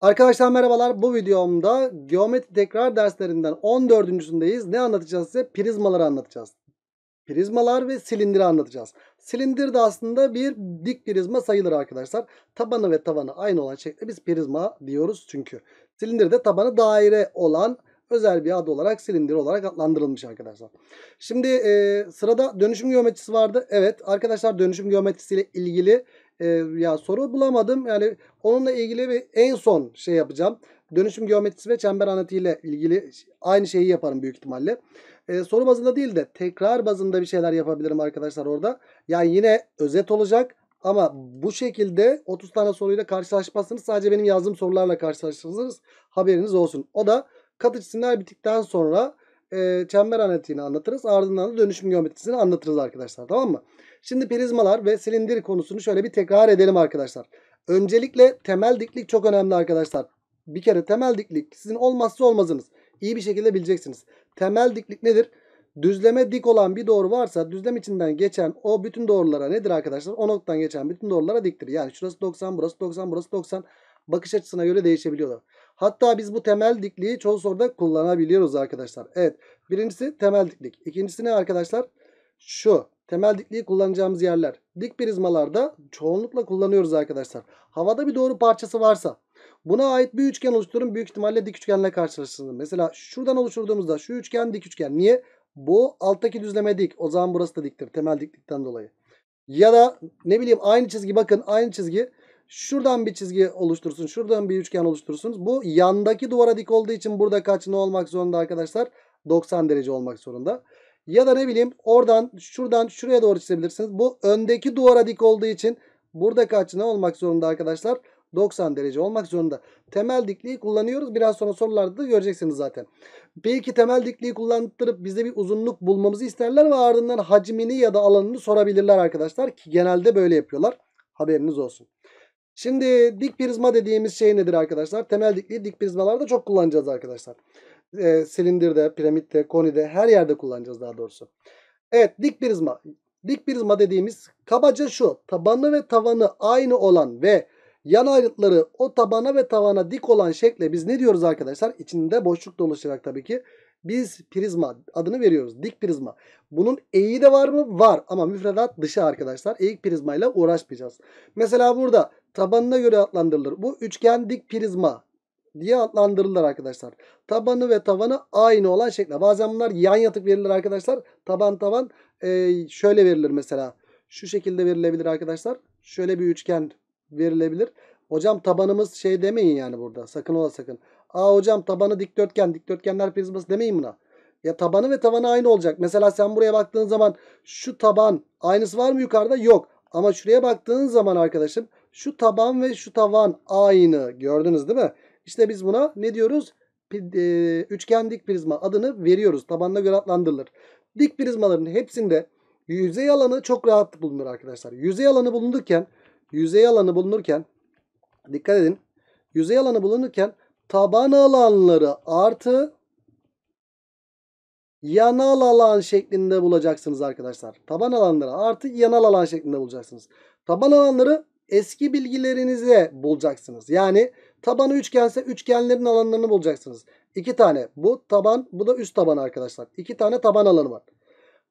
Arkadaşlar merhabalar. Bu videomda geometri tekrar derslerinden 14.sündeyiz. Ne anlatacağız size? Prizmaları anlatacağız. Prizmalar ve silindiri anlatacağız. Silindir de aslında bir dik prizma sayılır arkadaşlar. Tabanı ve tavanı aynı olan şekilde biz prizma diyoruz çünkü. Silindir de tabanı daire olan özel bir ad olarak silindir olarak adlandırılmış arkadaşlar. Şimdi e, sırada dönüşüm geometrisi vardı. Evet arkadaşlar dönüşüm geometrisiyle ilgili e, ya soru bulamadım. Yani onunla ilgili bir en son şey yapacağım. Dönüşüm geometrisi ve çember anlatıyla ilgili aynı şeyi yaparım büyük ihtimalle. E, soru bazında değil de tekrar bazında bir şeyler yapabilirim arkadaşlar orada. Yani yine özet olacak ama bu şekilde 30 tane soruyla karşılaşmazsınız. Sadece benim yazdığım sorularla karşılaşırsınız. Haberiniz olsun. O da kat cisimler bittikten sonra e, çember anlatıyını anlatırız. Ardından da dönüşüm geometrisini anlatırız arkadaşlar. Tamam mı? Şimdi prizmalar ve silindir konusunu şöyle bir tekrar edelim arkadaşlar. Öncelikle temel diklik çok önemli arkadaşlar. Bir kere temel diklik sizin olmazsa olmazınız. İyi bir şekilde bileceksiniz. Temel diklik nedir? Düzleme dik olan bir doğru varsa düzlem içinden geçen o bütün doğrulara nedir arkadaşlar? O noktadan geçen bütün doğrulara diktir. Yani şurası 90, burası 90, burası 90. Bakış açısına göre değişebiliyorlar. Hatta biz bu temel dikliği çoğu soruda kullanabiliyoruz arkadaşlar. Evet. Birincisi temel diklik. İkincisi ne arkadaşlar? Şu temel dikliği kullanacağımız yerler. Dik prizmalarda çoğunlukla kullanıyoruz arkadaşlar. Havada bir doğru parçası varsa buna ait bir üçgen oluşturun. Büyük ihtimalle dik üçgenle karşılaşırsınız. Mesela şuradan oluşturduğumuzda şu üçgen dik üçgen. Niye? Bu alttaki düzleme dik. O zaman burası da diktir. Temel diklikten dolayı. Ya da ne bileyim aynı çizgi bakın aynı çizgi. Şuradan bir çizgi oluştursun. Şuradan bir üçgen oluşturursunuz. Bu yandaki duvara dik olduğu için burada kaç ne olmak zorunda arkadaşlar? 90 derece olmak zorunda. Ya da ne bileyim oradan şuradan şuraya doğru çizebilirsiniz. Bu öndeki duvara dik olduğu için burada kaç ne olmak zorunda arkadaşlar? 90 derece olmak zorunda. Temel dikliği kullanıyoruz. Biraz sonra sorularda da göreceksiniz zaten. Belki temel dikliği kullandırıp bize bir uzunluk bulmamızı isterler ve ardından hacmini ya da alanını sorabilirler arkadaşlar. Ki genelde böyle yapıyorlar. Haberiniz olsun. Şimdi dik prizma dediğimiz şey nedir arkadaşlar? Temel dikliği dik prizmalarda çok kullanacağız arkadaşlar e, silindirde, piramitte, konide her yerde kullanacağız daha doğrusu. Evet dik prizma. Dik prizma dediğimiz kabaca şu tabanı ve tavanı aynı olan ve yan ayrıtları o tabana ve tavana dik olan şekle biz ne diyoruz arkadaşlar? İçinde boşluk dolaşarak tabii ki biz prizma adını veriyoruz. Dik prizma. Bunun eği de var mı? Var ama müfredat dışı arkadaşlar. Eğik prizmayla uğraşmayacağız. Mesela burada tabanına göre adlandırılır. Bu üçgen dik prizma diye adlandırırlar arkadaşlar. Tabanı ve tavanı aynı olan şekle. Bazen bunlar yan yatık verilir arkadaşlar. Taban tavan e, şöyle verilir mesela. Şu şekilde verilebilir arkadaşlar. Şöyle bir üçgen verilebilir. Hocam tabanımız şey demeyin yani burada. Sakın ola sakın. Aa hocam tabanı dikdörtgen. Dikdörtgenler prizması demeyin buna. Ya tabanı ve tavanı aynı olacak. Mesela sen buraya baktığın zaman şu taban aynısı var mı yukarıda? Yok. Ama şuraya baktığın zaman arkadaşım şu taban ve şu tavan aynı. Gördünüz değil mi? İşte biz buna ne diyoruz? E, üçgen dik prizma adını veriyoruz. Tabanına göre adlandırılır. Dik prizmaların hepsinde yüzey alanı çok rahat bulunur arkadaşlar. Yüzey alanı bulunurken yüzey alanı bulunurken dikkat edin. Yüzey alanı bulunurken taban alanları artı yanal alan şeklinde bulacaksınız arkadaşlar. Taban alanları artı yanal alan şeklinde bulacaksınız. Taban alanları eski bilgilerinize bulacaksınız. Yani Tabanı üçgense üçgenlerin alanlarını bulacaksınız. İki tane. Bu taban, bu da üst taban arkadaşlar. İki tane taban alanı var.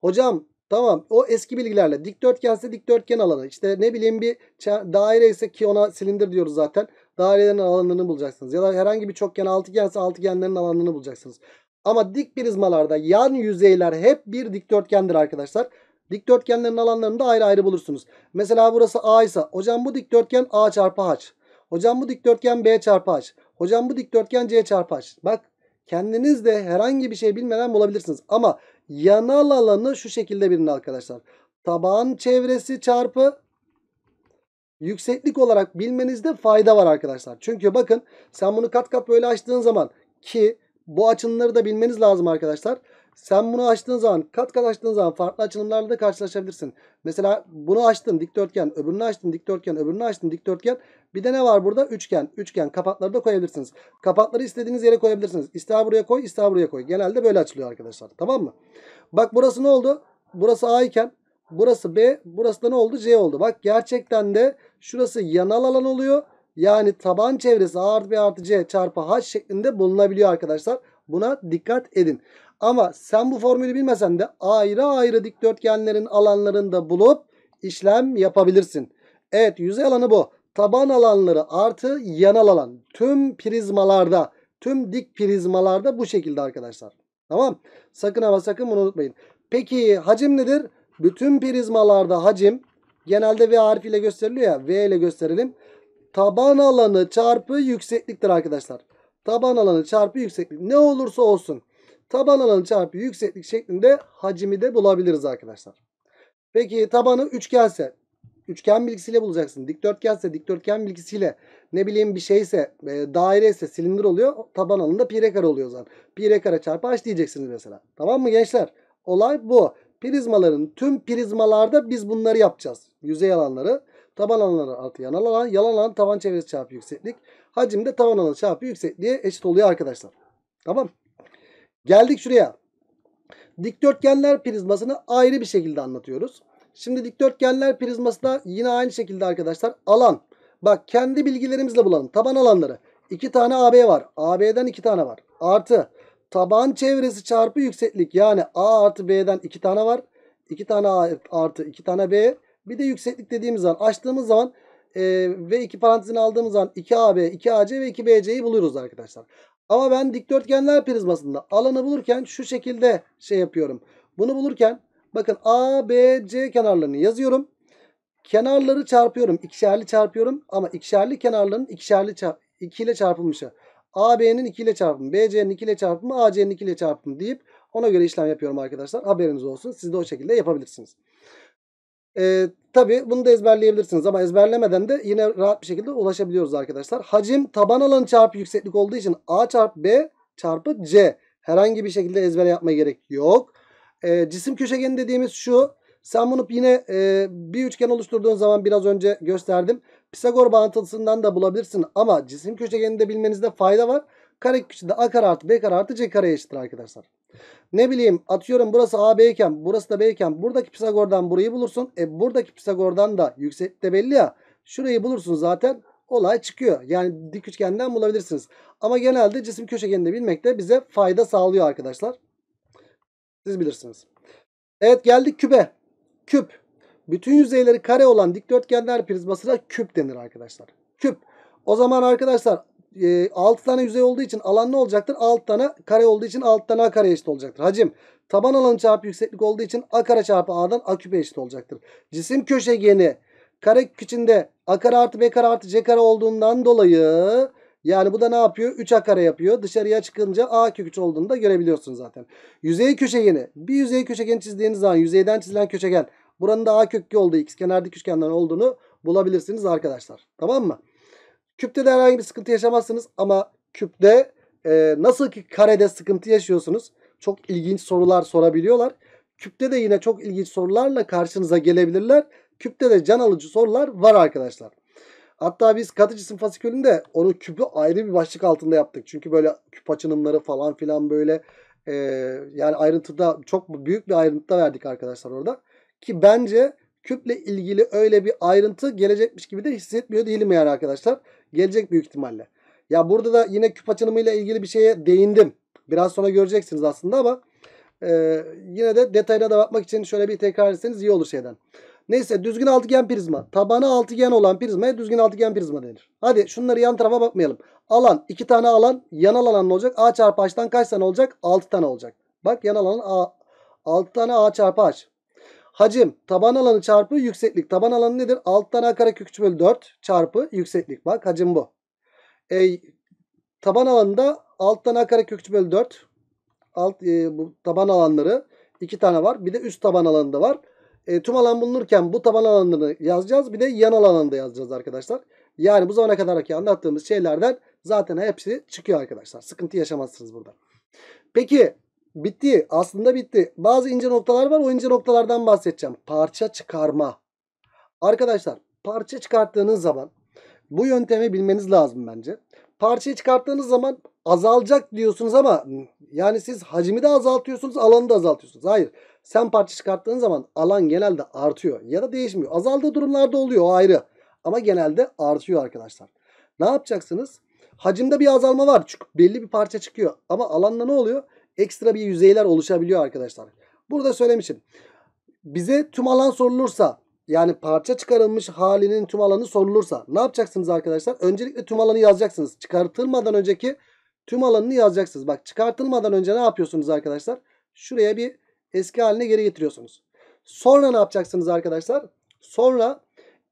Hocam tamam o eski bilgilerle dikdörtgense dikdörtgen alanı. İşte ne bileyim bir daire ise ki ona silindir diyoruz zaten. Dairelerin alanlarını bulacaksınız. Ya da herhangi bir çokgen altıgense altıgenlerin alanlarını bulacaksınız. Ama dik prizmalarda yan yüzeyler hep bir dikdörtgendir arkadaşlar. Dikdörtgenlerin alanlarını da ayrı ayrı bulursunuz. Mesela burası A ise hocam bu dikdörtgen A çarpı H. Hocam bu dikdörtgen B çarpı H. Hocam bu dikdörtgen C çarpı H. Bak kendiniz de herhangi bir şey bilmeden bulabilirsiniz. Ama yanal alanı şu şekilde bilin arkadaşlar. Tabağın çevresi çarpı yükseklik olarak bilmenizde fayda var arkadaşlar. Çünkü bakın sen bunu kat kat böyle açtığın zaman ki bu açınları da bilmeniz lazım arkadaşlar. Sen bunu açtığın zaman kat kat açtığın zaman farklı açılımlarla da karşılaşabilirsin. Mesela bunu açtın dikdörtgen, öbürünü açtın dikdörtgen, öbürünü açtın dikdörtgen. Bir de ne var burada? Üçgen. Üçgen kapakları da koyabilirsiniz. Kapakları istediğiniz yere koyabilirsiniz. İster buraya koy, ister buraya koy. Genelde böyle açılıyor arkadaşlar. Tamam mı? Bak burası ne oldu? Burası A iken burası B, burası da ne oldu? C oldu. Bak gerçekten de şurası yanal alan oluyor. Yani taban çevresi A artı B artı C çarpı H şeklinde bulunabiliyor arkadaşlar. Buna dikkat edin. Ama sen bu formülü bilmesen de ayrı ayrı dikdörtgenlerin alanlarını da bulup işlem yapabilirsin. Evet yüzey alanı bu. Taban alanları artı yanal alan. Tüm prizmalarda, tüm dik prizmalarda bu şekilde arkadaşlar. Tamam. Sakın ama sakın bunu unutmayın. Peki hacim nedir? Bütün prizmalarda hacim genelde V harfiyle gösteriliyor ya. V ile gösterelim. Taban alanı çarpı yüksekliktir arkadaşlar. Taban alanı çarpı yükseklik. Ne olursa olsun taban alanı çarpı yükseklik şeklinde hacmi de bulabiliriz arkadaşlar. Peki tabanı üçgense üçgen bilgisiyle bulacaksın. Dikdörtgense dikdörtgen bilgisiyle ne bileyim bir şeyse e, daire ise silindir oluyor. Taban alanında r kare oluyor zaten. Pi r kare çarpı h diyeceksiniz mesela. Tamam mı gençler? Olay bu. Prizmaların tüm prizmalarda biz bunları yapacağız. Yüzey alanları taban alanları artı yan alan, yalan alan taban çevresi çarpı yükseklik. Hacimde taban alanı çarpı yüksekliğe eşit oluyor arkadaşlar. Tamam Geldik şuraya. Dikdörtgenler prizmasını ayrı bir şekilde anlatıyoruz. Şimdi dikdörtgenler prizmasında yine aynı şekilde arkadaşlar alan. Bak kendi bilgilerimizle bulalım. Taban alanları. İki tane AB var. AB'den iki tane var. Artı taban çevresi çarpı yükseklik. Yani A artı B'den iki tane var. İki tane A artı iki tane B. Bir de yükseklik dediğimiz zaman açtığımız zaman e, ve 2 parantezini aldığımız zaman 2AB, 2AC ve 2BC'yi buluyoruz arkadaşlar. Ama ben dikdörtgenler prizmasında alanı bulurken şu şekilde şey yapıyorum. Bunu bulurken bakın A, B, C kenarlarını yazıyorum. Kenarları çarpıyorum. ikişerli çarpıyorum ama ikişerli kenarların ikişerli çarp 2 ile çarpılmışı. AB'nin 2 ile çarpımı, BC'nin 2 ile çarpımı, AC'nin 2 ile çarpımı deyip ona göre işlem yapıyorum arkadaşlar. Haberiniz olsun. Siz de o şekilde yapabilirsiniz. Ee, Tabi bunu da ezberleyebilirsiniz ama ezberlemeden de yine rahat bir şekilde ulaşabiliyoruz arkadaşlar. Hacim taban alanı çarpı yükseklik olduğu için A çarpı B çarpı C. Herhangi bir şekilde ezber yapma gerek yok. E, cisim köşegeni dediğimiz şu. Sen bunu yine e, bir üçgen oluşturduğun zaman biraz önce gösterdim. Pisagor bağıntısından da bulabilirsin ama cisim köşegenini de bilmenizde fayda var. Kare köşede A kare artı B kare artı C kare eşittir arkadaşlar. Ne bileyim atıyorum burası AB iken burası da B iken buradaki Pisagor'dan burayı bulursun. E buradaki Pisagor'dan da yükseklik de belli ya. Şurayı bulursun zaten olay çıkıyor. Yani dik üçgenden bulabilirsiniz. Ama genelde cisim köşegenini bilmek de bize fayda sağlıyor arkadaşlar. Siz bilirsiniz. Evet geldik kübe. Küp. Bütün yüzeyleri kare olan dikdörtgenler prizmasına küp denir arkadaşlar. Küp. O zaman arkadaşlar e, 6 tane yüzey olduğu için alan ne olacaktır? 6 tane kare olduğu için 6 tane a kare eşit olacaktır. Hacim taban alanı çarpı yükseklik olduğu için a kare çarpı a'dan a küpe eşit olacaktır. Cisim köşegeni kare içinde a kare artı b kare artı c kare olduğundan dolayı yani bu da ne yapıyor? 3 a kare yapıyor. Dışarıya çıkınca a kök 3 olduğunu da görebiliyorsunuz zaten. Yüzey köşegeni. Bir yüzey köşegen çizdiğiniz zaman yüzeyden çizilen köşegen. Buranın da a kökü 2 olduğu x kenardaki dik üçgenden olduğunu bulabilirsiniz arkadaşlar. Tamam mı? Küpte de herhangi bir sıkıntı yaşamazsınız ama küpte e, nasıl ki karede sıkıntı yaşıyorsunuz. Çok ilginç sorular sorabiliyorlar. Küpte de yine çok ilginç sorularla karşınıza gelebilirler. Küpte de can alıcı sorular var arkadaşlar. Hatta biz katı cisim fasikülünde onu küpü ayrı bir başlık altında yaptık. Çünkü böyle küp açınımları falan filan böyle e, yani ayrıntıda çok büyük bir ayrıntıda verdik arkadaşlar orada. Ki bence küple ilgili öyle bir ayrıntı gelecekmiş gibi de hissetmiyor değilim yani arkadaşlar. Gelecek büyük ihtimalle. Ya burada da yine küp açılımıyla ilgili bir şeye değindim. Biraz sonra göreceksiniz aslında ama e, yine de detayına da bakmak için şöyle bir tekrar etseniz iyi olur şeyden. Neyse düzgün altıgen prizma. Tabanı altıgen olan prizmaya düzgün altıgen prizma denir. Hadi şunları yan tarafa bakmayalım. Alan iki tane alan yan alan ne olacak? A çarpı H'dan kaç tane olacak? 6 tane olacak. Bak yan alan A. 6 tane A çarpı H. Hacim taban alanı çarpı yükseklik. Taban alanı nedir? 6 tane kare kök 3 bölü 4 çarpı yükseklik. Bak hacim bu. E, taban alanında 6 tane kare kök 3 bölü 4. Alt, e, bu taban alanları 2 tane var. Bir de üst taban alanında var. E, tüm alan bulunurken bu taban alanını yazacağız. Bir de yan alanını da yazacağız arkadaşlar. Yani bu zamana kadar ki anlattığımız şeylerden zaten hepsi çıkıyor arkadaşlar. Sıkıntı yaşamazsınız burada. Peki Bitti. Aslında bitti. Bazı ince noktalar var. O ince noktalardan bahsedeceğim. Parça çıkarma. Arkadaşlar parça çıkarttığınız zaman bu yöntemi bilmeniz lazım bence. Parçayı çıkarttığınız zaman azalacak diyorsunuz ama yani siz hacmi de azaltıyorsunuz alanı da azaltıyorsunuz. Hayır. Sen parça çıkarttığın zaman alan genelde artıyor ya da değişmiyor. Azaldığı durumlarda oluyor o ayrı. Ama genelde artıyor arkadaşlar. Ne yapacaksınız? Hacimde bir azalma var çünkü belli bir parça çıkıyor. Ama alanda ne oluyor? ekstra bir yüzeyler oluşabiliyor arkadaşlar. Burada söylemişim. Bize tüm alan sorulursa yani parça çıkarılmış halinin tüm alanı sorulursa ne yapacaksınız arkadaşlar? Öncelikle tüm alanı yazacaksınız. Çıkartılmadan önceki tüm alanını yazacaksınız. Bak çıkartılmadan önce ne yapıyorsunuz arkadaşlar? Şuraya bir eski haline geri getiriyorsunuz. Sonra ne yapacaksınız arkadaşlar? Sonra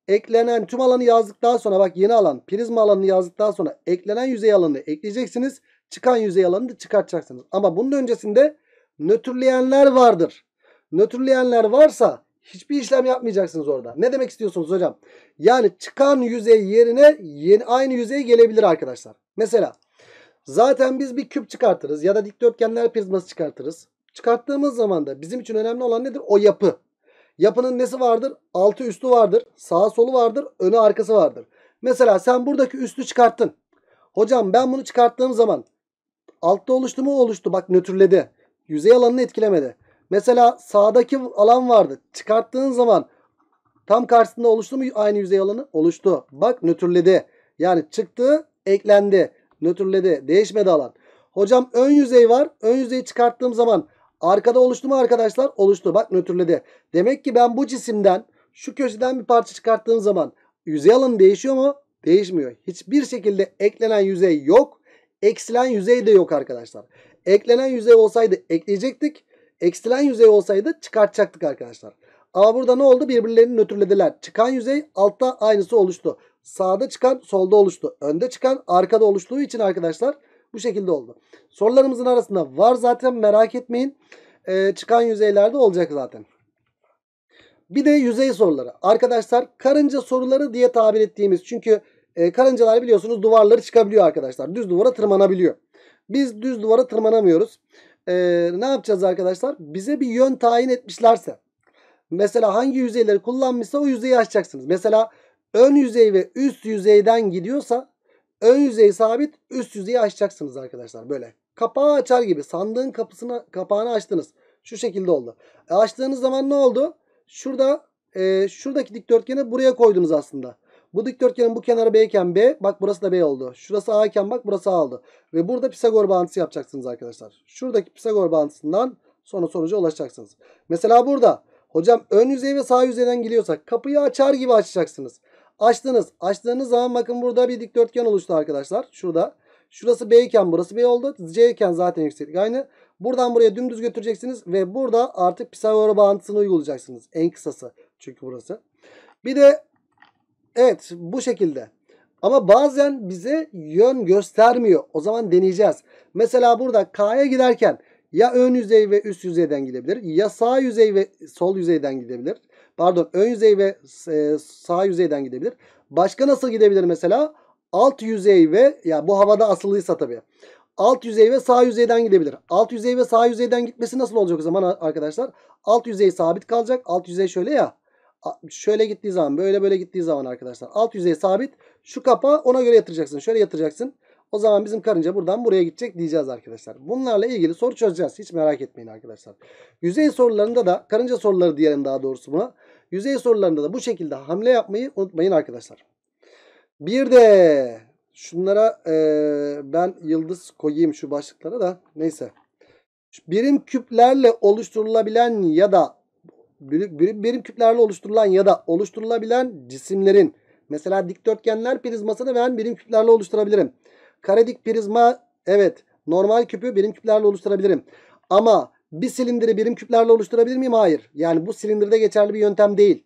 eklenen tüm alanı yazdıktan sonra bak yeni alan prizma alanını yazdıktan sonra eklenen yüzey alanını ekleyeceksiniz çıkan yüzey alanı da çıkartacaksınız. Ama bunun öncesinde nötrleyenler vardır. Nötrleyenler varsa hiçbir işlem yapmayacaksınız orada. Ne demek istiyorsunuz hocam? Yani çıkan yüzey yerine yeni, aynı yüzey gelebilir arkadaşlar. Mesela zaten biz bir küp çıkartırız ya da dikdörtgenler prizması çıkartırız. Çıkarttığımız zaman da bizim için önemli olan nedir? O yapı. Yapının nesi vardır? Altı üstü vardır. Sağa solu vardır. Önü arkası vardır. Mesela sen buradaki üstü çıkarttın. Hocam ben bunu çıkarttığım zaman Altta oluştu mu oluştu. Bak nötrledi. Yüzey alanını etkilemedi. Mesela sağdaki alan vardı. Çıkarttığın zaman tam karşısında oluştu mu aynı yüzey alanı? Oluştu. Bak nötrledi. Yani çıktı eklendi. Nötrledi. Değişmedi alan. Hocam ön yüzey var. Ön yüzeyi çıkarttığım zaman arkada oluştu mu arkadaşlar? Oluştu. Bak nötrledi. Demek ki ben bu cisimden şu köşeden bir parça çıkarttığım zaman yüzey alanı değişiyor mu? Değişmiyor. Hiçbir şekilde eklenen yüzey yok. Eksilen yüzey de yok arkadaşlar. Eklenen yüzey olsaydı ekleyecektik. Eksilen yüzey olsaydı çıkartacaktık arkadaşlar. Ama burada ne oldu? Birbirlerini nötrlediler. Çıkan yüzey altta aynısı oluştu. Sağda çıkan solda oluştu. Önde çıkan arkada oluştuğu için arkadaşlar bu şekilde oldu. Sorularımızın arasında var zaten merak etmeyin. Ee, çıkan yüzeylerde olacak zaten. Bir de yüzey soruları. Arkadaşlar karınca soruları diye tabir ettiğimiz çünkü e, karıncalar biliyorsunuz duvarları çıkabiliyor arkadaşlar. Düz duvara tırmanabiliyor. Biz düz duvara tırmanamıyoruz. E, ne yapacağız arkadaşlar? Bize bir yön tayin etmişlerse. Mesela hangi yüzeyleri kullanmışsa o yüzeyi açacaksınız. Mesela ön yüzey ve üst yüzeyden gidiyorsa ön yüzey sabit üst yüzeyi açacaksınız arkadaşlar. Böyle kapağı açar gibi sandığın kapısını kapağını açtınız. Şu şekilde oldu. E açtığınız zaman ne oldu? Şurada e, şuradaki dikdörtgeni buraya koydunuz aslında. Bu dikdörtgenin bu kenarı B iken B. Bak burası da B oldu. Şurası A iken bak burası A oldu. Ve burada Pisagor bağıntısı yapacaksınız arkadaşlar. Şuradaki Pisagor bağıntısından sonra sonuca ulaşacaksınız. Mesela burada hocam ön yüzey ve sağ yüzeyden geliyorsak kapıyı açar gibi açacaksınız. Açtınız. Açtığınız zaman bakın burada bir dikdörtgen oluştu arkadaşlar. Şurada. Şurası B iken burası B oldu. C iken zaten yükseklik aynı. Buradan buraya dümdüz götüreceksiniz ve burada artık Pisagor bağıntısını uygulayacaksınız. En kısası çünkü burası. Bir de Evet bu şekilde. Ama bazen bize yön göstermiyor. O zaman deneyeceğiz. Mesela burada K'ya giderken ya ön yüzey ve üst yüzeyden gidebilir. Ya sağ yüzey ve sol yüzeyden gidebilir. Pardon ön yüzey ve e, sağ yüzeyden gidebilir. Başka nasıl gidebilir mesela? Alt yüzey ve ya bu havada asılıysa tabii. Alt yüzey ve sağ yüzeyden gidebilir. Alt yüzey ve sağ yüzeyden gitmesi nasıl olacak o zaman arkadaşlar? Alt yüzey sabit kalacak. Alt yüzey şöyle ya şöyle gittiği zaman böyle böyle gittiği zaman arkadaşlar alt yüzey sabit. Şu kapağı ona göre yatıracaksın. Şöyle yatıracaksın. O zaman bizim karınca buradan buraya gidecek diyeceğiz arkadaşlar. Bunlarla ilgili soru çözeceğiz. Hiç merak etmeyin arkadaşlar. Yüzey sorularında da karınca soruları diyelim daha doğrusu buna. Yüzey sorularında da bu şekilde hamle yapmayı unutmayın arkadaşlar. Bir de şunlara e, ben yıldız koyayım şu başlıklara da neyse. Birim küplerle oluşturulabilen ya da birim küplerle oluşturulan ya da oluşturulabilen cisimlerin mesela dikdörtgenler prizmasını ben birim küplerle oluşturabilirim. Karedik prizma evet normal küpü birim küplerle oluşturabilirim. Ama bir silindiri birim küplerle oluşturabilir miyim? Hayır. Yani bu silindirde geçerli bir yöntem değil.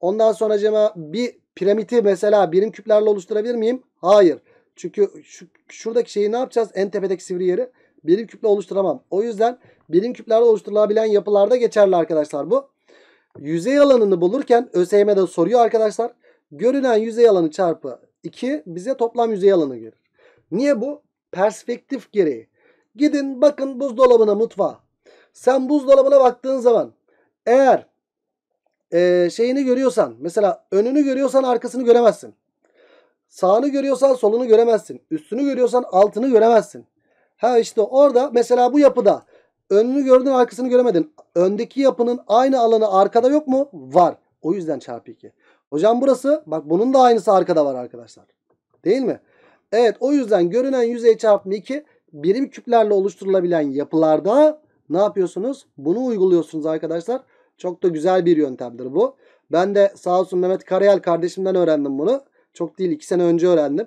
Ondan sonra acaba bir piramidi mesela birim küplerle oluşturabilir miyim? Hayır. Çünkü şu, şuradaki şeyi ne yapacağız? En tepedeki sivri yeri birim küple oluşturamam. O yüzden birim küplerle oluşturulabilen yapılarda geçerli arkadaşlar bu. Yüzey alanını bulurken ÖSYM'de soruyor arkadaşlar. Görünen yüzey alanı çarpı 2 bize toplam yüzey alanı gelir. Niye bu? Perspektif gereği. Gidin bakın buzdolabına mutfağa. Sen buzdolabına baktığın zaman eğer e, şeyini görüyorsan mesela önünü görüyorsan arkasını göremezsin. Sağını görüyorsan solunu göremezsin. Üstünü görüyorsan altını göremezsin. Ha işte orada mesela bu yapıda Önünü gördün arkasını göremedin. Öndeki yapının aynı alanı arkada yok mu? Var. O yüzden çarpı 2. Hocam burası bak bunun da aynısı arkada var arkadaşlar. Değil mi? Evet o yüzden görünen yüzey çarpımı 2 birim küplerle oluşturulabilen yapılarda ne yapıyorsunuz? Bunu uyguluyorsunuz arkadaşlar. Çok da güzel bir yöntemdir bu. Ben de sağ olsun Mehmet Karayel kardeşimden öğrendim bunu. Çok değil 2 sene önce öğrendim.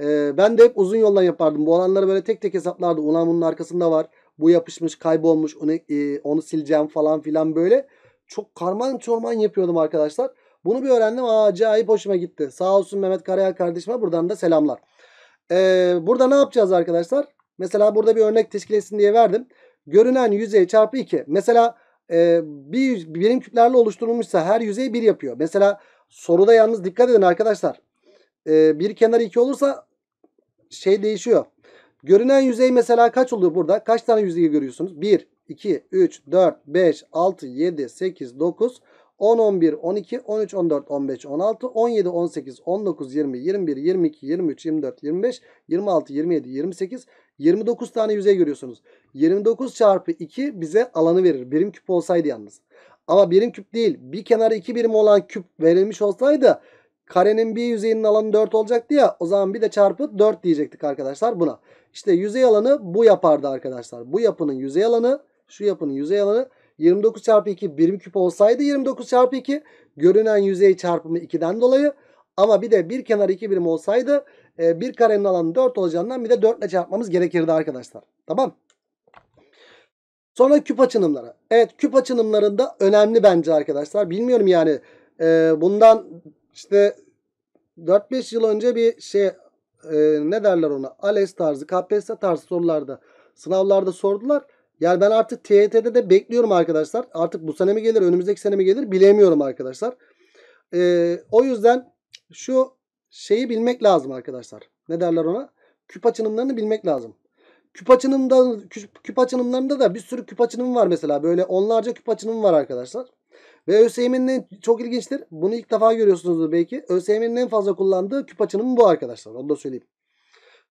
Ee, ben de hep uzun yoldan yapardım. Bu alanları böyle tek tek hesaplardı. Ulan bunun arkasında var bu yapışmış kaybolmuş onu, e, onu sileceğim falan filan böyle. Çok karman çorman yapıyordum arkadaşlar. Bunu bir öğrendim. Aa, acayip hoşuma gitti. Sağ olsun Mehmet Karayel kardeşime buradan da selamlar. Ee, burada ne yapacağız arkadaşlar? Mesela burada bir örnek teşkil etsin diye verdim. Görünen yüzey çarpı 2. Mesela e, bir birim küplerle oluşturulmuşsa her yüzey 1 yapıyor. Mesela soruda yalnız dikkat edin arkadaşlar. E, bir kenar 2 olursa şey değişiyor. Görünen yüzey mesela kaç oluyor burada? Kaç tane yüzeyi görüyorsunuz? 1, 2, 3, 4, 5, 6, 7, 8, 9, 10, 11, 12, 13, 14, 15, 16, 17, 18, 19, 20, 21, 22, 23, 24, 25, 26, 27, 28, 29 tane yüzey görüyorsunuz. 29 çarpı 2 bize alanı verir. Birim küp olsaydı yalnız. Ama birim küp değil. Bir kenarı 2 birim olan küp verilmiş olsaydı karenin bir yüzeyinin alanı 4 olacaktı ya. O zaman bir de çarpı 4 diyecektik arkadaşlar buna. İşte yüzey alanı bu yapardı arkadaşlar. Bu yapının yüzey alanı şu yapının yüzey alanı 29 çarpı 2 birim küp olsaydı 29 çarpı 2 görünen yüzey çarpımı 2'den dolayı ama bir de bir kenar 2 birim olsaydı e, bir karenin alanı 4 olacağından bir de 4 ile çarpmamız gerekirdi arkadaşlar. Tamam. Sonra küp açınımları. Evet küp açınımlarında önemli bence arkadaşlar. Bilmiyorum yani e, bundan işte 4-5 yıl önce bir şey e, ne derler ona? ALES tarzı, KPSS tarzı sorularda, sınavlarda sordular. Yani ben artık TYT'de de bekliyorum arkadaşlar. Artık bu sene mi gelir, önümüzdeki sene mi gelir bilemiyorum arkadaşlar. E, o yüzden şu şeyi bilmek lazım arkadaşlar. Ne derler ona? Küp açınımlarını bilmek lazım. Küp, açınımda, küp, küp açınımlarında da bir sürü küp açınım var mesela. Böyle onlarca küp açınım var arkadaşlar. Ve ÖSYM'nin çok ilginçtir. Bunu ilk defa görüyorsunuzdur belki. ÖSYM'nin en fazla kullandığı küp açınımı bu arkadaşlar. Onu da söyleyeyim.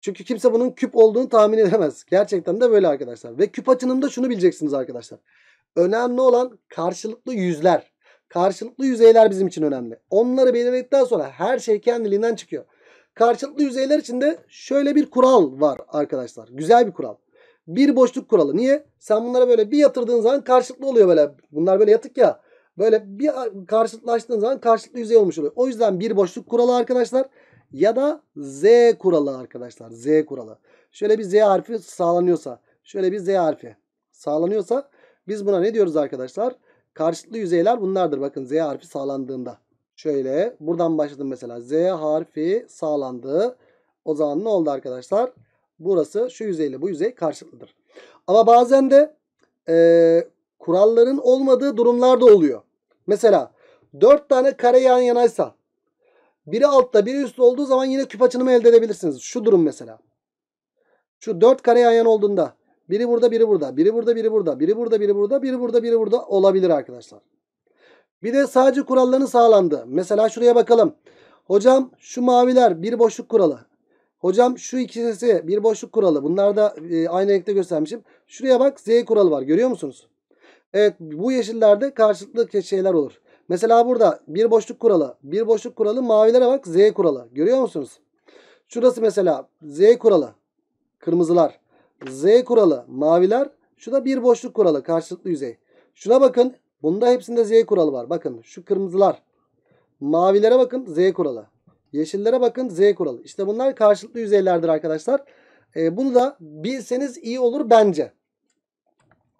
Çünkü kimse bunun küp olduğunu tahmin edemez. Gerçekten de böyle arkadaşlar. Ve küp açınımda şunu bileceksiniz arkadaşlar. Önemli olan karşılıklı yüzler. Karşılıklı yüzeyler bizim için önemli. Onları belirledikten sonra her şey kendiliğinden çıkıyor. Karşılıklı yüzeyler içinde şöyle bir kural var arkadaşlar. Güzel bir kural. Bir boşluk kuralı. Niye? Sen bunlara böyle bir yatırdığın zaman karşılıklı oluyor böyle. Bunlar böyle yatık ya. Böyle bir karşıtlaştığın zaman karşılıklı yüzey olmuş oluyor. O yüzden bir boşluk kuralı arkadaşlar ya da Z kuralı arkadaşlar. Z kuralı. Şöyle bir Z harfi sağlanıyorsa, şöyle bir Z harfi sağlanıyorsa biz buna ne diyoruz arkadaşlar? Karşılıklı yüzeyler bunlardır. Bakın Z harfi sağlandığında. Şöyle buradan başladım mesela. Z harfi sağlandı. O zaman ne oldu arkadaşlar? Burası şu yüzeyle bu yüzey karşılıklıdır. Ama bazen de e, kuralların olmadığı durumlarda oluyor. Mesela 4 tane kare yan yanaysa biri altta biri üstte olduğu zaman yine küp açınımı elde edebilirsiniz. Şu durum mesela. Şu 4 kare yan yana olduğunda biri burada biri burada biri burada biri burada biri burada biri burada biri burada biri burada olabilir arkadaşlar. Bir de sadece kuralların sağlandı. Mesela şuraya bakalım. Hocam şu maviler bir boşluk kuralı. Hocam şu ikisi bir boşluk kuralı. Bunlar da e, aynı renkte göstermişim. Şuraya bak Z kuralı var. Görüyor musunuz? Evet bu yeşillerde karşılıklı şeyler olur. Mesela burada bir boşluk kuralı. Bir boşluk kuralı mavilere bak Z kuralı. Görüyor musunuz? Şurası mesela Z kuralı. Kırmızılar. Z kuralı maviler. Şu bir boşluk kuralı karşılıklı yüzey. Şuna bakın. Bunda hepsinde Z kuralı var. Bakın şu kırmızılar. Mavilere bakın Z kuralı. Yeşillere bakın Z kuralı. İşte bunlar karşılıklı yüzeylerdir arkadaşlar. E, bunu da bilseniz iyi olur bence.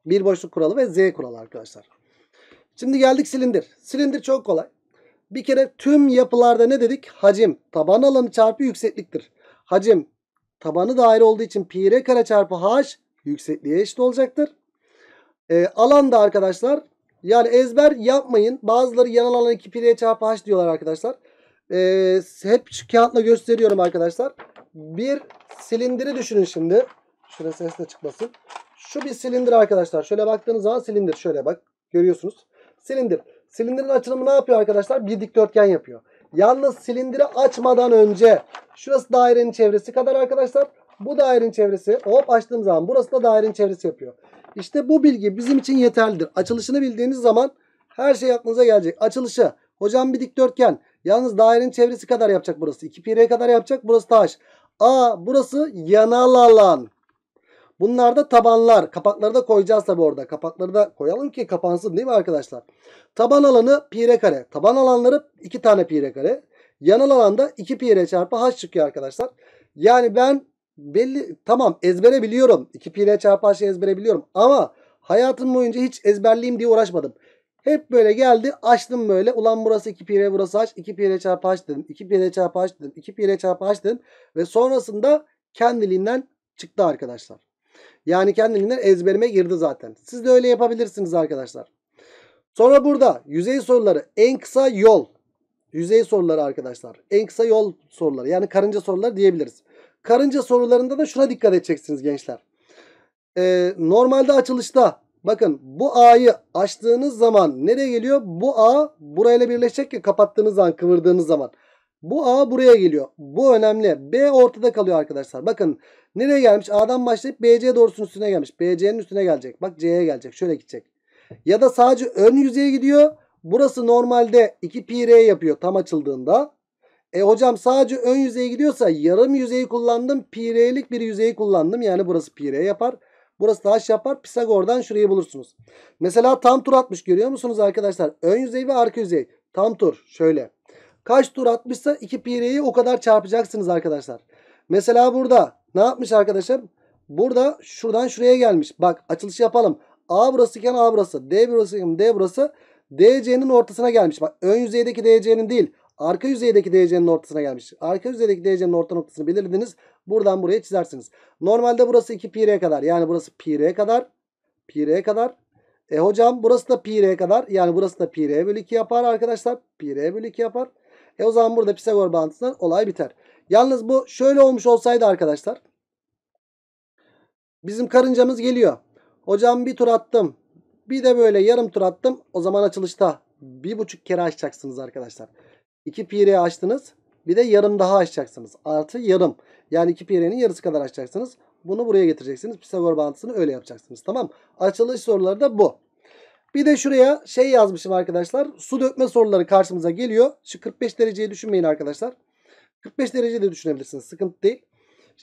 Bir boşluk kuralı ve Z kuralı arkadaşlar. Şimdi geldik silindir. Silindir çok kolay. Bir kere tüm yapılarda ne dedik? Hacim taban alanı çarpı yüksekliktir. Hacim tabanı daire olduğu için pi r kare çarpı h yüksekliğe eşit olacaktır. E, alan da arkadaşlar yani ezber yapmayın. Bazıları yan alan 2 pi r çarpı h diyorlar arkadaşlar. E, hep şu kağıtla gösteriyorum arkadaşlar. Bir silindiri düşünün şimdi. Şurası ses de çıkmasın. Şu bir silindir arkadaşlar. Şöyle baktığınız zaman silindir. Şöyle bak. Görüyorsunuz. Silindir. Silindirin açılımı ne yapıyor arkadaşlar? Bir dikdörtgen yapıyor. Yalnız silindiri açmadan önce şurası dairenin çevresi kadar arkadaşlar. Bu dairenin çevresi hop açtığım zaman burası da dairenin çevresi yapıyor. İşte bu bilgi bizim için yeterlidir. Açılışını bildiğiniz zaman her şey aklınıza gelecek. Açılışı hocam bir dikdörtgen. Yalnız dairenin çevresi kadar yapacak burası. 2 pi kadar yapacak. Burası taş. A burası yanal alan. Bunlarda tabanlar. Kapakları da koyacağız tabi orada. Kapakları da koyalım ki kapansın değil mi arkadaşlar? Taban alanı pire kare. Taban alanları 2 tane pire kare. Yanal alanda 2 pire çarpı h çıkıyor arkadaşlar. Yani ben belli tamam ezbere biliyorum. 2 pire çarpı h'ı ezbere biliyorum. Ama hayatım boyunca hiç ezberleyeyim diye uğraşmadım. Hep böyle geldi açtım böyle. Ulan burası 2 pire burası h. 2 pire çarpı h dedim. 2 pire çarpı h dedim. 2 pire çarpı h dedim. Ve sonrasında kendiliğinden çıktı arkadaşlar. Yani kendiliğinden ezberime girdi zaten. Siz de öyle yapabilirsiniz arkadaşlar. Sonra burada yüzey soruları en kısa yol. Yüzey soruları arkadaşlar. En kısa yol soruları. Yani karınca soruları diyebiliriz. Karınca sorularında da şuna dikkat edeceksiniz gençler. Ee, normalde açılışta bakın bu A'yı açtığınız zaman nereye geliyor? Bu A burayla birleşecek ya kapattığınız zaman kıvırdığınız zaman. Bu A buraya geliyor. Bu önemli. B ortada kalıyor arkadaşlar. Bakın nereye gelmiş? A'dan başlayıp BC doğrusunun üstüne gelmiş. BC'nin üstüne gelecek. Bak C'ye gelecek. Şöyle gidecek. Ya da sadece ön yüzeye gidiyor. Burası normalde 2 pi r yapıyor tam açıldığında. E hocam sadece ön yüzeye gidiyorsa yarım yüzeyi kullandım. Pi r'lik bir yüzeyi kullandım. Yani burası pi r yapar. Burası taş yapar. Pisagor'dan şurayı bulursunuz. Mesela tam tur atmış görüyor musunuz arkadaşlar? Ön yüzey ve arka yüzey. Tam tur şöyle kaç tur atmışsa 2 pi r'yi o kadar çarpacaksınız arkadaşlar. Mesela burada ne yapmış arkadaşım? Burada şuradan şuraya gelmiş. Bak açılış yapalım. A burasıyken A burası. D burasıyken D burası. DC'nin ortasına gelmiş. Bak ön yüzeydeki DC'nin değil. Arka yüzeydeki DC'nin ortasına gelmiş. Arka yüzeydeki DC'nin orta noktasını belirlediniz. Buradan buraya çizersiniz. Normalde burası 2 pi r kadar. Yani burası pi r kadar. Pi r kadar. E hocam burası da pi r kadar. Yani burası da pi r bölü 2 yapar arkadaşlar. Pi r bölü 2 yapar. E o zaman burada Pisagor bağıntısından olay biter. Yalnız bu şöyle olmuş olsaydı arkadaşlar. Bizim karıncamız geliyor. Hocam bir tur attım. Bir de böyle yarım tur attım. O zaman açılışta bir buçuk kere açacaksınız arkadaşlar. İki pireyi açtınız. Bir de yarım daha açacaksınız. Artı yarım. Yani iki pirenin yarısı kadar açacaksınız. Bunu buraya getireceksiniz. Pisagor bağıntısını öyle yapacaksınız. Tamam. Açılış soruları da bu. Bir de şuraya şey yazmışım arkadaşlar. Su dökme soruları karşımıza geliyor. Şu 45 dereceyi düşünmeyin arkadaşlar. 45 derece de düşünebilirsiniz. Sıkıntı değil.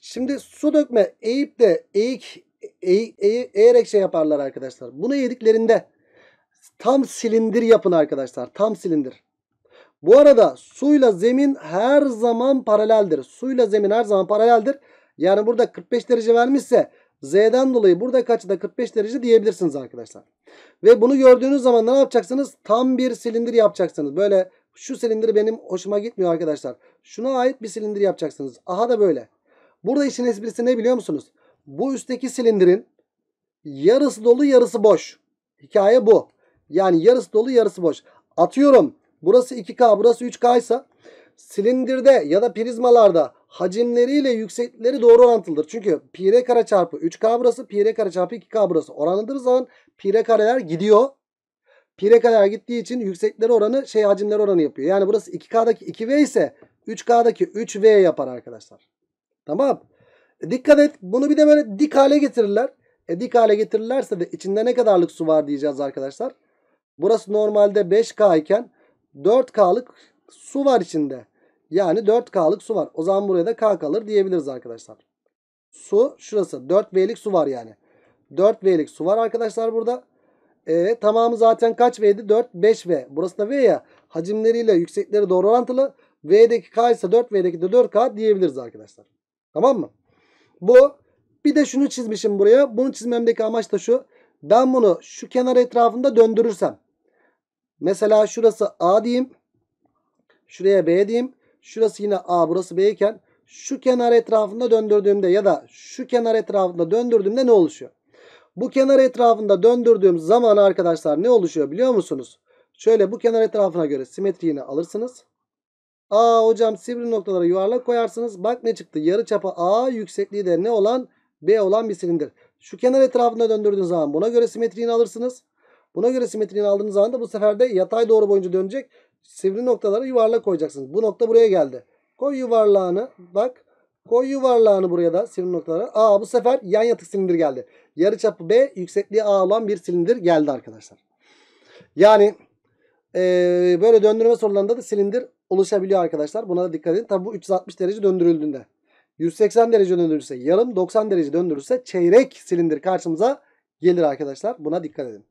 Şimdi su dökme eğip de eğik eğ, eğerek şey yaparlar arkadaşlar. Bunu yediklerinde tam silindir yapın arkadaşlar. Tam silindir. Bu arada suyla zemin her zaman paraleldir. Suyla zemin her zaman paraleldir. Yani burada 45 derece vermişse Z'den dolayı burada açı da 45 derece diyebilirsiniz arkadaşlar. Ve bunu gördüğünüz zaman ne yapacaksınız? Tam bir silindir yapacaksınız. Böyle şu silindir benim hoşuma gitmiyor arkadaşlar. Şuna ait bir silindir yapacaksınız. Aha da böyle. Burada işin esprisi ne biliyor musunuz? Bu üstteki silindirin yarısı dolu yarısı boş. Hikaye bu. Yani yarısı dolu yarısı boş. Atıyorum burası 2K burası 3K ise silindirde ya da prizmalarda hacimleriyle yükseklikleri doğru orantılıdır. Çünkü pi r kare çarpı 3k burası, pi r kare çarpı 2k burası oranlıdır zaman pi r kareler gidiyor. Pi r kareler gittiği için yükseklikleri oranı şey hacimleri oranı yapıyor. Yani burası 2k'daki 2v ise 3k'daki 3v yapar arkadaşlar. Tamam. E, dikkat et. Bunu bir de böyle dik hale getirirler. E, dik hale getirirlerse de içinde ne kadarlık su var diyeceğiz arkadaşlar. Burası normalde 5k iken 4k'lık su var içinde. Yani 4K'lık su var. O zaman buraya da K kalır diyebiliriz arkadaşlar. Su şurası. 4V'lik su var yani. 4V'lik su var arkadaşlar burada. E, tamamı zaten kaç V'di? 4, 5V. Burası da V ya. Hacimleriyle yüksekleri doğru orantılı. V'deki K ise 4, V'deki de 4K diyebiliriz arkadaşlar. Tamam mı? Bu. Bir de şunu çizmişim buraya. Bunu çizmemdeki amaç da şu. Ben bunu şu kenar etrafında döndürürsem. Mesela şurası A diyeyim. Şuraya B diyeyim. Şurası yine A burası B iken şu kenar etrafında döndürdüğümde ya da şu kenar etrafında döndürdüğümde ne oluşuyor? Bu kenar etrafında döndürdüğüm zaman arkadaşlar ne oluşuyor biliyor musunuz? Şöyle bu kenar etrafına göre simetriğini alırsınız. A hocam sivri noktalara yuvarlak koyarsınız. Bak ne çıktı? Yarı çapı A yüksekliği de ne olan? B olan bir silindir. Şu kenar etrafında döndürdüğün zaman buna göre simetriğini alırsınız. Buna göre simetriğini aldığınız zaman da bu sefer de yatay doğru boyunca dönecek sivri noktaları yuvarlak koyacaksınız. Bu nokta buraya geldi. Koy yuvarlağını. Bak. Koy yuvarlağını buraya da sivri noktalara. Aa, bu sefer yan yatık silindir geldi. Yarıçapı B yüksekliği A olan bir silindir geldi arkadaşlar. Yani e, böyle döndürme sorularında da silindir oluşabiliyor arkadaşlar. Buna da dikkat edin. Tabi bu 360 derece döndürüldüğünde. 180 derece döndürülse, yarım, 90 derece döndürülse çeyrek silindir karşımıza gelir arkadaşlar. Buna dikkat edin.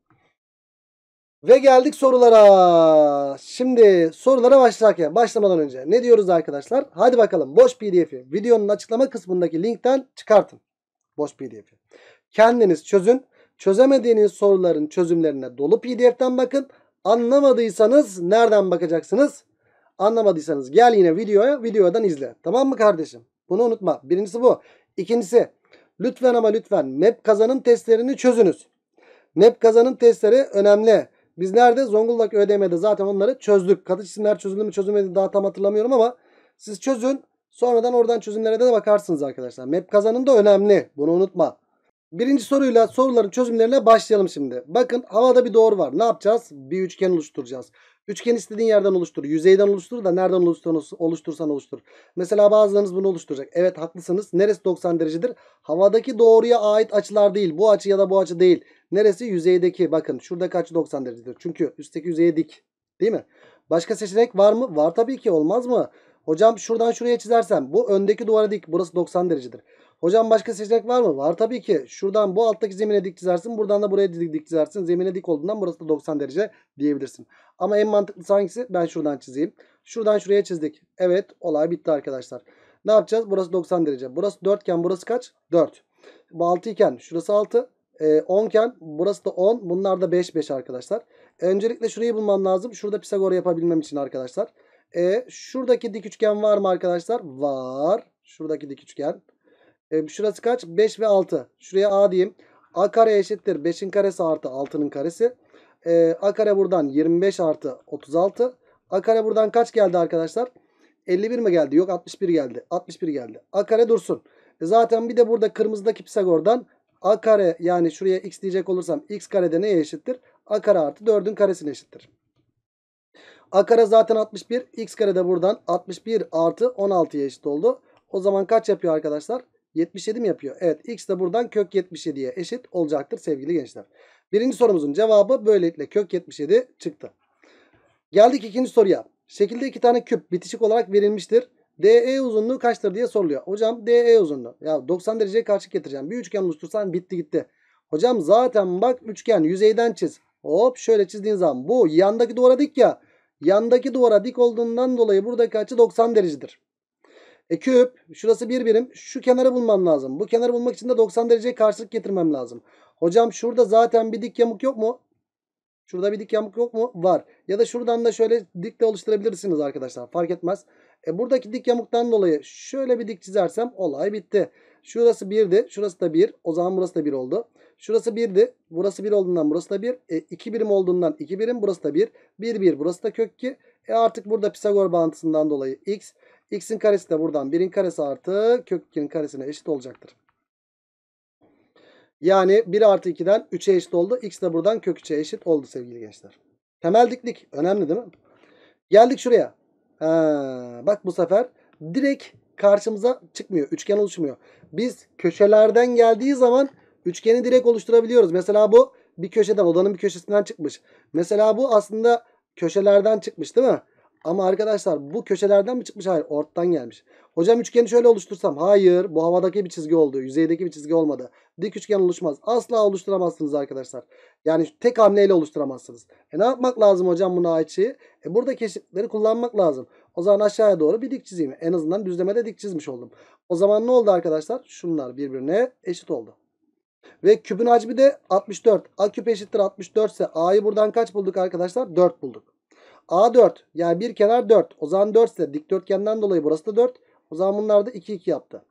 Ve geldik sorulara. Şimdi sorulara başlarken başlamadan önce ne diyoruz arkadaşlar? Hadi bakalım boş pdf'i videonun açıklama kısmındaki linkten çıkartın. Boş pdf'i. Kendiniz çözün. Çözemediğiniz soruların çözümlerine dolu pdf'den bakın. Anlamadıysanız nereden bakacaksınız? Anlamadıysanız gel yine videoya videodan izle. Tamam mı kardeşim? Bunu unutma. Birincisi bu. İkincisi lütfen ama lütfen map kazanım testlerini çözünüz. Map kazanım testleri önemli. Biz nerede? Zonguldak ÖDM'de zaten onları çözdük. Katı cisimler çözüldü mü çözülmedi daha tam hatırlamıyorum ama siz çözün. Sonradan oradan çözümlere de bakarsınız arkadaşlar. Map kazanın da önemli. Bunu unutma. Birinci soruyla soruların çözümlerine başlayalım şimdi. Bakın havada bir doğru var. Ne yapacağız? Bir üçgen oluşturacağız. Üçgen istediğin yerden oluştur. Yüzeyden oluştur da nereden oluştursan oluştur. Mesela bazılarınız bunu oluşturacak. Evet haklısınız. Neresi 90 derecedir? Havadaki doğruya ait açılar değil. Bu açı ya da bu açı değil. Neresi? Yüzeydeki. Bakın şurada açı 90 derecedir. Çünkü üstteki yüzeye dik. Değil mi? Başka seçenek var mı? Var tabii ki. Olmaz mı? Hocam şuradan şuraya çizersem bu öndeki duvara dik. Burası 90 derecedir. Hocam başka seçenek var mı? Var tabii ki. Şuradan bu alttaki zemine dik çizersin. Buradan da buraya dik çizersin. Zemine dik olduğundan burası da 90 derece diyebilirsin. Ama en mantıklısı hangisi? Ben şuradan çizeyim. Şuradan şuraya çizdik. Evet olay bitti arkadaşlar. Ne yapacağız? Burası 90 derece. Burası 4 iken burası kaç? 4. Bu 6 iken şurası 6. E, 10 iken burası da 10. Bunlar da 5 5 arkadaşlar. Öncelikle şurayı bulmam lazım. Şurada Pisagor yapabilmem için arkadaşlar. E, şuradaki dik üçgen var mı arkadaşlar? Var. Şuradaki dik üçgen ee, şurası kaç? 5 ve 6. Şuraya A diyeyim. A kare eşittir 5'in karesi artı 6'nın karesi. Ee, A kare buradan 25 artı 36. A kare buradan kaç geldi arkadaşlar? 51 mi geldi? Yok 61 geldi. 61 geldi. A kare dursun. E, zaten bir de burada kırmızıdaki Pisagor'dan A kare yani şuraya x diyecek olursam x kare de neye eşittir? A kare artı 4'ün karesine eşittir. A kare zaten 61. X kare de buradan 61 artı 16'ya eşit oldu. O zaman kaç yapıyor arkadaşlar? 77 mi yapıyor? Evet x de buradan kök 77'ye eşit olacaktır sevgili gençler. Birinci sorumuzun cevabı böylelikle kök 77 çıktı. Geldik ikinci soruya. Şekilde iki tane küp bitişik olarak verilmiştir. DE uzunluğu kaçtır diye soruluyor. Hocam DE uzunluğu. Ya 90 dereceye karşı getireceğim. Bir üçgen oluştursan bitti gitti. Hocam zaten bak üçgen yüzeyden çiz. Hop şöyle çizdiğin zaman bu yandaki duvara dik ya. Yandaki duvara dik olduğundan dolayı buradaki açı 90 derecedir. E küp şurası bir birim. Şu kenarı bulmam lazım. Bu kenarı bulmak için de 90 dereceye karşılık getirmem lazım. Hocam şurada zaten bir dik yamuk yok mu? Şurada bir dik yamuk yok mu? Var. Ya da şuradan da şöyle dik de oluşturabilirsiniz arkadaşlar. Fark etmez. E buradaki dik yamuktan dolayı şöyle bir dik çizersem olay bitti. Şurası 1'di. Şurası da 1. O zaman burası da 1 oldu. Şurası 1'di. Burası 1 olduğundan burası da 1. 2 e, birim olduğundan 2 birim. Burası da 1. 1 1. Burası da kök 2. E artık burada Pisagor bağıntısından dolayı x X'in karesi de buradan 1'in karesi artı kök 2'nin karesine eşit olacaktır. Yani 1 artı 2'den 3'e eşit oldu. X de buradan kök 3'e eşit oldu sevgili gençler. Temel diklik önemli değil mi? Geldik şuraya. Ha, bak bu sefer direkt karşımıza çıkmıyor. Üçgen oluşmuyor. Biz köşelerden geldiği zaman üçgeni direkt oluşturabiliyoruz. Mesela bu bir köşeden odanın bir köşesinden çıkmış. Mesela bu aslında köşelerden çıkmış değil mi? Ama arkadaşlar bu köşelerden mi çıkmış? Hayır orttan gelmiş. Hocam üçgeni şöyle oluştursam. Hayır bu havadaki bir çizgi oldu. Yüzeydeki bir çizgi olmadı. Dik üçgen oluşmaz. Asla oluşturamazsınız arkadaşlar. Yani tek hamleyle oluşturamazsınız. E ne yapmak lazım hocam bunu açığı? E burada keşifleri kullanmak lazım. O zaman aşağıya doğru bir dik çizeyim. En azından düzlemede dik çizmiş oldum. O zaman ne oldu arkadaşlar? Şunlar birbirine eşit oldu. Ve küpün hacmi de 64. A küp eşittir 64 ise A'yı buradan kaç bulduk arkadaşlar? 4 bulduk. A4 yani bir kenar 4. O zaman 4 ise dikdörtgenden dolayı burası da 4. O zaman bunlar da 2 2 yaptı.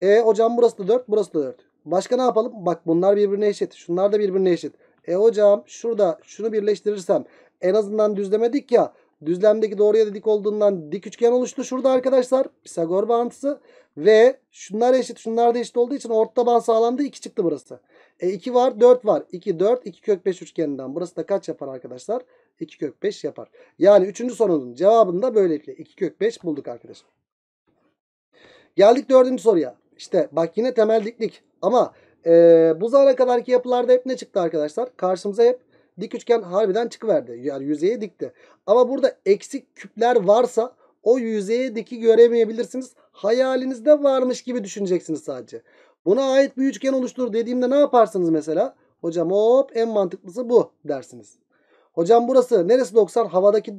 E hocam burası da 4 burası da 4. Başka ne yapalım? Bak bunlar birbirine eşit. Şunlar da birbirine eşit. E hocam şurada şunu birleştirirsem en azından düzlemedik ya. Düzlemdeki doğruya dik olduğundan dik üçgen oluştu. Şurada arkadaşlar Pisagor bağıntısı ve şunlar eşit şunlar da eşit olduğu için orta taban sağlandı. 2 çıktı burası. E 2 var 4 var. 2 4 2 kök 5 üçgeninden. Burası da kaç yapar arkadaşlar? 2 kök 5 yapar. Yani 3. sorunun cevabını da böylelikle 2 kök 5 bulduk arkadaşlar. Geldik 4. soruya. İşte bak yine temel diklik ama e, bu zamana kadarki yapılarda hep ne çıktı arkadaşlar? Karşımıza hep dik üçgen harbiden çıkıverdi. Yani yüzeye dikti. Ama burada eksik küpler varsa o yüzeye diki göremeyebilirsiniz. Hayalinizde varmış gibi düşüneceksiniz sadece. Buna ait bir üçgen oluştur dediğimde ne yaparsınız mesela? Hocam hop en mantıklısı bu dersiniz. Hocam burası neresi 90? Havadaki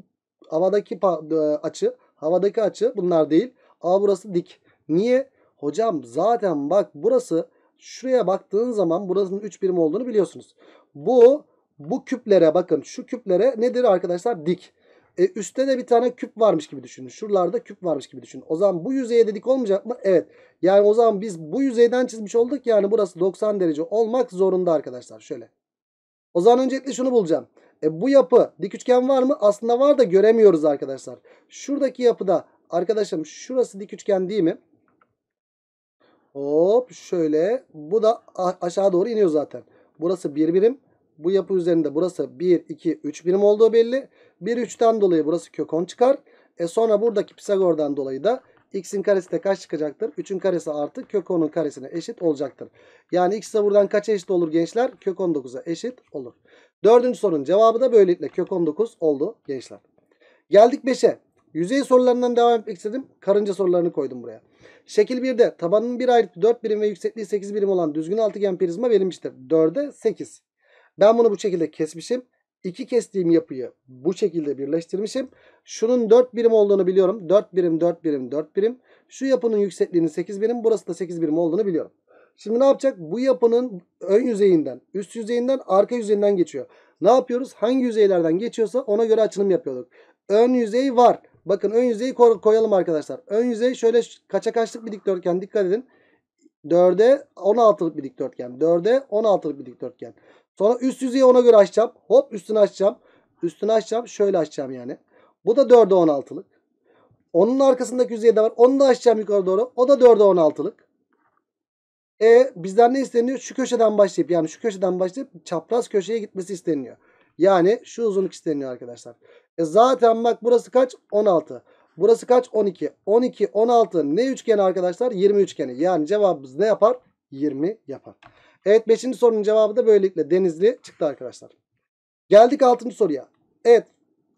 havadaki e, açı, havadaki açı bunlar değil. A burası dik. Niye? Hocam zaten bak burası şuraya baktığın zaman burasının 3 birim olduğunu biliyorsunuz. Bu bu küplere bakın şu küplere nedir arkadaşlar? Dik. E, üstte de bir tane küp varmış gibi düşünün. Şuralarda küp varmış gibi düşünün. O zaman bu yüzeye dedik olmayacak mı? Evet. Yani o zaman biz bu yüzeyden çizmiş olduk. Yani burası 90 derece olmak zorunda arkadaşlar. Şöyle. O zaman öncelikle şunu bulacağım. E bu yapı dik üçgen var mı? Aslında var da göremiyoruz arkadaşlar. Şuradaki yapıda arkadaşım şurası dik üçgen değil mi? Hop şöyle. Bu da aşağı doğru iniyor zaten. Burası bir birim. Bu yapı üzerinde burası 1, 2, 3 birim olduğu belli. 1, 3'ten dolayı burası kök 10 çıkar. E sonra buradaki Pisagor'dan dolayı da x'in karesi de kaç çıkacaktır? 3'ün karesi artı kök 10'un karesine eşit olacaktır. Yani x de buradan kaç eşit olur gençler? Kök 19'a eşit olur. Dördüncü sorunun cevabı da böylelikle kök 19 oldu gençler. Geldik 5'e. Yüzey sorularından devam etmek istedim. Karınca sorularını koydum buraya. Şekil 1'de tabanının bir ayrıtı 4 birim ve yüksekliği 8 birim olan düzgün altıgen prizma verilmiştir. 4'e 8. Ben bunu bu şekilde kesmişim. İki kestiğim yapıyı bu şekilde birleştirmişim. Şunun 4 birim olduğunu biliyorum. 4 birim, 4 birim, 4 birim. Şu yapının yüksekliğinin 8 birim, burası da 8 birim olduğunu biliyorum. Şimdi ne yapacak? Bu yapının ön yüzeyinden, üst yüzeyinden, arka yüzeyinden geçiyor. Ne yapıyoruz? Hangi yüzeylerden geçiyorsa ona göre açılım yapıyorduk. Ön yüzey var. Bakın ön yüzeyi koyalım arkadaşlar. Ön yüzey şöyle kaça kaçlık bir dikdörtgen dikkat edin. 4'e 16'lık bir dikdörtgen. 4'e 16'lık bir dikdörtgen. Sonra üst yüzeyi ona göre açacağım. Hop üstünü açacağım. Üstünü açacağım. Şöyle açacağım yani. Bu da 4'e 16'lık. Onun arkasındaki yüzeyde var. Onu da açacağım yukarı doğru. O da 4'e 16'lık. E bizden ne isteniyor? Şu köşeden başlayıp yani şu köşeden başlayıp çapraz köşeye gitmesi isteniyor. Yani şu uzunluk isteniyor arkadaşlar. E zaten bak burası kaç? 16. Burası kaç? 12. 12, 16 ne üçgeni arkadaşlar? 20 üçgeni. Yani cevabımız ne yapar? 20 yapar. Evet 5. sorunun cevabı da böylelikle Denizli çıktı arkadaşlar. Geldik 6. soruya. Evet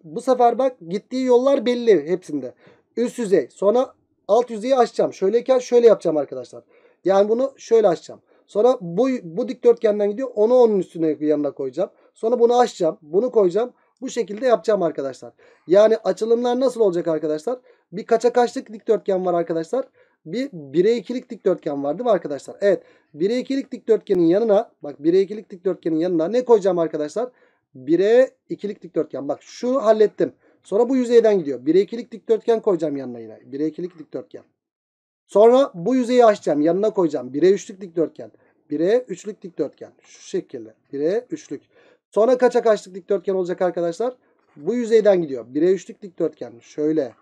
bu sefer bak gittiği yollar belli hepsinde. Üst yüzey sonra alt yüzeyi açacağım. Şöyleyken şöyle yapacağım arkadaşlar. Arkadaşlar. Yani bunu şöyle açacağım. Sonra bu, bu dikdörtgenden gidiyor. Onu onun üstüne yanına koyacağım. Sonra bunu açacağım. Bunu koyacağım. Bu şekilde yapacağım arkadaşlar. Yani açılımlar nasıl olacak arkadaşlar? Bir kaça kaçlık dikdörtgen var arkadaşlar? Bir 1'e 2'lik dikdörtgen var değil mi arkadaşlar? Evet. 1'e 2'lik dikdörtgenin yanına bak 1'e 2'lik dikdörtgenin yanına ne koyacağım arkadaşlar? 1'e 2'lik dikdörtgen. Bak şu hallettim. Sonra bu yüzeyden gidiyor. 1'e 2'lik dikdörtgen koyacağım yanına yine. 1'e 2'lik dikdörtgen. Sonra bu yüzeyi açacağım. Yanına koyacağım. 1'e 3'lük dikdörtgen. 1'e 3'lük dikdörtgen. Şu şekilde. 1'e 3'lük. Sonra kaça kaçlık dikdörtgen olacak arkadaşlar? Bu yüzeyden gidiyor. 1'e 3'lük dikdörtgen. Şöyle.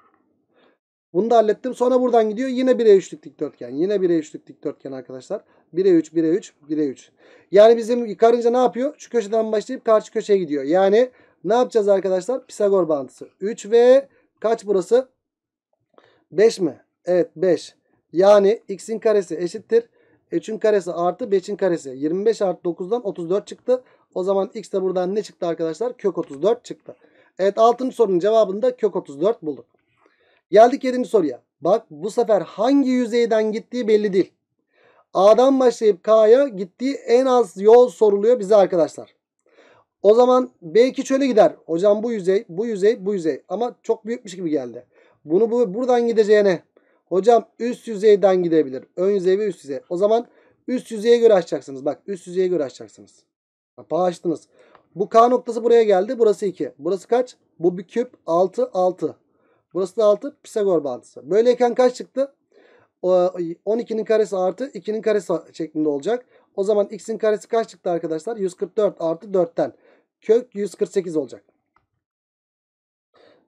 Bunu da hallettim. Sonra buradan gidiyor. Yine 1'e 3'lük dikdörtgen. Yine 1'e 3'lük dikdörtgen arkadaşlar. 1'e 3, 1'e 3, 1'e 3. Yani bizim karınca ne yapıyor? Şu köşeden başlayıp karşı köşeye gidiyor. Yani ne yapacağız arkadaşlar? Pisagor bağıntısı. 3 ve kaç burası? 5 mi? Evet 5. Yani x'in karesi eşittir. 3'ün karesi artı 5'in karesi. 25 artı 9'dan 34 çıktı. O zaman x de buradan ne çıktı arkadaşlar? Kök 34 çıktı. Evet 6. sorunun cevabında kök 34 bulduk. Geldik 7. soruya. Bak bu sefer hangi yüzeyden gittiği belli değil. A'dan başlayıp K'ya gittiği en az yol soruluyor bize arkadaşlar. O zaman B2 çöle gider. Hocam bu yüzey, bu yüzey, bu yüzey. Ama çok büyükmüş gibi geldi. Bunu bu, buradan gideceğine Hocam üst yüzeyden gidebilir. Ön yüzey ve üst yüzey. O zaman üst yüzeye göre açacaksınız. Bak üst yüzeye göre açacaksınız. Kapağı açtınız. Bu K noktası buraya geldi. Burası 2. Burası kaç? Bu bir küp. 6, 6. Burası da 6. Pisagor bağıntısı. Böyleyken kaç çıktı? 12'nin karesi artı 2'nin karesi şeklinde olacak. O zaman x'in karesi kaç çıktı arkadaşlar? 144 artı 4'ten. Kök 148 olacak.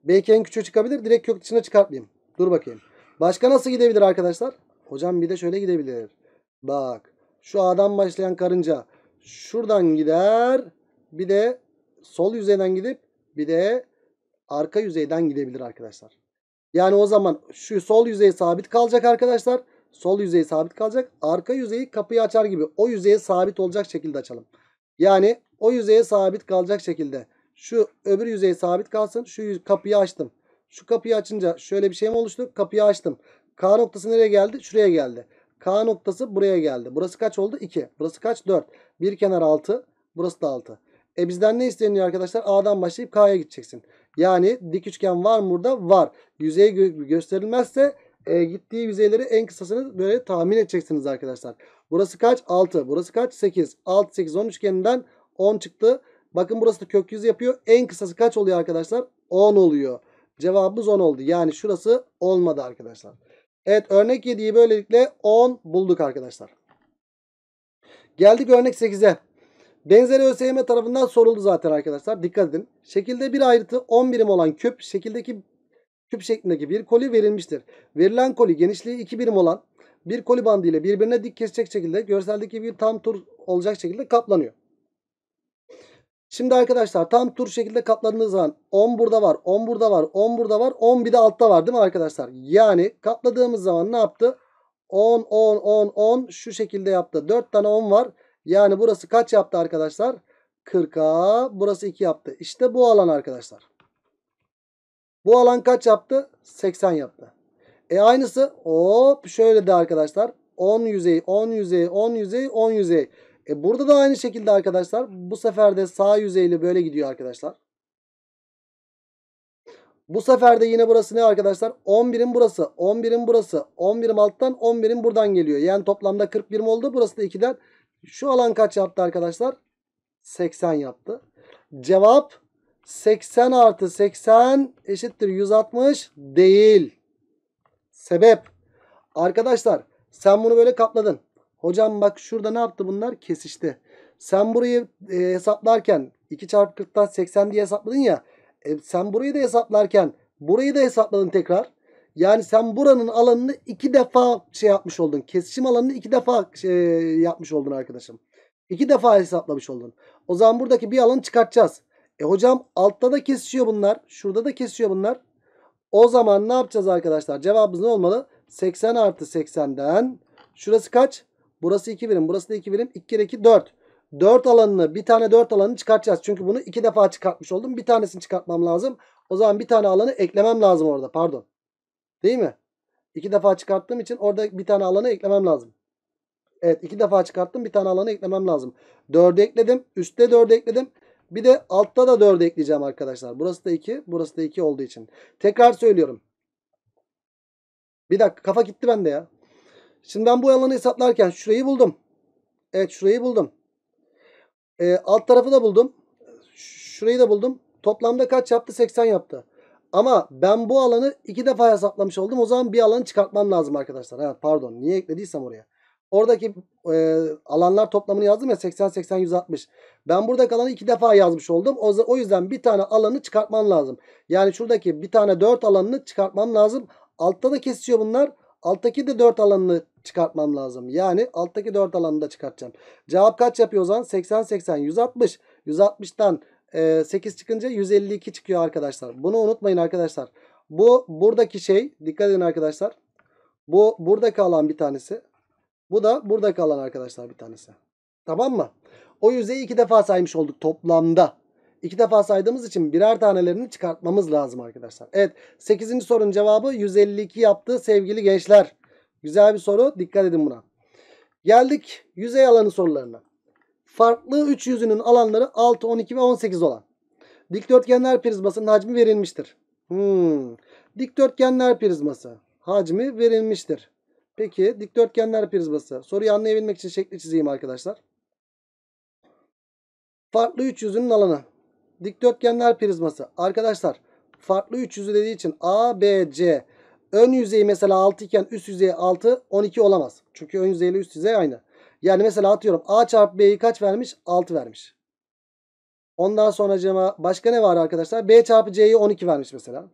Belki en küçüğü çıkabilir. Direkt kök dışına çıkartmayayım. Dur bakayım. Başka nasıl gidebilir arkadaşlar? Hocam bir de şöyle gidebilir. Bak şu A'dan başlayan karınca şuradan gider. Bir de sol yüzeyden gidip bir de arka yüzeyden gidebilir arkadaşlar. Yani o zaman şu sol yüzey sabit kalacak arkadaşlar. Sol yüzey sabit kalacak. Arka yüzeyi kapıyı açar gibi o yüzeye sabit olacak şekilde açalım. Yani o yüzeye sabit kalacak şekilde. Şu öbür yüzey sabit kalsın. Şu kapıyı açtım. Şu kapıyı açınca şöyle bir şey mi oluştu? Kapıyı açtım. K noktası nereye geldi? Şuraya geldi. K noktası buraya geldi. Burası kaç oldu? 2. Burası kaç? 4. Bir kenar 6. Burası da 6. E bizden ne isteniyor arkadaşlar? A'dan başlayıp K'ya gideceksin. Yani dik üçgen var mı burada? Var. Yüzey gösterilmezse e, gittiği yüzeyleri en kısasını böyle tahmin edeceksiniz arkadaşlar. Burası kaç? 6. Burası kaç? 8. 6, 8, 10 üçgeninden 10 çıktı. Bakın burası da kök yüz yapıyor. En kısası kaç oluyor arkadaşlar? 10 oluyor. Cevabımız 10 oldu. Yani şurası olmadı arkadaşlar. Evet örnek 7'yi böylelikle 10 bulduk arkadaşlar. Geldik örnek 8'e. Benzeri ÖSYM tarafından soruldu zaten arkadaşlar. Dikkat edin. Şekilde bir ayrıtı 10 birim olan küp şekildeki küp şeklindeki bir koli verilmiştir. Verilen koli genişliği 2 birim olan bir koli bandı ile birbirine dik kesecek şekilde görseldeki bir tam tur olacak şekilde kaplanıyor. Şimdi arkadaşlar tam tur şekilde katladığınız zaman 10 burada var, 10 burada var, 10 burada var, 10 bir de altta var değil mi arkadaşlar? Yani katladığımız zaman ne yaptı? 10, 10, 10, 10 şu şekilde yaptı. 4 tane 10 var. Yani burası kaç yaptı arkadaşlar? 40'a burası 2 yaptı. İşte bu alan arkadaşlar. Bu alan kaç yaptı? 80 yaptı. E aynısı hop şöyle de arkadaşlar. 10 yüzey, 10 yüzey, 10 yüzey, 10 yüzey. E burada da aynı şekilde arkadaşlar. Bu sefer de sağ yüzeyli böyle gidiyor arkadaşlar. Bu sefer de yine burası ne arkadaşlar? 11'in burası, 11'in burası, 11'im alttan, 11'im buradan geliyor. Yani toplamda 41 oldu. Burası da 2'den. Şu alan kaç yaptı arkadaşlar? 80 yaptı. Cevap 80 artı 80 eşittir 160 değil. Sebep. Arkadaşlar sen bunu böyle kapladın. Hocam bak şurada ne yaptı bunlar? Kesişti. Sen burayı e, hesaplarken 2 çarpı 40'tan 80 diye hesapladın ya. E, sen burayı da hesaplarken burayı da hesapladın tekrar. Yani sen buranın alanını iki defa şey yapmış oldun. Kesişim alanını iki defa şey yapmış oldun arkadaşım. İki defa hesaplamış oldun. O zaman buradaki bir alanı çıkartacağız. E hocam altta da kesişiyor bunlar. Şurada da kesişiyor bunlar. O zaman ne yapacağız arkadaşlar? Cevabımız ne olmalı? 80 artı 80'den şurası kaç? Burası 2 birim. Burası da 2 birim. 2 kere 2 4. 4 alanını bir tane 4 alanını çıkartacağız. Çünkü bunu 2 defa çıkartmış oldum. Bir tanesini çıkartmam lazım. O zaman bir tane alanı eklemem lazım orada. Pardon. Değil mi? 2 defa çıkarttığım için orada bir tane alanı eklemem lazım. Evet 2 defa çıkarttım. Bir tane alanı eklemem lazım. 4'ü ekledim. Üstte 4'ü ekledim. Bir de altta da 4'ü ekleyeceğim arkadaşlar. Burası da 2. Burası da 2 olduğu için. Tekrar söylüyorum. Bir dakika kafa gitti bende ya. Şimdi ben bu alanı hesaplarken şurayı buldum. Evet şurayı buldum. E, alt tarafı da buldum. Şurayı da buldum. Toplamda kaç yaptı? 80 yaptı. Ama ben bu alanı iki defa hesaplamış oldum. O zaman bir alanı çıkartmam lazım arkadaşlar. Ha, pardon niye eklediysem oraya. Oradaki e, alanlar toplamını yazdım ya 80, 80, 160. Ben burada kalanı iki defa yazmış oldum. O, o yüzden bir tane alanı çıkartmam lazım. Yani şuradaki bir tane 4 alanını çıkartmam lazım. Altta da kesişiyor bunlar. Alttaki de 4 alanını çıkartmam lazım. Yani alttaki 4 alanını da çıkartacağım. Cevap kaç yapıyor o zaman? 80, 80, 160. 160'tan 8 çıkınca 152 çıkıyor arkadaşlar. Bunu unutmayın arkadaşlar. Bu buradaki şey dikkat edin arkadaşlar. Bu buradaki alan bir tanesi. Bu da buradaki alan arkadaşlar bir tanesi. Tamam mı? O yüzeyi iki defa saymış olduk toplamda. İki defa saydığımız için birer tanelerini çıkartmamız lazım arkadaşlar. Evet 8. sorunun cevabı 152 yaptı sevgili gençler. Güzel bir soru dikkat edin buna. Geldik yüzey alanı sorularına. Farklı üç yüzünün alanları 6, 12 ve 18 olan. Dikdörtgenler prizmasının hacmi verilmiştir. Hmm. Dikdörtgenler prizması hacmi verilmiştir. Peki dikdörtgenler prizması. Soruyu anlayabilmek için şekli çizeyim arkadaşlar. Farklı üç yüzünün alanı. Dikdörtgenler prizması. Arkadaşlar farklı üç yüzü dediği için A, B, C. Ön yüzeyi mesela 6 iken üst yüzeyi 6, 12 olamaz. Çünkü ön yüzeyle üst yüzey aynı. Yani mesela atıyorum A çarpı B'yi kaç vermiş? 6 vermiş. Ondan sonra cema başka ne var arkadaşlar? B çarpı C'yi 12 vermiş mesela.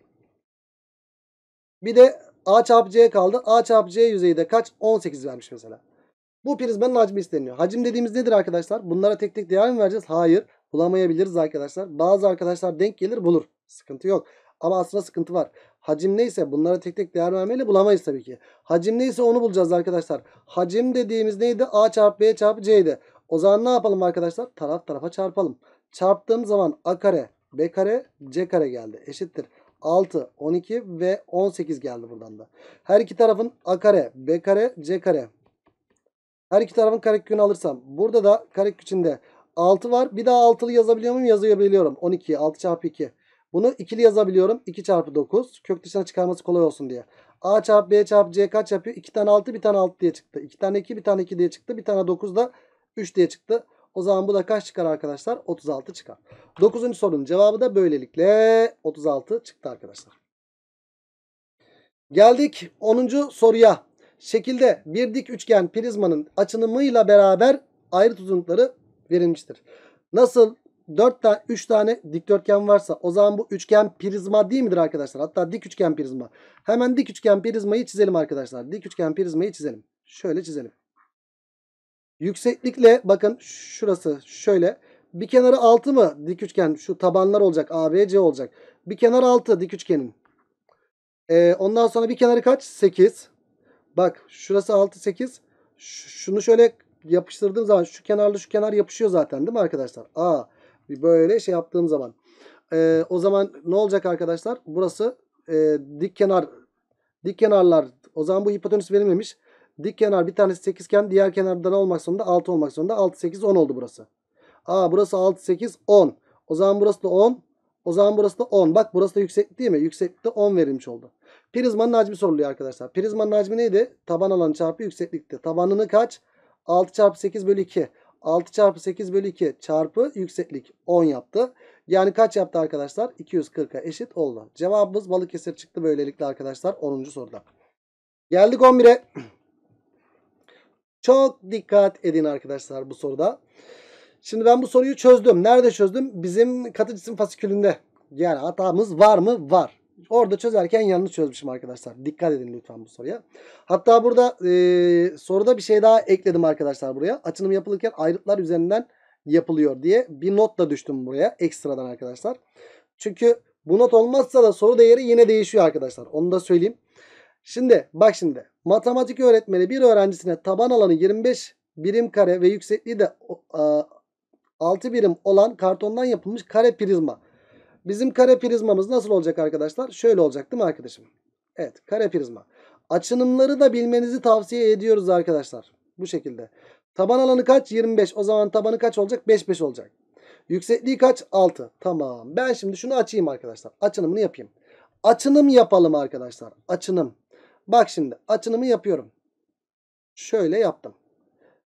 Bir de A çarpı C kaldı. A çarpı C yüzeyi de kaç? 18 vermiş mesela. Bu prizmanın hacmi isteniyor. Hacim dediğimiz nedir arkadaşlar? Bunlara tek tek değer mi vereceğiz? Hayır bulamayabiliriz arkadaşlar. Bazı arkadaşlar denk gelir bulur. Sıkıntı yok. Ama aslında sıkıntı var. Hacim neyse bunlara tek tek değer vermeyle bulamayız tabii ki. Hacim neyse onu bulacağız arkadaşlar. Hacim dediğimiz neydi? A çarpı B çarpı C'ydi. O zaman ne yapalım arkadaşlar? Taraf tarafa çarpalım. Çarptığım zaman A kare, B kare, C kare geldi. Eşittir. 6, 12 ve 18 geldi buradan da. Her iki tarafın A kare, B kare, C kare. Her iki tarafın karekökünü alırsam burada da kareköküçünde 6 var. Bir daha 6'lı yazabiliyor muyum? Yazabiliyorum. 12. 6 çarpı 2. Bunu ikili yazabiliyorum. 2 çarpı 9. Kök dışına çıkarması kolay olsun diye. A çarpı B çarpı C kaç yapıyor? 2 tane 6 bir tane 6 diye çıktı. 2 tane 2 bir tane 2 diye çıktı. Bir tane 9 da 3 diye çıktı. O zaman bu da kaç çıkar arkadaşlar? 36 çıkar. 9. sorunun cevabı da böylelikle 36 çıktı arkadaşlar. Geldik 10. soruya. Şekilde bir dik üçgen prizmanın açınımıyla beraber ayrı uzunlukları verilmiştir. Nasıl 4 tane 3 tane dikdörtgen varsa o zaman bu üçgen prizma değil midir arkadaşlar? Hatta dik üçgen prizma. Hemen dik üçgen prizmayı çizelim arkadaşlar. Dik üçgen prizmayı çizelim. Şöyle çizelim. Yükseklikle bakın şurası şöyle. Bir kenarı 6 mı dik üçgen? Şu tabanlar olacak. ABC olacak. Bir kenar 6 dik üçgenin. Ee, ondan sonra bir kenarı kaç? 8. Bak şurası 6 8. Şunu şöyle yapıştırdığım zaman şu kenarla şu kenar yapışıyor zaten değil mi arkadaşlar? A böyle şey yaptığım zaman. E, o zaman ne olacak arkadaşlar? Burası e, dik kenar dik kenarlar o zaman bu hipotenüs verilmemiş. Dik kenar bir tanesi 8 iken diğer kenarda ne olmak zorunda? 6 olmak zorunda. 6 8 10 oldu burası. A burası 6 8 10. O zaman burası da 10. O zaman burası da 10. Bak burası da yüksek değil mi? Yükseklikte 10 verilmiş oldu. Prizmanın hacmi soruluyor arkadaşlar. Prizmanın hacmi neydi? Taban alanı çarpı yükseklikte. Tabanını kaç? 6 çarpı 8 bölü 2. 6 çarpı 8 bölü 2 çarpı yükseklik 10 yaptı. Yani kaç yaptı arkadaşlar? 240'a eşit oldu. Cevabımız Balıkesir çıktı böylelikle arkadaşlar 10. soruda. Geldik 11'e. Çok dikkat edin arkadaşlar bu soruda. Şimdi ben bu soruyu çözdüm. Nerede çözdüm? Bizim katı cisim fasikülünde. Yani hatamız var mı? Var. Orada çözerken yanlış çözmüşüm arkadaşlar. Dikkat edin lütfen bu soruya. Hatta burada e, soruda bir şey daha ekledim arkadaşlar buraya. Açılım yapılırken ayrıtlar üzerinden yapılıyor diye bir not da düştüm buraya ekstradan arkadaşlar. Çünkü bu not olmazsa da soru değeri yine değişiyor arkadaşlar. Onu da söyleyeyim. Şimdi bak şimdi matematik öğretmeni bir öğrencisine taban alanı 25 birim kare ve yüksekliği de 6 birim olan kartondan yapılmış kare prizma Bizim kare prizmamız nasıl olacak arkadaşlar? Şöyle olacak değil mi arkadaşım? Evet kare prizma. Açınımları da bilmenizi tavsiye ediyoruz arkadaşlar. Bu şekilde. Taban alanı kaç? 25. O zaman tabanı kaç olacak? 5 5 olacak. Yüksekliği kaç? 6. Tamam. Ben şimdi şunu açayım arkadaşlar. Açınımını yapayım. Açınım yapalım arkadaşlar. Açınım. Bak şimdi açınımı yapıyorum. Şöyle yaptım.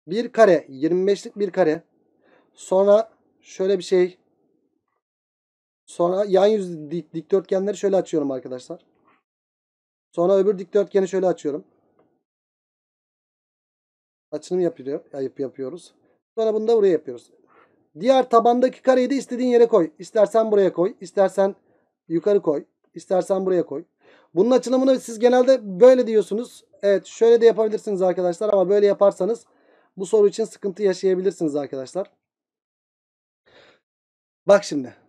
Bir kare. 25'lik bir kare. Sonra şöyle bir şey. Sonra yan yüz dik, dikdörtgenleri şöyle açıyorum arkadaşlar. Sonra öbür dikdörtgeni şöyle açıyorum. Açılım yapıyor, yap, yapıyoruz. Sonra bunu da buraya yapıyoruz. Diğer tabandaki kareyi de istediğin yere koy. İstersen buraya koy. istersen yukarı koy. istersen buraya koy. Bunun açılımını siz genelde böyle diyorsunuz. Evet şöyle de yapabilirsiniz arkadaşlar ama böyle yaparsanız bu soru için sıkıntı yaşayabilirsiniz arkadaşlar. Bak şimdi.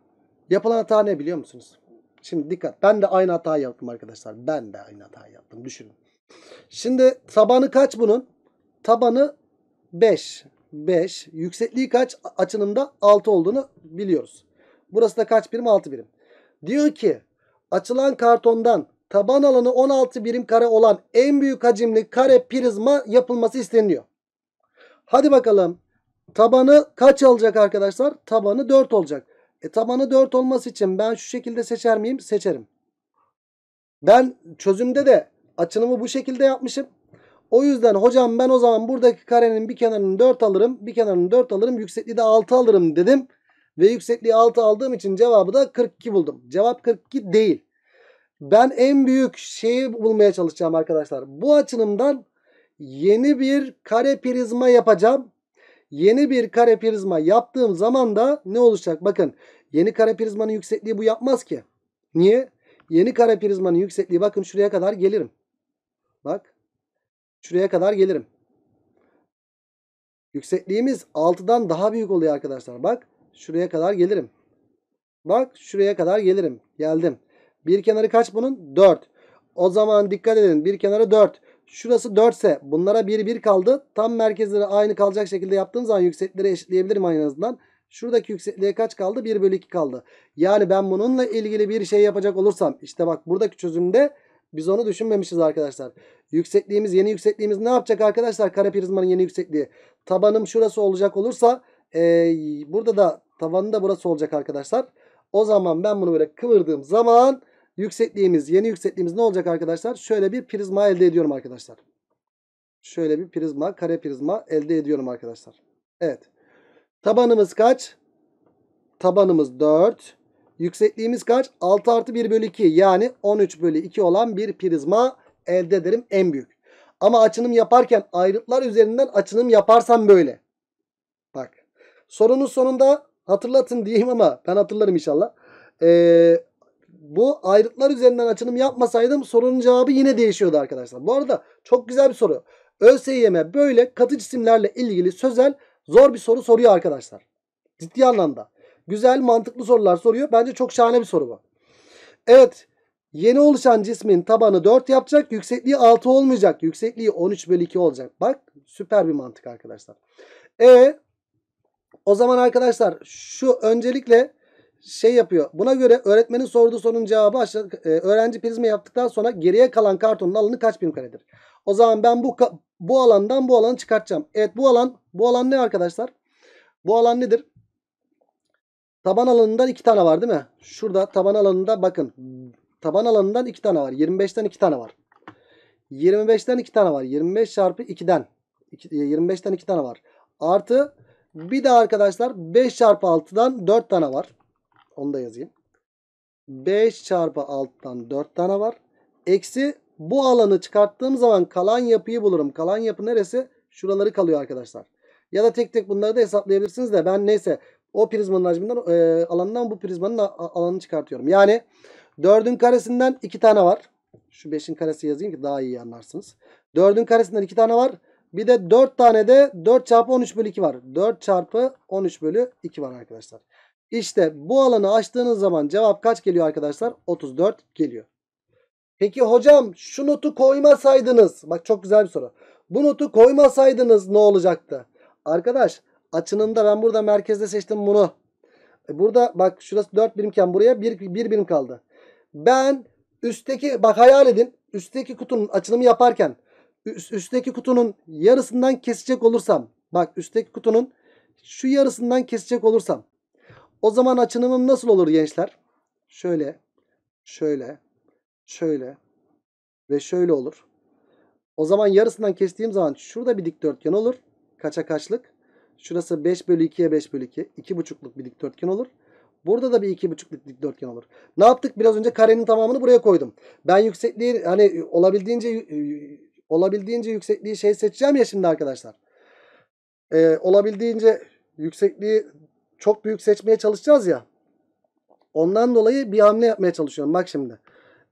Yapılan hata ne biliyor musunuz? Şimdi dikkat. Ben de aynı hatayı yaptım arkadaşlar. Ben de aynı hatayı yaptım. Düşünün. Şimdi tabanı kaç bunun? Tabanı 5. 5. Yüksekliği kaç? Açınımda 6 olduğunu biliyoruz. Burası da kaç birim? 6 birim. Diyor ki açılan kartondan taban alanı 16 birim kare olan en büyük hacimli kare prizma yapılması isteniyor. Hadi bakalım. Tabanı kaç alacak arkadaşlar? Tabanı 4 olacak. E tabanı 4 olması için ben şu şekilde seçer miyim? Seçerim. Ben çözümde de açılımı bu şekilde yapmışım. O yüzden hocam ben o zaman buradaki karenin bir kenarını 4 alırım. Bir kenarını 4 alırım. Yüksekliği de 6 alırım dedim. Ve yüksekliği 6 aldığım için cevabı da 42 buldum. Cevap 42 değil. Ben en büyük şeyi bulmaya çalışacağım arkadaşlar. Bu açılımdan yeni bir kare prizma yapacağım. Yeni bir kare prizma yaptığım zaman da ne olacak? Bakın Yeni kara prizmanın yüksekliği bu yapmaz ki. Niye? Yeni kara prizmanın yüksekliği bakın şuraya kadar gelirim. Bak. Şuraya kadar gelirim. Yüksekliğimiz 6'dan daha büyük oluyor arkadaşlar. Bak şuraya kadar gelirim. Bak şuraya kadar gelirim. Geldim. Bir kenarı kaç bunun? 4. O zaman dikkat edin. Bir kenarı 4. Şurası 4 ise bunlara 1 1 kaldı. Tam merkezleri aynı kalacak şekilde yaptığım zaman yüksekleri eşitleyebilirim en azından. Şuradaki yüksekliğe kaç kaldı? 1 bölü 2 kaldı. Yani ben bununla ilgili bir şey yapacak olursam işte bak buradaki çözümde biz onu düşünmemişiz arkadaşlar. Yüksekliğimiz yeni yüksekliğimiz ne yapacak arkadaşlar? Kare prizmanın yeni yüksekliği. Tabanım şurası olacak olursa e, burada da tavanı da burası olacak arkadaşlar. O zaman ben bunu böyle kıvırdığım zaman yüksekliğimiz yeni yüksekliğimiz ne olacak arkadaşlar? Şöyle bir prizma elde ediyorum arkadaşlar. Şöyle bir prizma kare prizma elde ediyorum arkadaşlar. Evet. Tabanımız kaç? Tabanımız 4. Yüksekliğimiz kaç? 6 artı 1 bölü 2 yani 13 bölü 2 olan bir prizma elde ederim en büyük. Ama açınım yaparken ayrıtlar üzerinden açınım yaparsam böyle. Bak sorunun sonunda hatırlatın diyeyim ama ben hatırlarım inşallah. Ee, bu ayrıtlar üzerinden açınım yapmasaydım sorunun cevabı yine değişiyordu arkadaşlar. Bu arada çok güzel bir soru. ÖSYM böyle katı cisimlerle ilgili sözel Zor bir soru soruyor arkadaşlar. Ciddi anlamda. Güzel mantıklı sorular soruyor. Bence çok şahane bir soru bu. Evet. Yeni oluşan cismin tabanı 4 yapacak. Yüksekliği 6 olmayacak. Yüksekliği 13 bölü 2 olacak. Bak süper bir mantık arkadaşlar. E o zaman arkadaşlar şu öncelikle şey yapıyor. Buna göre öğretmenin sorduğu sorunun cevabı aşağı, e, öğrenci prizma yaptıktan sonra geriye kalan kartonun alanı kaç bin karedir? O zaman ben bu bu alandan bu alanı çıkartacağım. Evet bu alan bu alan ne arkadaşlar? Bu alan nedir? Taban alanından iki tane var değil mi? Şurada taban alanında bakın. Taban alanından iki tane var. 25'ten iki tane var. 25'ten iki tane var. 25 çarpı 2'den. 25'ten e, iki tane var. Artı bir de arkadaşlar 5 çarpı 6'dan 4 tane var. Onu da yazayım. 5 çarpı alttan 4 tane var. Eksi bu alanı çıkarttığım zaman kalan yapıyı bulurum. Kalan yapı neresi? Şuraları kalıyor arkadaşlar. Ya da tek tek bunları da hesaplayabilirsiniz de ben neyse o prizmanın hacminden e, alanından bu prizmanın alanını çıkartıyorum. Yani 4'ün karesinden 2 tane var. Şu 5'in karesi yazayım ki daha iyi anlarsınız. 4'ün karesinden 2 tane var. Bir de 4 tane de 4 çarpı 13 bölü 2 var. 4 çarpı 13 bölü 2 var arkadaşlar. İşte bu alanı açtığınız zaman cevap kaç geliyor arkadaşlar? 34 geliyor. Peki hocam şu notu koymasaydınız. Bak çok güzel bir soru. Bu notu koymasaydınız ne olacaktı? Arkadaş açınımda ben burada merkezde seçtim bunu. E burada bak şurası 4 birimken buraya 1, 1 birim kaldı. Ben üstteki bak hayal edin. Üstteki kutunun açılımı yaparken üst, üstteki kutunun yarısından kesecek olursam bak üstteki kutunun şu yarısından kesecek olursam o zaman açınımım nasıl olur gençler? Şöyle, şöyle, şöyle ve şöyle olur. O zaman yarısından kestiğim zaman şurada bir dikdörtgen olur. Kaça kaçlık? Şurası 5 bölü 2'ye 5 bölü 2. buçukluk bir dikdörtgen olur. Burada da bir buçukluk dikdörtgen olur. Ne yaptık? Biraz önce karenin tamamını buraya koydum. Ben yüksekliği hani olabildiğince olabildiğince yüksekliği şey seçeceğim ya şimdi arkadaşlar. Ee, olabildiğince yüksekliği çok büyük seçmeye çalışacağız ya. Ondan dolayı bir hamle yapmaya çalışıyorum. Bak şimdi.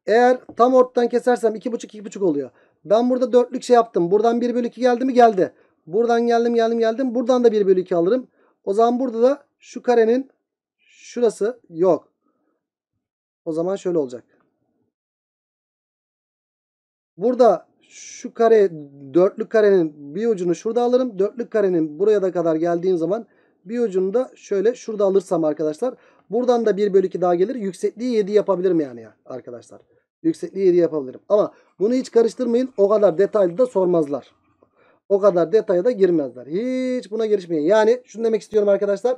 Eğer tam ortadan kesersem 2,5-2,5 oluyor. Ben burada dörtlük şey yaptım. Buradan 1 bölü 2 geldi mi? Geldi. Buradan geldim geldim geldim. Buradan da 1 bölü 2 alırım. O zaman burada da şu karenin şurası yok. O zaman şöyle olacak. Burada şu kare dörtlük karenin bir ucunu şurada alırım. Dörtlük karenin buraya da kadar geldiğim zaman bir ucunu da şöyle şurada alırsam arkadaşlar. Buradan da 1 bölü 2 daha gelir. Yüksekliği 7 yapabilirim yani ya arkadaşlar. Yüksekliği 7 yapabilirim. Ama bunu hiç karıştırmayın. O kadar detaylı da sormazlar. O kadar detaya da girmezler. Hiç buna girişmeyin. Yani şunu demek istiyorum arkadaşlar.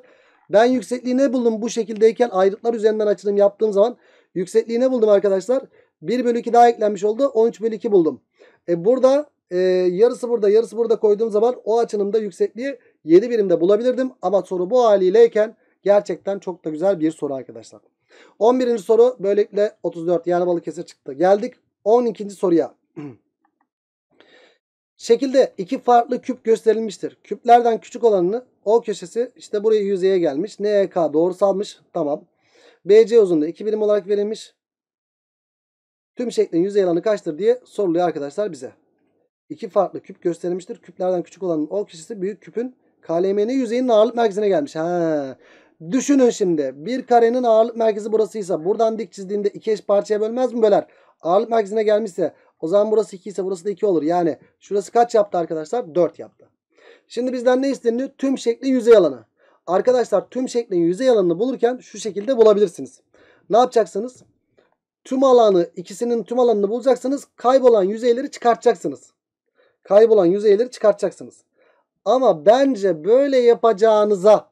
Ben yüksekliği ne buldum bu şekildeyken ayrıtlar üzerinden açılım yaptığım zaman yüksekliği ne buldum arkadaşlar? 1 bölü 2 daha eklenmiş oldu. 13 bölü 2 buldum. E burada e, yarısı burada yarısı burada koyduğum zaman o açılımda yüksekliği 7 birimde bulabilirdim. Ama soru bu haliyleyken gerçekten çok da güzel bir soru arkadaşlar. 11. soru böylelikle 34 yani Balıkesir çıktı. Geldik 12. soruya. Şekilde iki farklı küp gösterilmiştir. Küplerden küçük olanını O köşesi işte buraya yüzeye gelmiş. NEK doğrusalmış. Tamam. BC uzunluğu 2 birim olarak verilmiş. Tüm şeklin yüzey alanı kaçtır diye soruluyor arkadaşlar bize. İki farklı küp gösterilmiştir. Küplerden küçük olanın O köşesi büyük küpün KLM'nin yüzeyinin ağırlık merkezine gelmiş. Ha. Düşünün şimdi. Bir karenin ağırlık merkezi burasıysa buradan dik çizdiğinde iki eş parçaya bölmez mi? Böler. Ağırlık merkezine gelmişse o zaman burası 2 ise burası da 2 olur. Yani şurası kaç yaptı arkadaşlar? 4 yaptı. Şimdi bizden ne isteniyor? Tüm şeklin yüzey alanı. Arkadaşlar tüm şeklin yüzey alanını bulurken şu şekilde bulabilirsiniz. Ne yapacaksınız? Tüm alanı ikisinin tüm alanını bulacaksınız. Kaybolan yüzeyleri çıkartacaksınız. Kaybolan yüzeyleri çıkartacaksınız. Ama bence böyle yapacağınıza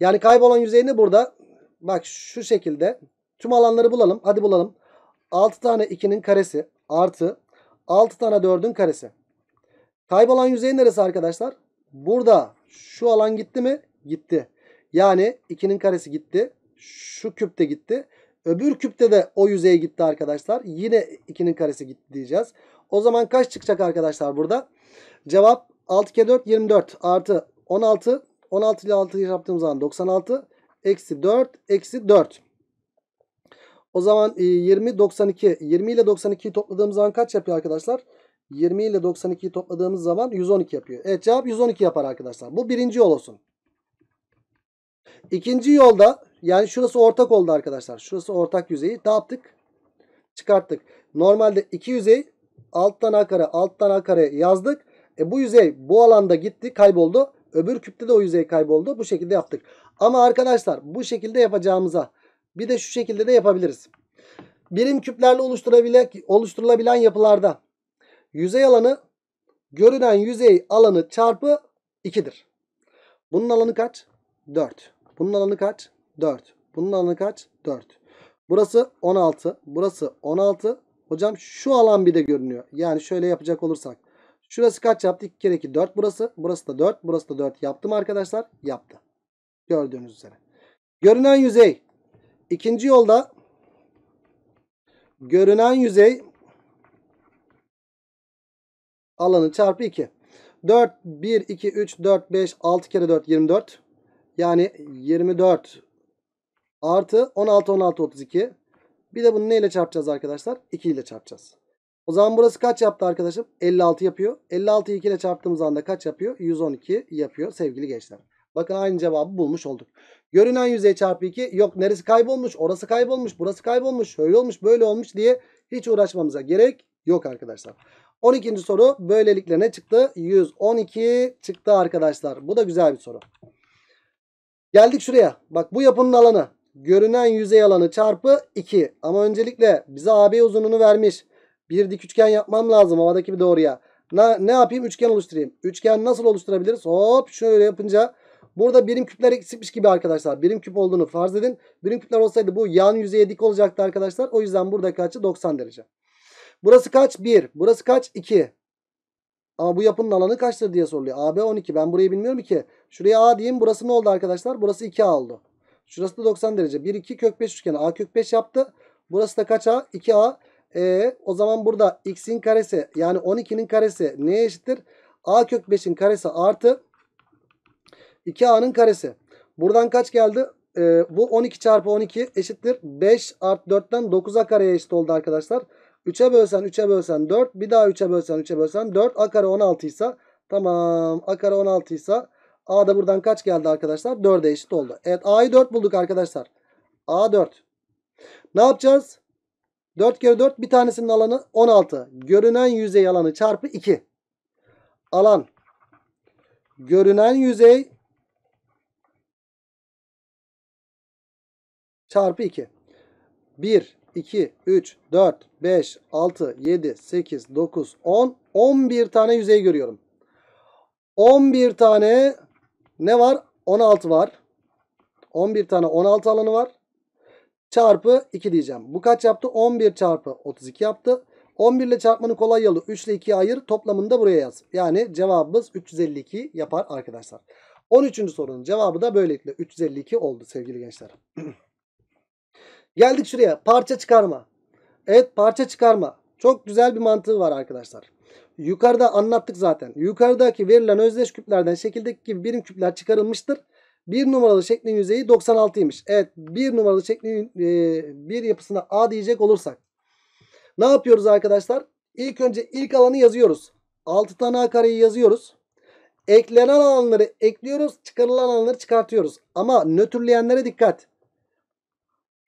yani kaybolan yüzeyini burada? Bak şu şekilde tüm alanları bulalım. Hadi bulalım. 6 tane 2'nin karesi artı 6 tane 4'ün karesi. Kaybolan yüzey neresi arkadaşlar? Burada şu alan gitti mi? Gitti. Yani 2'nin karesi gitti. Şu küpte gitti. Öbür küpte de o yüzeye gitti arkadaşlar. Yine 2'nin karesi gitti diyeceğiz. O zaman kaç çıkacak arkadaşlar burada? Cevap 6 kere 4 24 artı 16. 16 ile 6 yaptığımız zaman 96. Eksi 4 eksi 4. O zaman 20 92. 20 ile 92'yi topladığımız zaman kaç yapıyor arkadaşlar? 20 ile 92'yi topladığımız zaman 112 yapıyor. Evet cevap 112 yapar arkadaşlar. Bu birinci yol olsun. İkinci yolda yani şurası ortak oldu arkadaşlar. Şurası ortak yüzeyi. Ne yaptık? Çıkarttık. Normalde iki yüzey alttan a kare alttan a kare yazdık. E bu yüzey bu alanda gitti kayboldu. Öbür küpte de o yüzey kayboldu. Bu şekilde yaptık. Ama arkadaşlar bu şekilde yapacağımıza bir de şu şekilde de yapabiliriz. Birim küplerle oluşturabilen, oluşturulabilen yapılarda yüzey alanı görünen yüzey alanı çarpı 2'dir. Bunun alanı kaç? 4. Bunun alanı kaç? 4. Bunun alanı kaç? 4. Burası 16. Burası 16. Hocam şu alan bir de görünüyor. Yani şöyle yapacak olursak. Şurası kaç yaptı? 2 kere 2 4 burası. Burası da 4. Burası da 4 Yaptım arkadaşlar? Yaptı. Gördüğünüz üzere. Görünen yüzey. ikinci yolda görünen yüzey alanı çarpı 2. 4, 1, 2, 3, 4, 5, 6 kere 4, 24. Yani 24 artı 16, 16, 32. Bir de bunu neyle çarpacağız arkadaşlar? 2 ile çarpacağız. O zaman burası kaç yaptı arkadaşım? 56 yapıyor. 56'yı 2 ile çarptığımız anda kaç yapıyor? 112 yapıyor sevgili gençler. Bakın aynı cevabı bulmuş olduk. Görünen yüzey çarpı 2 yok neresi kaybolmuş orası kaybolmuş burası kaybolmuş şöyle olmuş böyle olmuş diye hiç uğraşmamıza gerek yok arkadaşlar. 12. soru böylelikle ne çıktı? 112 çıktı arkadaşlar. Bu da güzel bir soru. Geldik şuraya. Bak bu yapının alanı. Görünen yüzey alanı çarpı 2. Ama öncelikle bize AB uzunluğunu vermiş. Bir dik üçgen yapmam lazım havadaki bir doğruya. Ne, ne yapayım? Üçgen oluşturayım. Üçgen nasıl oluşturabiliriz? Hop şöyle yapınca burada birim küpler eksikmiş gibi arkadaşlar. Birim küp olduğunu farz edin. Birim küpler olsaydı bu yan yüzeye dik olacaktı arkadaşlar. O yüzden burada açı 90 derece. Burası kaç? 1. Burası kaç? 2. Ama bu yapının alanı kaçtır diye soruluyor. AB 12. Ben burayı bilmiyorum ki. Şuraya A diyeyim. Burası ne oldu arkadaşlar? Burası 2A oldu. Şurası da 90 derece. 1, 2 kök 5 üçgeni. A kök 5 yaptı. Burası da kaç A? 2A. E o zaman burada x'in karesi yani 12'nin karesi neye eşittir? A kök 5'in karesi artı 2a'nın karesi. Buradan kaç geldi? Ee, bu 12 çarpı 12 eşittir. 5 art 4'ten 9a kareye eşit oldu arkadaşlar. 3'e bölsen 3'e bölsen 4. Bir daha 3'e bölsen 3'e bölsen 4. A kare 16 ise tamam. A kare 16 ise A da buradan kaç geldi arkadaşlar? 4'e eşit oldu. Evet A'yı 4 bulduk arkadaşlar. A 4. Ne yapacağız? 4 kere 4 bir tanesinin alanı 16. Görünen yüzey alanı çarpı 2. Alan. Görünen yüzey çarpı 2. 1, 2, 3, 4, 5, 6, 7, 8, 9, 10, 11 tane yüzey görüyorum. 11 tane ne var? 16 var. 11 tane 16 alanı var çarpı 2 diyeceğim. Bu kaç yaptı? 11 çarpı 32 yaptı. 11 ile çarpmanın kolay yolu 3 ile 2'yi ayır toplamını da buraya yaz. Yani cevabımız 352 yapar arkadaşlar. 13. sorunun cevabı da böylelikle 352 oldu sevgili gençler. Geldik şuraya parça çıkarma. Evet parça çıkarma. Çok güzel bir mantığı var arkadaşlar. Yukarıda anlattık zaten. Yukarıdaki verilen özdeş küplerden şekildeki gibi birim küpler çıkarılmıştır. Bir numaralı şeklin yüzeyi 96'ymış. Evet bir numaralı şeklin e, bir yapısına A diyecek olursak. Ne yapıyoruz arkadaşlar? İlk önce ilk alanı yazıyoruz. 6 tane A kareyi yazıyoruz. Eklenen alanları ekliyoruz. Çıkarılan alanları çıkartıyoruz. Ama nötrleyenlere dikkat.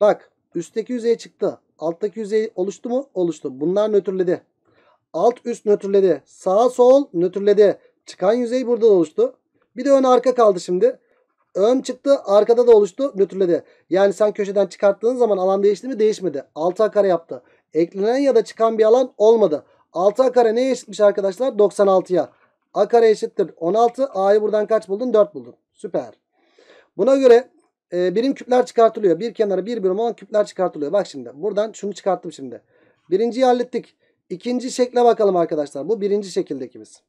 Bak üstteki yüzey çıktı. Alttaki yüzey oluştu mu? Oluştu. Bunlar nötrledi. Alt üst nötrledi. Sağ sol nötrledi. Çıkan yüzey burada da oluştu. Bir de ön arka kaldı şimdi. Ön çıktı arkada da oluştu nötrledi. Yani sen köşeden çıkarttığın zaman alan değişti mi değişmedi. 6A kare yaptı. Eklenen ya da çıkan bir alan olmadı. 6A kare neye eşitmiş arkadaşlar? 96'ya. A kare eşittir 16. A'yı buradan kaç buldun? 4 buldun. Süper. Buna göre e, birim küpler çıkartılıyor. Bir kenara bir birim olan küpler çıkartılıyor. Bak şimdi buradan şunu çıkarttım şimdi. Birinciyi hallettik. İkinci şekle bakalım arkadaşlar. Bu birinci şekildeki şekildekimiz.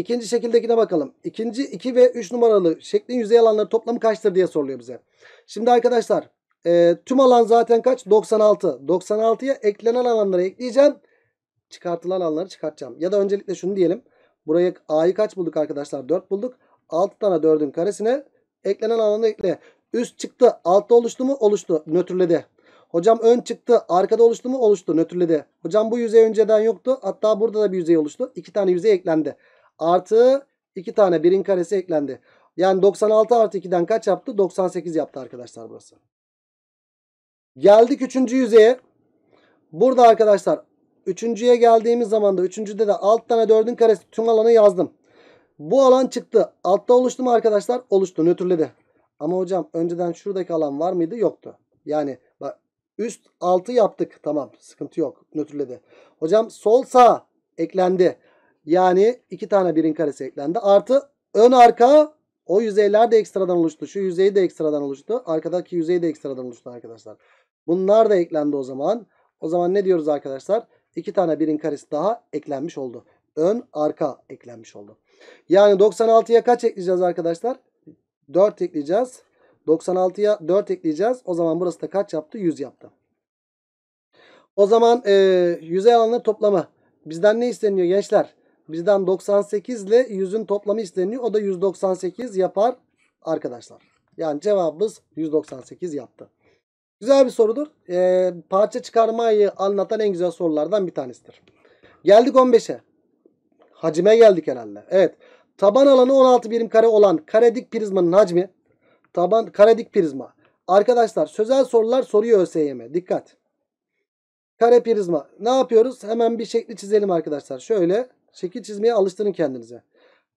İkinci şekildekine bakalım. İkinci 2 ve 3 numaralı şeklin yüzey alanları toplamı kaçtır diye soruluyor bize. Şimdi arkadaşlar e, tüm alan zaten kaç? 96. 96'ya eklenen alanları ekleyeceğim. Çıkartılan alanları çıkartacağım. Ya da öncelikle şunu diyelim. Buraya A'yı kaç bulduk arkadaşlar? 4 bulduk. 6 tane 4'ün karesine eklenen alanı ekle. Üst çıktı. Altta oluştu mu? Oluştu. Nötrledi. Hocam ön çıktı. Arkada oluştu mu? Oluştu. Nötrledi. Hocam bu yüzey önceden yoktu. Hatta burada da bir yüzey oluştu. İki tane yüzey eklendi artı 2 tane 1'in karesi eklendi. Yani 96 artı 2'den kaç yaptı? 98 yaptı arkadaşlar burası. Geldik 3. yüzeye. Burada arkadaşlar 3.ye geldiğimiz zaman da 3.de de alt tane 4'ün karesi tüm alanı yazdım. Bu alan çıktı. Altta oluştu mu arkadaşlar? Oluştu. Nötrledi. Ama hocam önceden şuradaki alan var mıydı? Yoktu. Yani bak üst altı yaptık. Tamam sıkıntı yok. Nötrledi. Hocam sol sağ eklendi. Yani iki tane birin karesi eklendi. Artı ön arka o yüzeyler de ekstradan oluştu. Şu yüzey de ekstradan oluştu. Arkadaki yüzey de ekstradan oluştu arkadaşlar. Bunlar da eklendi o zaman. O zaman ne diyoruz arkadaşlar? İki tane birin karesi daha eklenmiş oldu. Ön arka eklenmiş oldu. Yani 96'ya kaç ekleyeceğiz arkadaşlar? 4 ekleyeceğiz. 96'ya 4 ekleyeceğiz. O zaman burası da kaç yaptı? 100 yaptı. O zaman e, yüzey alanı toplamı. Bizden ne isteniyor gençler? Bizden 98 ile 100'ün toplamı isteniyor. O da 198 yapar arkadaşlar. Yani cevabımız 198 yaptı. Güzel bir sorudur. Ee, parça çıkarmayı anlatan en güzel sorulardan bir tanesidir. Geldik 15'e. Hacime geldik herhalde. Evet. Taban alanı 16 birim kare olan karedik prizmanın hacmi. Taban karedik prizma. Arkadaşlar sözel sorular soruyor ÖSYM. Dikkat. Kare prizma. Ne yapıyoruz? Hemen bir şekli çizelim arkadaşlar. Şöyle Şekil çizmeye alıştırın kendinize.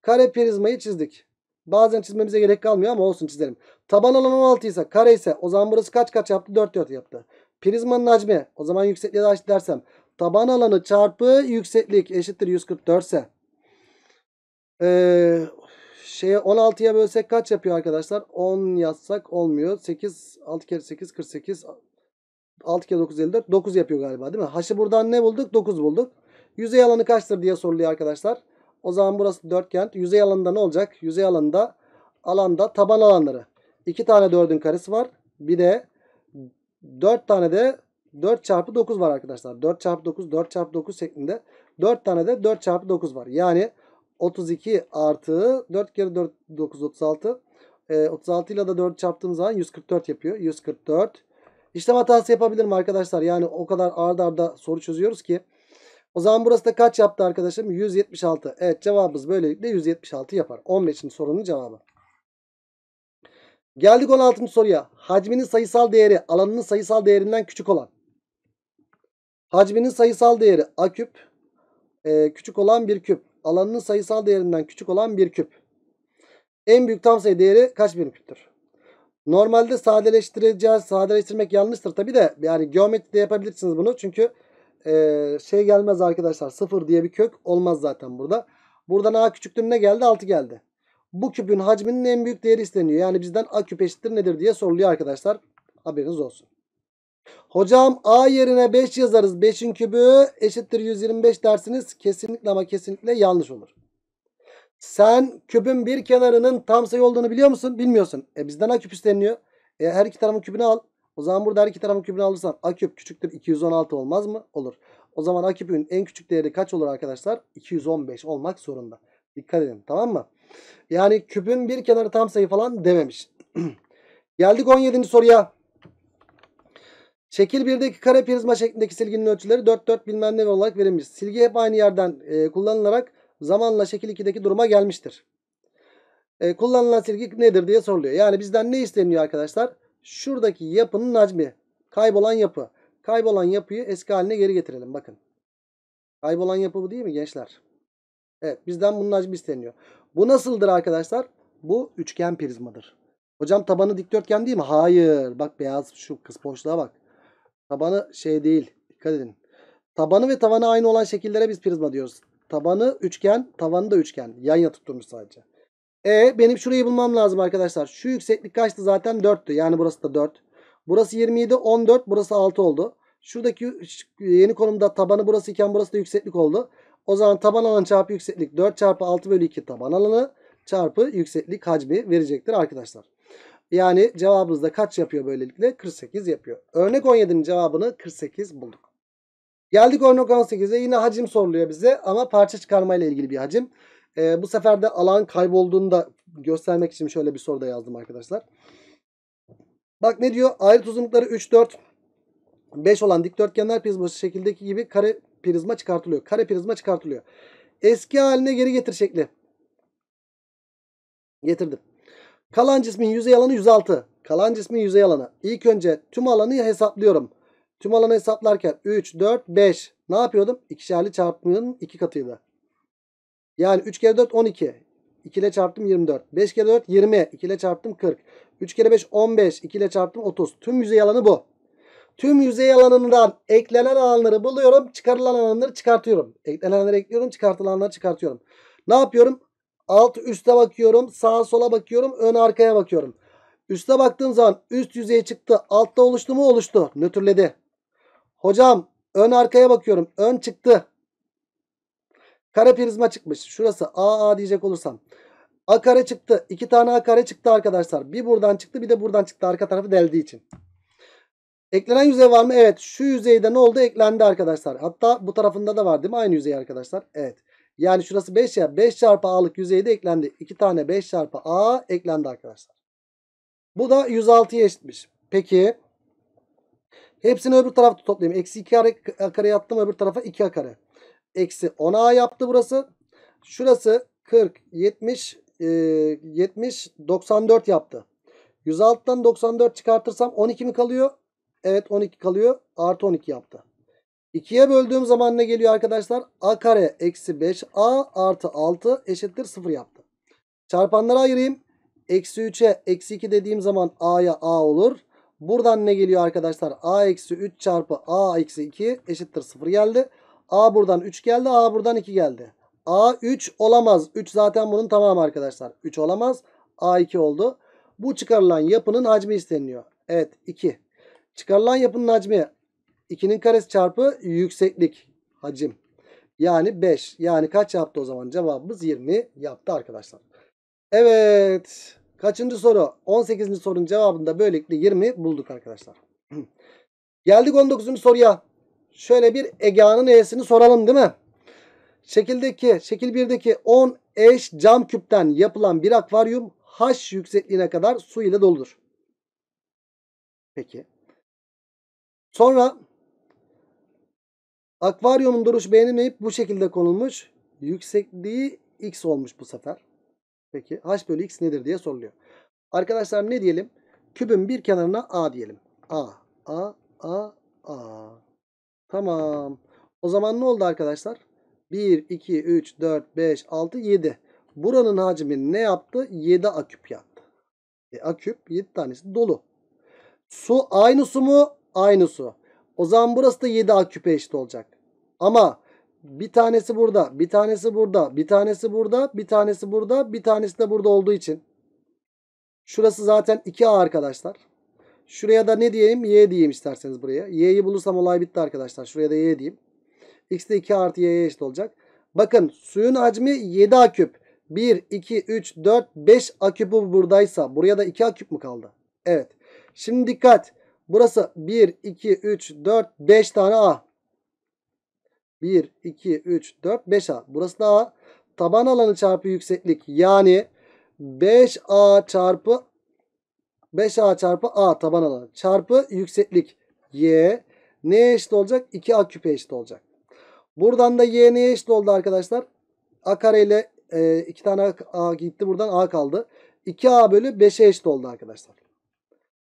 Kare prizmayı çizdik. Bazen çizmemize gerek kalmıyor ama olsun çizelim. Taban alanı 16 ise kare ise o zaman burası kaç kaç yaptı? 4 4 yaptı. Prizmanın hacmi o zaman yüksekliğe dersem taban alanı çarpı yükseklik eşittir 144 ise ee, şeye 16'ya bölsek kaç yapıyor arkadaşlar? 10 yazsak olmuyor. 8 6 kere 8 48 6 kere 9 54 9 yapıyor galiba değil mi? Haşı buradan ne bulduk? 9 bulduk. Yüzey alanı kaçtır diye soruluyor arkadaşlar. O zaman burası dörtgen. Yüzey alanında ne olacak? Yüzey alanında alanda taban alanları. İki tane 4'ün karesi var. Bir de dört tane de 4 çarpı 9 var arkadaşlar. 4 çarpı 9, 4 çarpı 9 şeklinde. 4 tane de 4 çarpı 9 var. Yani 32 artı 4 kere 4, 9, 36. E, 36 ile de 4 çarptığımız zaman 144 yapıyor. 144. İşlem hatası yapabilirim arkadaşlar. Yani o kadar ardarda soru çözüyoruz ki o zaman burası da kaç yaptı arkadaşım? 176. Evet cevabımız böylelikle 176 yapar. 15. sorunun cevabı. Geldik 16. soruya. Hacminin sayısal değeri alanının sayısal değerinden küçük olan. Hacminin sayısal değeri a küp e, küçük olan bir küp. Alanının sayısal değerinden küçük olan bir küp. En büyük tam sayı değeri kaç bir küptür? Normalde sadeleştireceğiz. Sadeleştirmek yanlıştır tabi de. Yani geometride yapabilirsiniz bunu. Çünkü e, şey gelmez arkadaşlar. 0 diye bir kök olmaz zaten burada. Buradan a küçüktür ne geldi? 6 geldi. Bu küpün hacminin en büyük değeri isteniyor. Yani bizden a küp eşittir nedir diye soruluyor arkadaşlar. Haberiniz olsun. Hocam a yerine 5 yazarız. 5'in kübü eşittir 125 dersiniz. Kesinlikle ama kesinlikle yanlış olur. Sen küpün bir kenarının tam sayı olduğunu biliyor musun? Bilmiyorsun. E bizden a küp isteniyor. E her iki tarafın kübünü al. O zaman burada her iki tarafın kübünü alırsam a küp küçüktür 216 olmaz mı? Olur. O zaman a küpün en küçük değeri kaç olur arkadaşlar? 215 olmak zorunda. Dikkat edin tamam mı? Yani küpün bir kenarı tam sayı falan dememiş. Geldik 17. soruya. Şekil 1'deki kare prizma şeklindeki silginin ölçüleri 4 4 bilmem ne olarak verilmiş. Silgi hep aynı yerden e, kullanılarak zamanla şekil 2'deki duruma gelmiştir. E, kullanılan silgi nedir diye soruluyor. Yani bizden ne isteniyor arkadaşlar? Şuradaki yapının hacmi. Kaybolan yapı. Kaybolan yapıyı eski haline geri getirelim. Bakın. Kaybolan yapı bu değil mi gençler? Evet bizden bunun hacmi isteniyor. Bu nasıldır arkadaşlar? Bu üçgen prizmadır. Hocam tabanı dikdörtgen değil mi? Hayır. Bak beyaz şu kız boşluğa bak. Tabanı şey değil. Dikkat edin. Tabanı ve tavanı aynı olan şekillere biz prizma diyoruz. Tabanı üçgen, tavanı da üçgen. Yan yatıp durmuş sadece. E benim şurayı bulmam lazım arkadaşlar. Şu yükseklik kaçtı zaten 4'tü. Yani burası da 4. Burası 27 14 burası 6 oldu. Şuradaki yeni konumda tabanı burası iken burası da yükseklik oldu. O zaman taban alan çarpı yükseklik 4 çarpı 6 bölü 2 taban alanı çarpı yükseklik hacmi verecektir arkadaşlar. Yani cevabımız da kaç yapıyor böylelikle? 48 yapıyor. Örnek 17'nin cevabını 48 bulduk. Geldik örnek 18'e yine hacim soruluyor bize ama parça çıkarma ilgili bir hacim. E, bu sefer de alan kaybolduğunu da göstermek için şöyle bir soru da yazdım arkadaşlar. Bak ne diyor? Ayrıt uzunlukları 3, 4, 5 olan dikdörtgenler prizması şekildeki gibi kare prizma çıkartılıyor. Kare prizma çıkartılıyor. Eski haline geri getir şekli. Getirdim. Kalan cismin yüzey alanı 106. Kalan cismin yüzey alanı. İlk önce tüm alanı hesaplıyorum. Tüm alanı hesaplarken 3, 4, 5 ne yapıyordum? İkişerli çarpımın iki katıydı. Yani 3 kere 4 12. 2 ile çarptım 24. 5 kere 4 20. 2 ile çarptım 40. 3 kere 5 15. 2 ile çarptım 30. Tüm yüzey alanı bu. Tüm yüzey alanından eklenen alanları buluyorum. Çıkarılan alanları çıkartıyorum. Eklenenleri ekliyorum. Çıkartılanları çıkartıyorum. Ne yapıyorum? Alt üste bakıyorum. Sağa sola bakıyorum. Ön arkaya bakıyorum. Üste baktığım zaman üst yüzeye çıktı. Altta oluştu mu? Oluştu. Nötrledi. Hocam ön arkaya bakıyorum. Ön çıktı. Kare prizma çıkmış. Şurası AA diyecek olursam. A kare çıktı. İki tane A kare çıktı arkadaşlar. Bir buradan çıktı bir de buradan çıktı arka tarafı deldiği için. Eklenen yüzey var mı? Evet. Şu yüzeyde ne oldu? Eklendi arkadaşlar. Hatta bu tarafında da var değil mi? Aynı yüzey arkadaşlar. Evet. Yani şurası 5 ya. 5 çarpı A'lık yüzeyde eklendi. 2 tane 5 çarpı A eklendi arkadaşlar. Bu da 106'ya eşitmiş. Peki. Hepsini öbür tarafta toplayayım. Eksi 2 kare, kareye attım öbür tarafa 2 kare eksi 10A yaptı burası. Şurası 40, 70, e, 70, 94 yaptı. 106'dan 94 çıkartırsam 12 mi kalıyor? Evet 12 kalıyor. Artı 12 yaptı. 2'ye böldüğüm zaman ne geliyor arkadaşlar? A kare eksi 5A artı 6 eşittir 0 yaptı. Çarpanları ayırayım. Eksi 3'e eksi 2 dediğim zaman A'ya A olur. Buradan ne geliyor arkadaşlar? A eksi 3 çarpı A eksi 2 eşittir 0 geldi. A buradan 3 geldi. A buradan 2 geldi. A 3 olamaz. 3 zaten bunun tamamı arkadaşlar. 3 olamaz. A 2 oldu. Bu çıkarılan yapının hacmi isteniyor. Evet 2. Çıkarılan yapının hacmi 2'nin karesi çarpı yükseklik hacim. Yani 5. Yani kaç yaptı o zaman? Cevabımız 20 yaptı arkadaşlar. Evet. Kaçıncı soru? 18. sorunun cevabında böylelikle 20 bulduk arkadaşlar. Geldik 19. soruya şöyle bir Egea'nın E'sini soralım değil mi? Şekildeki, şekil 1'deki 10 eş cam küpten yapılan bir akvaryum H yüksekliğine kadar su ile doludur. Peki. Sonra akvaryumun duruşu beğenilmeyip bu şekilde konulmuş. Yüksekliği x olmuş bu sefer. Peki h bölü x nedir diye soruluyor. Arkadaşlar ne diyelim? Kübün bir kenarına a diyelim. A, a, a, a. Tamam. O zaman ne oldu arkadaşlar? 1, 2, 3, 4, 5, 6, 7. Buranın hacmi ne yaptı? 7 aküp yaptı. E, aküp 7 tanesi dolu. Su aynı su mu? Aynı su. O zaman burası da 7 aküpe eşit olacak. Ama bir tanesi burada, bir tanesi burada, bir tanesi burada, bir tanesi burada, bir tanesi de burada olduğu için. Şurası zaten 2A arkadaşlar. Şuraya da ne diyeyim? Y diyeyim isterseniz buraya. Y'yi bulursam olay bitti arkadaşlar. Şuraya da Y diyeyim. X de 2 artı Y'ye eşit olacak. Bakın suyun hacmi 7 aküp. 1, 2, 3, 4, 5 A küpü buradaysa buraya da 2 aküp küp mü kaldı? Evet. Şimdi dikkat. Burası 1, 2, 3, 4, 5 tane A. 1, 2, 3, 4, 5 A. Burası da A. Taban alanı çarpı yükseklik. Yani 5A çarpı 5A çarpı A taban alan çarpı yükseklik Y neye eşit olacak? 2A küpe eşit olacak. Buradan da Y neye eşit oldu arkadaşlar? A kare ile e, iki tane A gitti buradan A kaldı. 2A bölü 5'e eşit oldu arkadaşlar.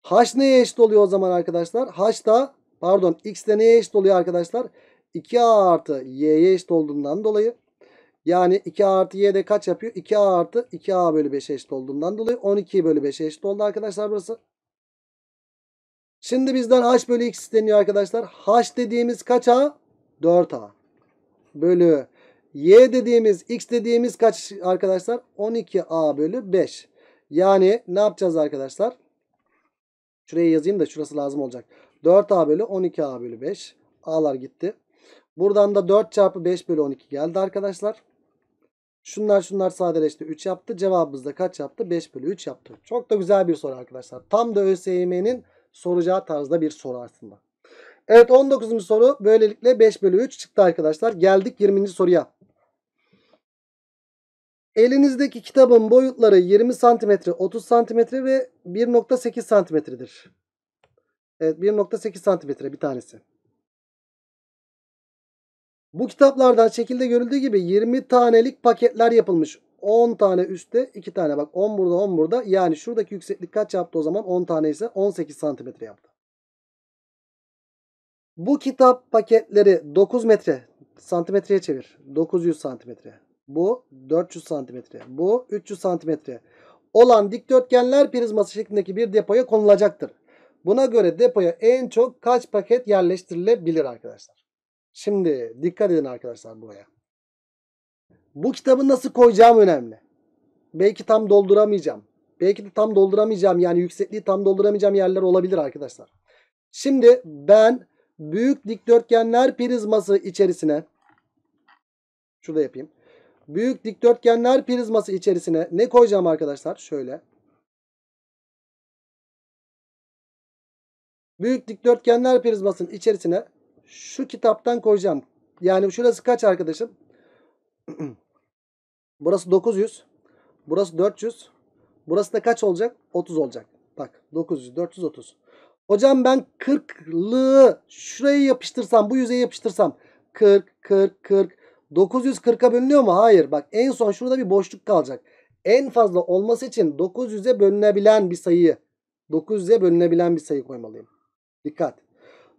H neye eşit oluyor o zaman arkadaşlar? H da pardon X de neye eşit oluyor arkadaşlar? 2A artı Y'ye eşit olduğundan dolayı yani 2a artı y kaç yapıyor? 2a artı 2a bölü 5'e eşit olduğundan dolayı 12 bölü 5'e eşit oldu arkadaşlar burası. Şimdi bizden h bölü x isteniyor arkadaşlar. h dediğimiz kaç a? 4a bölü y dediğimiz x dediğimiz kaç arkadaşlar? 12a bölü 5. Yani ne yapacağız arkadaşlar? Şuraya yazayım da şurası lazım olacak. 4a bölü 12a bölü 5. A'lar gitti. Buradan da 4 çarpı 5 bölü 12 geldi arkadaşlar. Şunlar şunlar sadeleşti. 3 yaptı. Cevabımız da kaç yaptı? 5 bölü 3 yaptı. Çok da güzel bir soru arkadaşlar. Tam da ÖSYM'nin soracağı tarzda bir soru aslında. Evet 19. soru böylelikle 5 bölü 3 çıktı arkadaşlar. Geldik 20. soruya. Elinizdeki kitabın boyutları 20 cm, 30 cm ve 1.8 cm'dir. Evet 1.8 cm bir tanesi. Bu kitaplardan şekilde görüldüğü gibi 20 tanelik paketler yapılmış. 10 tane üstte 2 tane bak 10 burada 10 burada. Yani şuradaki yükseklik kaç yaptı o zaman 10 tane ise 18 santimetre yaptı. Bu kitap paketleri 9 metre santimetreye çevir. 900 santimetre. Bu 400 santimetre. Bu 300 santimetre. Olan dikdörtgenler prizması şeklindeki bir depoya konulacaktır. Buna göre depoya en çok kaç paket yerleştirilebilir arkadaşlar? Şimdi dikkat edin arkadaşlar buraya. Bu kitabı nasıl koyacağım önemli. Belki tam dolduramayacağım. Belki de tam dolduramayacağım yani yüksekliği tam dolduramayacağım yerler olabilir arkadaşlar. Şimdi ben büyük dikdörtgenler prizması içerisine şurada yapayım. Büyük dikdörtgenler prizması içerisine ne koyacağım arkadaşlar? Şöyle. Büyük dikdörtgenler prizmasının içerisine şu kitaptan koyacağım. Yani şurası kaç arkadaşım? Burası 900. Burası 400. Burası da kaç olacak? 30 olacak. Bak 900, 430. Hocam ben 40'lı şuraya yapıştırsam, bu yüzeye yapıştırsam 40, 40, 40. 940'a bölünüyor mu? Hayır. Bak en son şurada bir boşluk kalacak. En fazla olması için 900'e bölünebilen bir sayıyı 900'e bölünebilen bir sayı koymalıyım. Dikkat.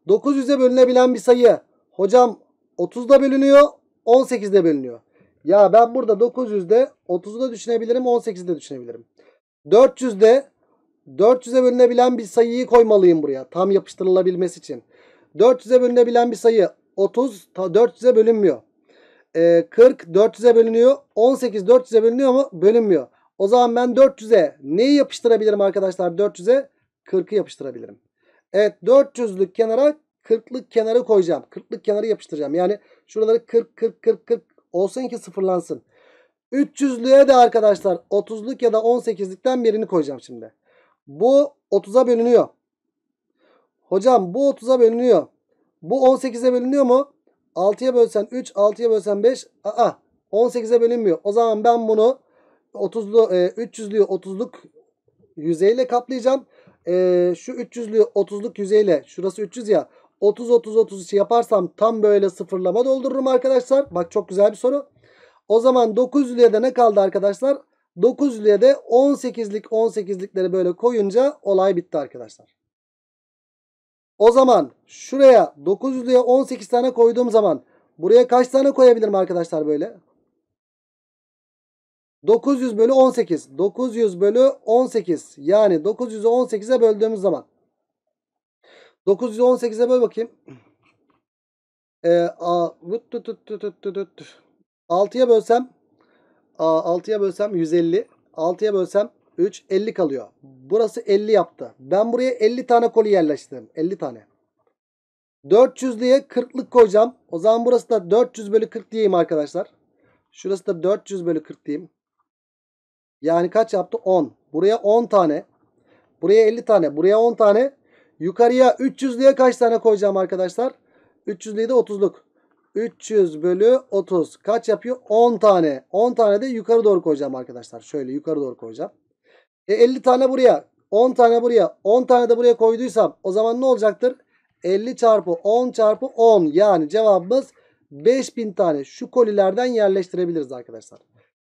900'e bölünebilen bir sayı. Hocam 30'da bölünüyor, 18'de bölünüyor. Ya ben burada 900'de 30'u da düşünebilirim, 18'de düşünebilirim. 400'de 400'e bölünebilen bir sayıyı koymalıyım buraya. Tam yapıştırılabilmesi için. 400'e bölünebilen bir sayı 30 400'e bölünmüyor. Ee, 40 400'e bölünüyor. 18 400'e bölünüyor mu? Bölünmüyor. O zaman ben 400'e neyi yapıştırabilirim arkadaşlar? 400'e 40'ı yapıştırabilirim. Evet 400'lük kenara 40'lık kenarı koyacağım. 40'lık kenarı yapıştıracağım. Yani şuraları 40 40 40 40 olsun ki sıfırlansın. 300'lüğe de arkadaşlar 30'luk ya da 18'likten birini koyacağım şimdi. Bu 30'a bölünüyor. Hocam bu 30'a bölünüyor. Bu 18'e bölünüyor mu? 6'ya bölsen 3, 6'ya bölsen 5. Aa 18'e bölünmüyor. O zaman ben bunu 30'lu, 300'lüğü 30'luk yüzeyle kaplayacağım e, şu 300'lü 30'luk yüzeyle şurası 300 ya 30 30 30 yaparsam tam böyle sıfırlama doldururum arkadaşlar. Bak çok güzel bir soru. O zaman 900'lüye de ne kaldı arkadaşlar? 900'lüye de 18'lik 18'likleri böyle koyunca olay bitti arkadaşlar. O zaman şuraya 900'lüye 18 tane koyduğum zaman buraya kaç tane koyabilirim arkadaşlar böyle? 900 bölü 18. 900 bölü 18. Yani 900'ü 18'e böldüğümüz zaman. 900'ü 18'e böl bakayım. Ee, a, 6'ya bölsem a, 6'ya bölsem 150. 6'ya bölsem 3 50 kalıyor. Burası 50 yaptı. Ben buraya 50 tane koli yerleştirdim. 50 tane. 400 40'lık koyacağım. O zaman burası da 400 bölü 40 diyeyim arkadaşlar. Şurası da 400 bölü 40 diyeyim. Yani kaç yaptı? 10. Buraya 10 tane. Buraya 50 tane. Buraya 10 tane. Yukarıya 300'lüye kaç tane koyacağım arkadaşlar? 300'lüyü de 30'luk. 300 bölü 30. Kaç yapıyor? 10 tane. 10 tane de yukarı doğru koyacağım arkadaşlar. Şöyle yukarı doğru koyacağım. E 50 tane buraya. 10 tane buraya. 10 tane de buraya koyduysam o zaman ne olacaktır? 50 çarpı 10 çarpı 10. Yani cevabımız 5000 tane şu kolilerden yerleştirebiliriz arkadaşlar.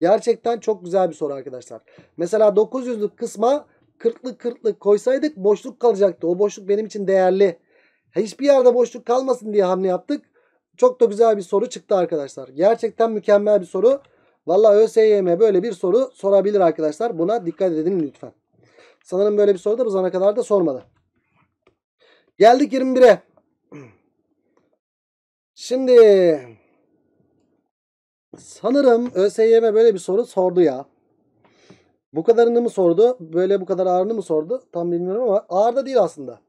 Gerçekten çok güzel bir soru arkadaşlar. Mesela 900'lük kısma 40'lık 40'lık koysaydık boşluk kalacaktı. O boşluk benim için değerli. Hiçbir yerde boşluk kalmasın diye hamle yaptık. Çok da güzel bir soru çıktı arkadaşlar. Gerçekten mükemmel bir soru. Valla ÖSYM böyle bir soru sorabilir arkadaşlar. Buna dikkat edin lütfen. Sanırım böyle bir soru da bu zamana kadar da sormadı. Geldik 21'e. Şimdi sanırım ÖSYM böyle bir soru sordu ya. Bu kadarını mı sordu? Böyle bu kadar ağırını mı sordu? Tam bilmiyorum ama ağır da değil aslında.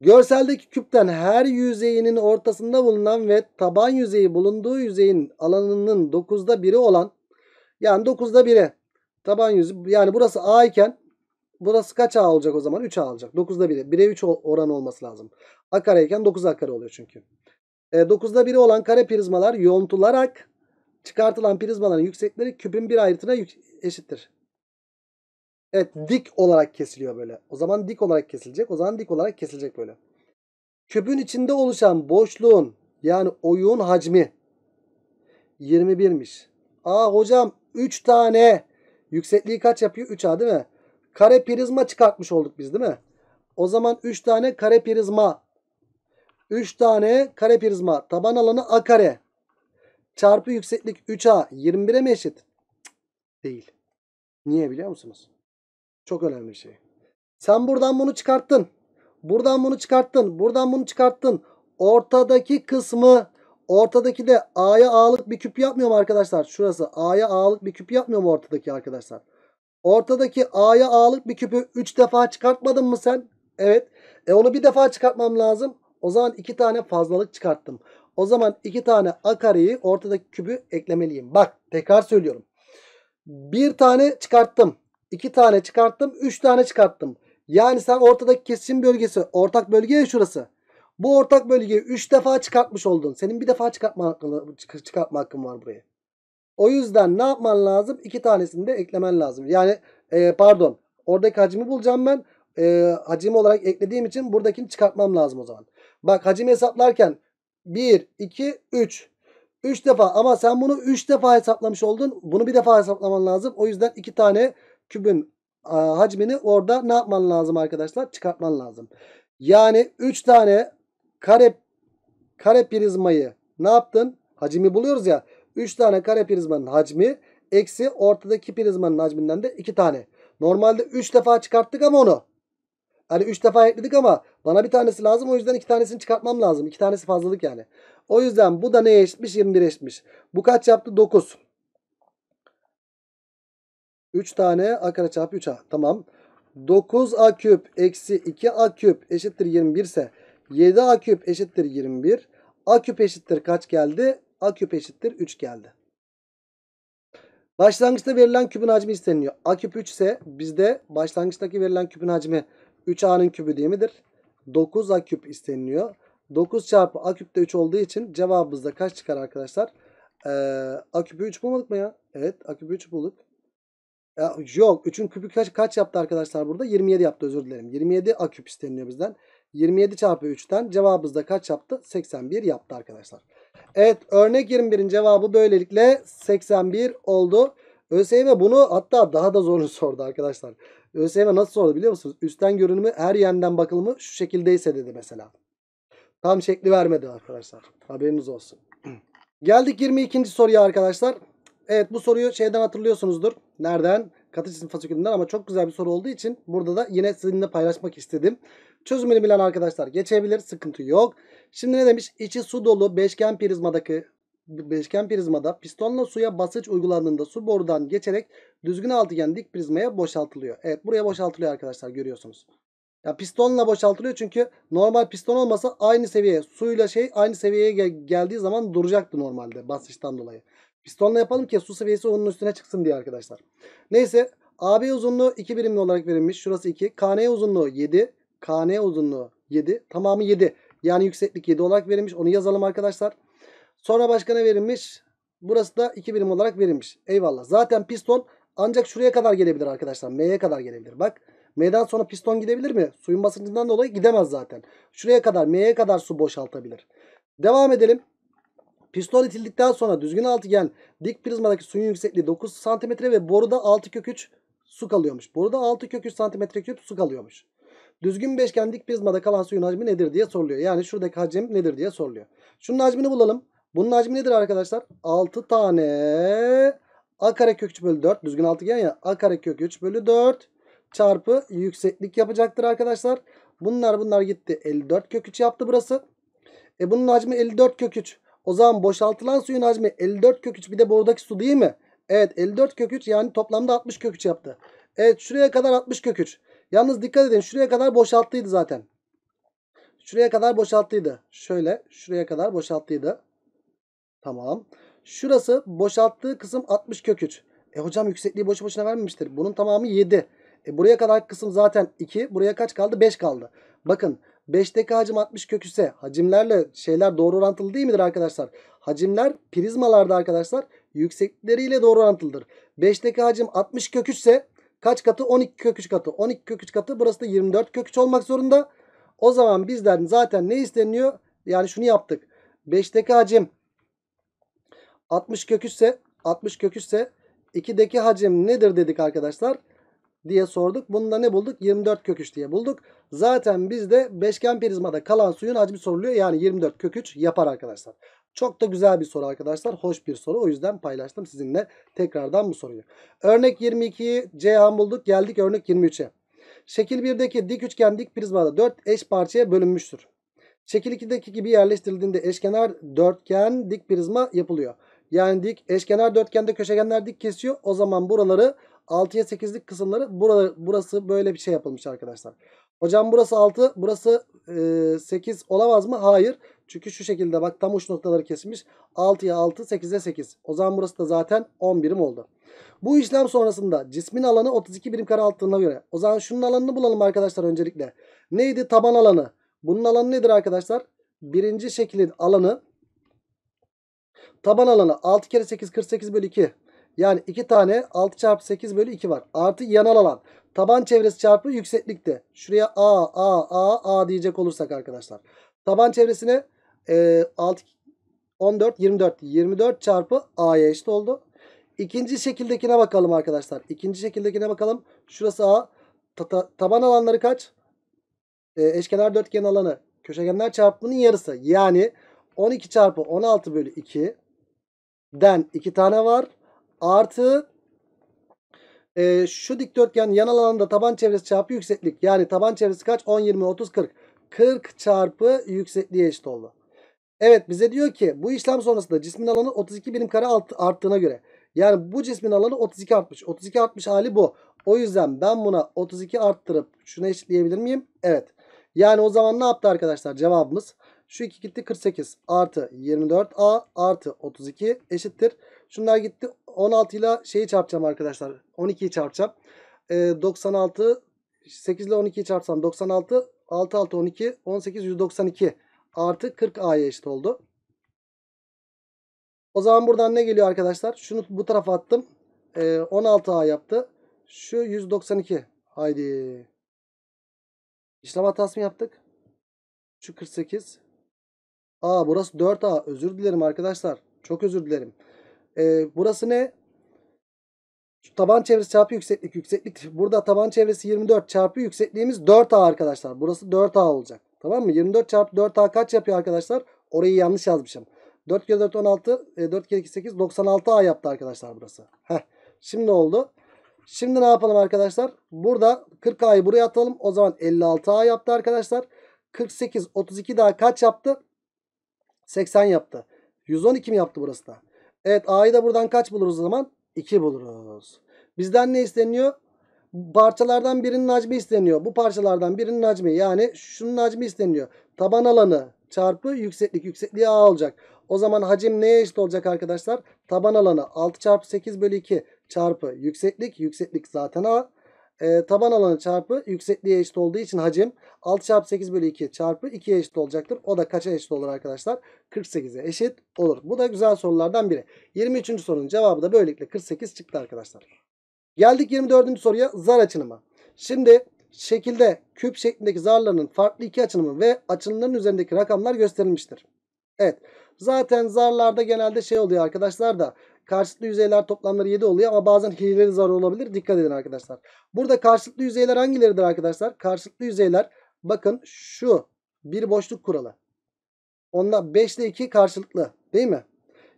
Görseldeki küpten her yüzeyinin ortasında bulunan ve taban yüzeyi bulunduğu yüzeyin alanının 9'da 1'i olan yani 9'da 1'i taban yüzü yani burası A iken burası kaç A olacak o zaman? 3 A olacak. 9'da 1'i. 1'e 3 oran olması lazım. A kare iken 9 A kare oluyor çünkü. E, 9'da 1'i olan kare prizmalar yontularak çıkartılan prizmaların yüksekleri küpün bir ayrıtına eşittir. Evet dik olarak kesiliyor böyle. O zaman dik olarak kesilecek. O zaman dik olarak kesilecek böyle. Küpün içinde oluşan boşluğun yani oyun hacmi 21'miş. Aa hocam 3 tane yüksekliği kaç yapıyor? 3A değil mi? Kare prizma çıkartmış olduk biz değil mi? O zaman 3 tane kare prizma. 3 tane kare prizma. Taban alanı A kare çarpı yükseklik 3A 21'e mi eşit? değil. Niye biliyor musunuz? Çok önemli bir şey. Sen buradan bunu çıkarttın. Buradan bunu çıkarttın. Buradan bunu çıkarttın. Ortadaki kısmı ortadaki de A'ya A'lık bir küp yapmıyor mu arkadaşlar? Şurası A'ya A'lık bir küp yapmıyor mu ortadaki arkadaşlar? Ortadaki A'ya A'lık bir küpü 3 defa çıkartmadın mı sen? Evet. E onu bir defa çıkartmam lazım. O zaman 2 tane fazlalık çıkarttım. O zaman iki tane a kareyi ortadaki kübü eklemeliyim. Bak tekrar söylüyorum. Bir tane çıkarttım. iki tane çıkarttım. Üç tane çıkarttım. Yani sen ortadaki kesim bölgesi ortak bölge ya şurası. Bu ortak bölgeyi 3 defa çıkartmış oldun. Senin bir defa çıkartma hakkın, çıkartma hakkın var buraya. O yüzden ne yapman lazım? İki tanesini de eklemen lazım. Yani e, pardon oradaki hacmi bulacağım ben. E, hacim olarak eklediğim için buradakini çıkartmam lazım o zaman. Bak hacim hesaplarken 1, 2, 3. 3 defa ama sen bunu 3 defa hesaplamış oldun. Bunu bir defa hesaplaman lazım. O yüzden 2 tane kübün hacmini orada ne yapman lazım arkadaşlar? Çıkartman lazım. Yani 3 tane kare kare prizmayı ne yaptın? Hacmi buluyoruz ya. 3 tane kare prizmanın hacmi eksi ortadaki prizmanın hacminden de 2 tane. Normalde 3 defa çıkarttık ama onu Hani 3 defa ekledik ama bana bir tanesi lazım. O yüzden 2 tanesini çıkartmam lazım. 2 tanesi fazlalık yani. O yüzden bu da neye eşitmiş? 21 eşitmiş. Bu kaç yaptı? 9. 3 tane a kare çarpı 3a. Tamam. 9a küp eksi 2a küp eşittir 21 ise 7a küp eşittir 21. a küp eşittir kaç geldi? a küp eşittir 3 geldi. Başlangıçta verilen küpün hacmi isteniyor. a küp 3 ise bizde başlangıçtaki verilen küpün hacmi 3A'nın kübü değil midir? 9A küp isteniliyor. 9 çarpı A küpte 3 olduğu için cevabımızda kaç çıkar arkadaşlar? Ee, A küpü 3 bulmadık mı ya? Evet A küpü 3 bulduk. E, yok 3'ün küpü kaç, kaç yaptı arkadaşlar burada? 27 yaptı özür dilerim. 27 A küp isteniliyor bizden. 27 çarpı 3'ten cevabımızda kaç yaptı? 81 yaptı arkadaşlar. Evet örnek 21'in cevabı böylelikle 81 oldu. ÖSYM bunu hatta daha da zorlu sordu arkadaşlar. ÖSYM nasıl sordu biliyor musunuz? Üstten görünümü her yönden bakılımı şu şekildeyse dedi mesela. Tam şekli vermedi arkadaşlar. Haberiniz olsun. Geldik 22. soruya arkadaşlar. Evet bu soruyu şeyden hatırlıyorsunuzdur. Nereden? Katı cisim fasikülünden ama çok güzel bir soru olduğu için burada da yine sizinle paylaşmak istedim. Çözümünü bilen arkadaşlar geçebilir. Sıkıntı yok. Şimdi ne demiş? İçi su dolu beşgen prizmadaki beşgen prizmada pistonla suya basınç uygulandığında su borudan geçerek düzgün altıgen dik prizmaya boşaltılıyor. Evet buraya boşaltılıyor arkadaşlar görüyorsunuz. Ya pistonla boşaltılıyor çünkü normal piston olmasa aynı seviye suyla şey aynı seviyeye gel geldiği zaman duracaktı normalde basınçtan dolayı. Pistonla yapalım ki su seviyesi onun üstüne çıksın diye arkadaşlar. Neyse AB uzunluğu 2 birimli olarak verilmiş. Şurası 2. KN uzunluğu 7. KN uzunluğu 7. Tamamı 7. Yani yükseklik 7 olarak verilmiş. Onu yazalım arkadaşlar. Sonra başkana verilmiş? Burası da 2 birim olarak verilmiş. Eyvallah. Zaten piston ancak şuraya kadar gelebilir arkadaşlar. M'ye kadar gelebilir. Bak M'den sonra piston gidebilir mi? Suyun basıncından dolayı gidemez zaten. Şuraya kadar M'ye kadar su boşaltabilir. Devam edelim. Piston itildikten sonra düzgün altıgen dik prizmadaki suyun yüksekliği 9 cm ve boruda 6 kök 3 su kalıyormuş. Boruda 6 kök 3 cm küp su kalıyormuş. Düzgün beşgen dik prizmada kalan suyun hacmi nedir diye soruluyor. Yani şuradaki hacim nedir diye soruluyor. Şunun hacmini bulalım. Bunun hacmi nedir arkadaşlar? 6 tane a kare kök 3 bölü 4 düzgün altıgen ya a kare kök 3 bölü 4 çarpı yükseklik yapacaktır arkadaşlar. Bunlar bunlar gitti. 54 kök 3 yaptı burası. E bunun hacmi 54 kök 3. O zaman boşaltılan suyun hacmi 54 kök 3 bir de buradaki su değil mi? Evet 54 kök 3 yani toplamda 60 kök 3 yaptı. Evet şuraya kadar 60 kök 3. Yalnız dikkat edin şuraya kadar boşalttıydı zaten. Şuraya kadar boşalttıydı. Şöyle şuraya kadar boşalttıydı. Tamam. Şurası boşalttığı kısım 60 kök 3. E hocam yüksekliği boşu boşuna vermemiştir. Bunun tamamı 7. E buraya kadar kısım zaten 2. Buraya kaç kaldı? 5 kaldı. Bakın 5'teki hacim 60 köküse hacimlerle şeyler doğru orantılı değil midir arkadaşlar? Hacimler prizmalarda arkadaşlar yükseklikleriyle doğru orantılıdır. 5'teki hacim 60 köküse kaç katı? 12 köküç katı. 12 köküç katı burası da 24 köküç olmak zorunda. O zaman bizden zaten ne isteniyor? Yani şunu yaptık. 5'teki hacim 60 kök 3 60 kök 3 ise 2'deki hacim nedir dedik arkadaşlar diye sorduk. Bunda ne bulduk? 24 kök 3 diye bulduk. Zaten bizde beşgen prizmada kalan suyun hacmi soruluyor. Yani 24 kök 3 yapar arkadaşlar. Çok da güzel bir soru arkadaşlar. Hoş bir soru. O yüzden paylaştım sizinle tekrardan bu soruyu. Örnek 22'yi Ceyhan bulduk. Geldik örnek 23'e. Şekil 1'deki dik üçgen dik prizmada 4 eş parçaya bölünmüştür. Şekil 2'deki gibi yerleştirildiğinde eşkenar dörtgen dik prizma yapılıyor. Yani dik eşkenar dörtgende köşegenler dik kesiyor. O zaman buraları 6'ya 8'lik kısımları buraları, burası böyle bir şey yapılmış arkadaşlar. Hocam burası 6 burası e, 8 olamaz mı? Hayır. Çünkü şu şekilde bak tam uç noktaları kesilmiş. 6'ya 6 8'e 8. O zaman burası da zaten 10 birim oldu. Bu işlem sonrasında cismin alanı 32 birim kare altına göre. O zaman şunun alanını bulalım arkadaşlar öncelikle. Neydi taban alanı? Bunun alanı nedir arkadaşlar? Birinci şeklin alanı Taban alanı 6 kere 8 48 bölü 2. Yani 2 tane 6 çarpı 8 bölü 2 var. Artı yanal alan. Taban çevresi çarpı yükseklikte. Şuraya A, A, A, A diyecek olursak arkadaşlar. Taban çevresine e, 6, 14, 24. 24 çarpı A'ya eşit oldu. İkinci şekildekine bakalım arkadaşlar. İkinci şekildekine bakalım. Şurası A. Ta, ta, taban alanları kaç? E, eşkenar dörtgen alanı. Köşegenler çarpımının yarısı. Yani 12 çarpı 16 bölü 2 den 2 tane var. Artı e, şu dikdörtgen yan alanında taban çevresi çarpı yükseklik. Yani taban çevresi kaç? 10, 20, 30, 40. 40 çarpı yüksekliğe eşit oldu. Evet bize diyor ki bu işlem sonrasında cismin alanı 32 birim kare arttığına göre. Yani bu cismin alanı 32 artmış. 32 artmış hali bu. O yüzden ben buna 32 arttırıp şunu eşitleyebilir miyim? Evet. Yani o zaman ne yaptı arkadaşlar cevabımız? Şu 2 gitti 48 artı 24A artı 32 eşittir. Şunlar gitti 16 ile şeyi çarpacağım arkadaşlar. 12'yi çarpacağım. E, 96 8 ile 12'yi çarpsam 96 6 6 12 18 192 artı 40A'ya eşit oldu. O zaman buradan ne geliyor arkadaşlar? Şunu bu tarafa attım. E, ee, 16A yaptı. Şu 192. Haydi. İşlem hatası mı yaptık? Şu 48. A burası 4A. Özür dilerim arkadaşlar. Çok özür dilerim. Ee, burası ne? Şu taban çevresi çarpı yükseklik. Yükseklik burada taban çevresi 24 çarpı yüksekliğimiz 4A arkadaşlar. Burası 4A olacak. Tamam mı? 24 çarpı 4A kaç yapıyor arkadaşlar? Orayı yanlış yazmışım. 4 kere 4 16. 4 kere 2 8. 96A yaptı arkadaşlar burası. Heh. Şimdi ne oldu. Şimdi ne yapalım arkadaşlar? Burada 40A'yı buraya atalım. O zaman 56A yaptı arkadaşlar. 48 32 daha kaç yaptı? 80 yaptı. 112 mi yaptı burası da? Evet A'yı da buradan kaç buluruz o zaman? 2 buluruz. Bizden ne isteniyor? Parçalardan birinin hacmi isteniyor. Bu parçalardan birinin hacmi yani şunun hacmi isteniyor. Taban alanı çarpı yükseklik. Yüksekliği A olacak. O zaman hacim neye eşit olacak arkadaşlar? Taban alanı 6 çarpı 8 bölü 2 çarpı yükseklik. Yükseklik zaten A e, taban alanı çarpı yüksekliğe eşit olduğu için hacim 6 çarpı 8 bölü 2 çarpı 2'ye eşit olacaktır. O da kaça eşit olur arkadaşlar? 48'e eşit olur. Bu da güzel sorulardan biri. 23. sorunun cevabı da böylelikle 48 çıktı arkadaşlar. Geldik 24. soruya zar açınımı. Şimdi şekilde küp şeklindeki zarların farklı iki açınımı ve açınımların üzerindeki rakamlar gösterilmiştir. Evet. Zaten zarlarda genelde şey oluyor arkadaşlar da Karşılıklı yüzeyler toplamları 7 oluyor ama bazen hileli zar olabilir. Dikkat edin arkadaşlar. Burada karşılıklı yüzeyler hangileridir arkadaşlar? Karşılıklı yüzeyler bakın şu bir boşluk kuralı. Onda 5 ile 2 karşılıklı değil mi?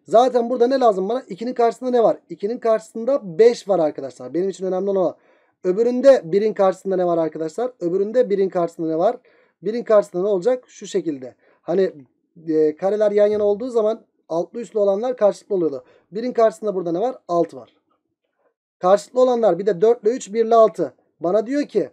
Zaten burada ne lazım bana? 2'nin karşısında ne var? 2'nin karşısında 5 var arkadaşlar. Benim için önemli olan o. Öbüründe 1'in karşısında ne var arkadaşlar? Öbüründe 1'in karşısında ne var? 1'in karşısında ne olacak? Şu şekilde. Hani e, kareler yan yana olduğu zaman Altlı üstlü olanlar karşılıklı oluyordu. Birin karşısında burada ne var? 6 var. Karşılıklı olanlar bir de 4 ile 3, 1 ile 6. Bana diyor ki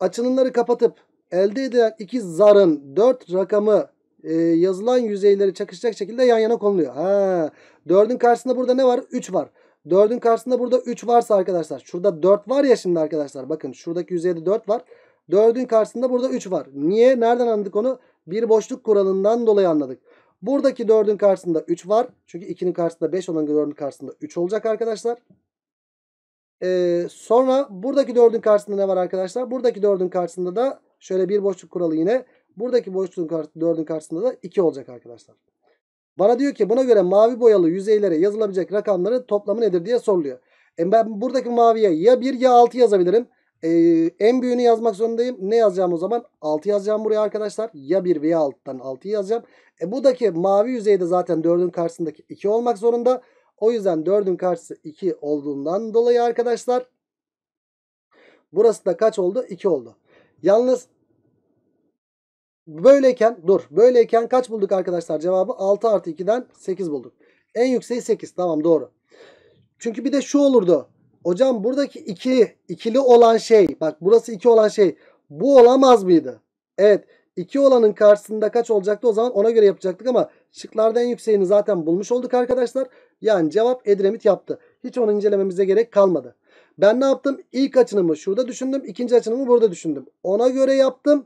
açılımları kapatıp elde edilen iki zarın 4 rakamı e, yazılan yüzeyleri çakışacak şekilde yan yana konuluyor. Ha, 4'ün karşısında burada ne var? 3 var. 4'ün karşısında burada 3 varsa arkadaşlar. Şurada 4 var ya şimdi arkadaşlar. Bakın şuradaki yüzeyde 4 var. 4'ün karşısında burada 3 var. Niye? Nereden anladık onu? Bir boşluk kuralından dolayı anladık. Buradaki 4'ün karşısında 3 var. Çünkü 2'nin karşısında 5 olan 4'ün karşısında 3 olacak arkadaşlar. Ee, sonra buradaki 4'ün karşısında ne var arkadaşlar? Buradaki 4'ün karşısında da şöyle bir boşluk kuralı yine. Buradaki boşluğun 4'ün karşısında da 2 olacak arkadaşlar. Bana diyor ki buna göre mavi boyalı yüzeylere yazılabilecek rakamların toplamı nedir diye soruluyor. E ben buradaki maviye ya 1 ya 6 yazabilirim. Ee, en büyüğünü yazmak zorundayım. Ne yazacağım o zaman? 6 yazacağım buraya arkadaşlar. Ya 1 veya alttan 6'yı yazacağım. E, buradaki mavi yüzeyde zaten 4'ün karşısındaki 2 olmak zorunda. O yüzden 4'ün karşısı 2 olduğundan dolayı arkadaşlar. Burası da kaç oldu? 2 oldu. Yalnız böyleyken dur. Böyleyken kaç bulduk arkadaşlar? Cevabı 6 artı 2'den 8 bulduk. En yükseği 8. Tamam doğru. Çünkü bir de şu olurdu. Hocam buradaki iki, ikili olan şey. Bak burası iki olan şey. Bu olamaz mıydı? Evet. 2 olanın karşısında kaç olacaktı o zaman ona göre yapacaktık ama şıklarda en yükseğini zaten bulmuş olduk arkadaşlar. Yani cevap Edremit yaptı. Hiç onu incelememize gerek kalmadı. Ben ne yaptım? İlk açınımı şurada düşündüm. ikinci açınımı burada düşündüm. Ona göre yaptım.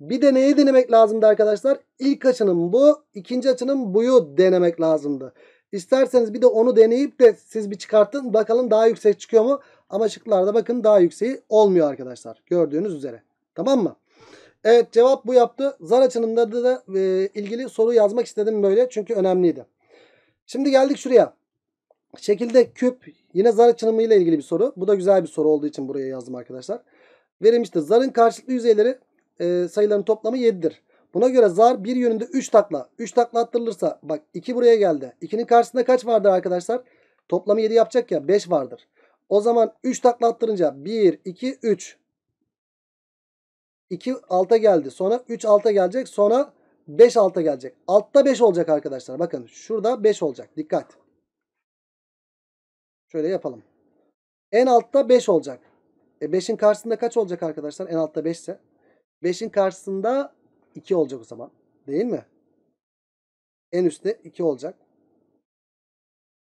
Bir de neyi denemek lazımdı arkadaşlar? İlk açınım bu. ikinci açınım buyu denemek lazımdı. İsterseniz bir de onu deneyip de siz bir çıkartın. Bakalım daha yüksek çıkıyor mu? Ama şıklarda bakın daha yükseği olmuyor arkadaşlar. Gördüğünüz üzere. Tamam mı? Evet cevap bu yaptı. Zar açınımda da, da e, ilgili soru yazmak istedim böyle. Çünkü önemliydi. Şimdi geldik şuraya. Şekilde küp yine zar açınımıyla ilgili bir soru. Bu da güzel bir soru olduğu için buraya yazdım arkadaşlar. Verilmişti Zarın karşılıklı yüzeyleri e, sayıların toplamı 7'dir. Buna göre zar bir yönünde 3 takla. 3 takla attırılırsa bak 2 buraya geldi. 2'nin karşısında kaç vardır arkadaşlar? Toplamı 7 yapacak ya 5 vardır. O zaman 3 takla attırınca 1, 2, 3. 2 alta geldi. Sonra 3 alta gelecek. Sonra 5 alta gelecek. Altta 5 olacak arkadaşlar. Bakın şurada 5 olacak. Dikkat. Şöyle yapalım. En altta 5 olacak. E 5'in karşısında kaç olacak arkadaşlar? En altta 5 ise. 5'in karşısında 2 olacak o zaman. Değil mi? En üstte 2 olacak.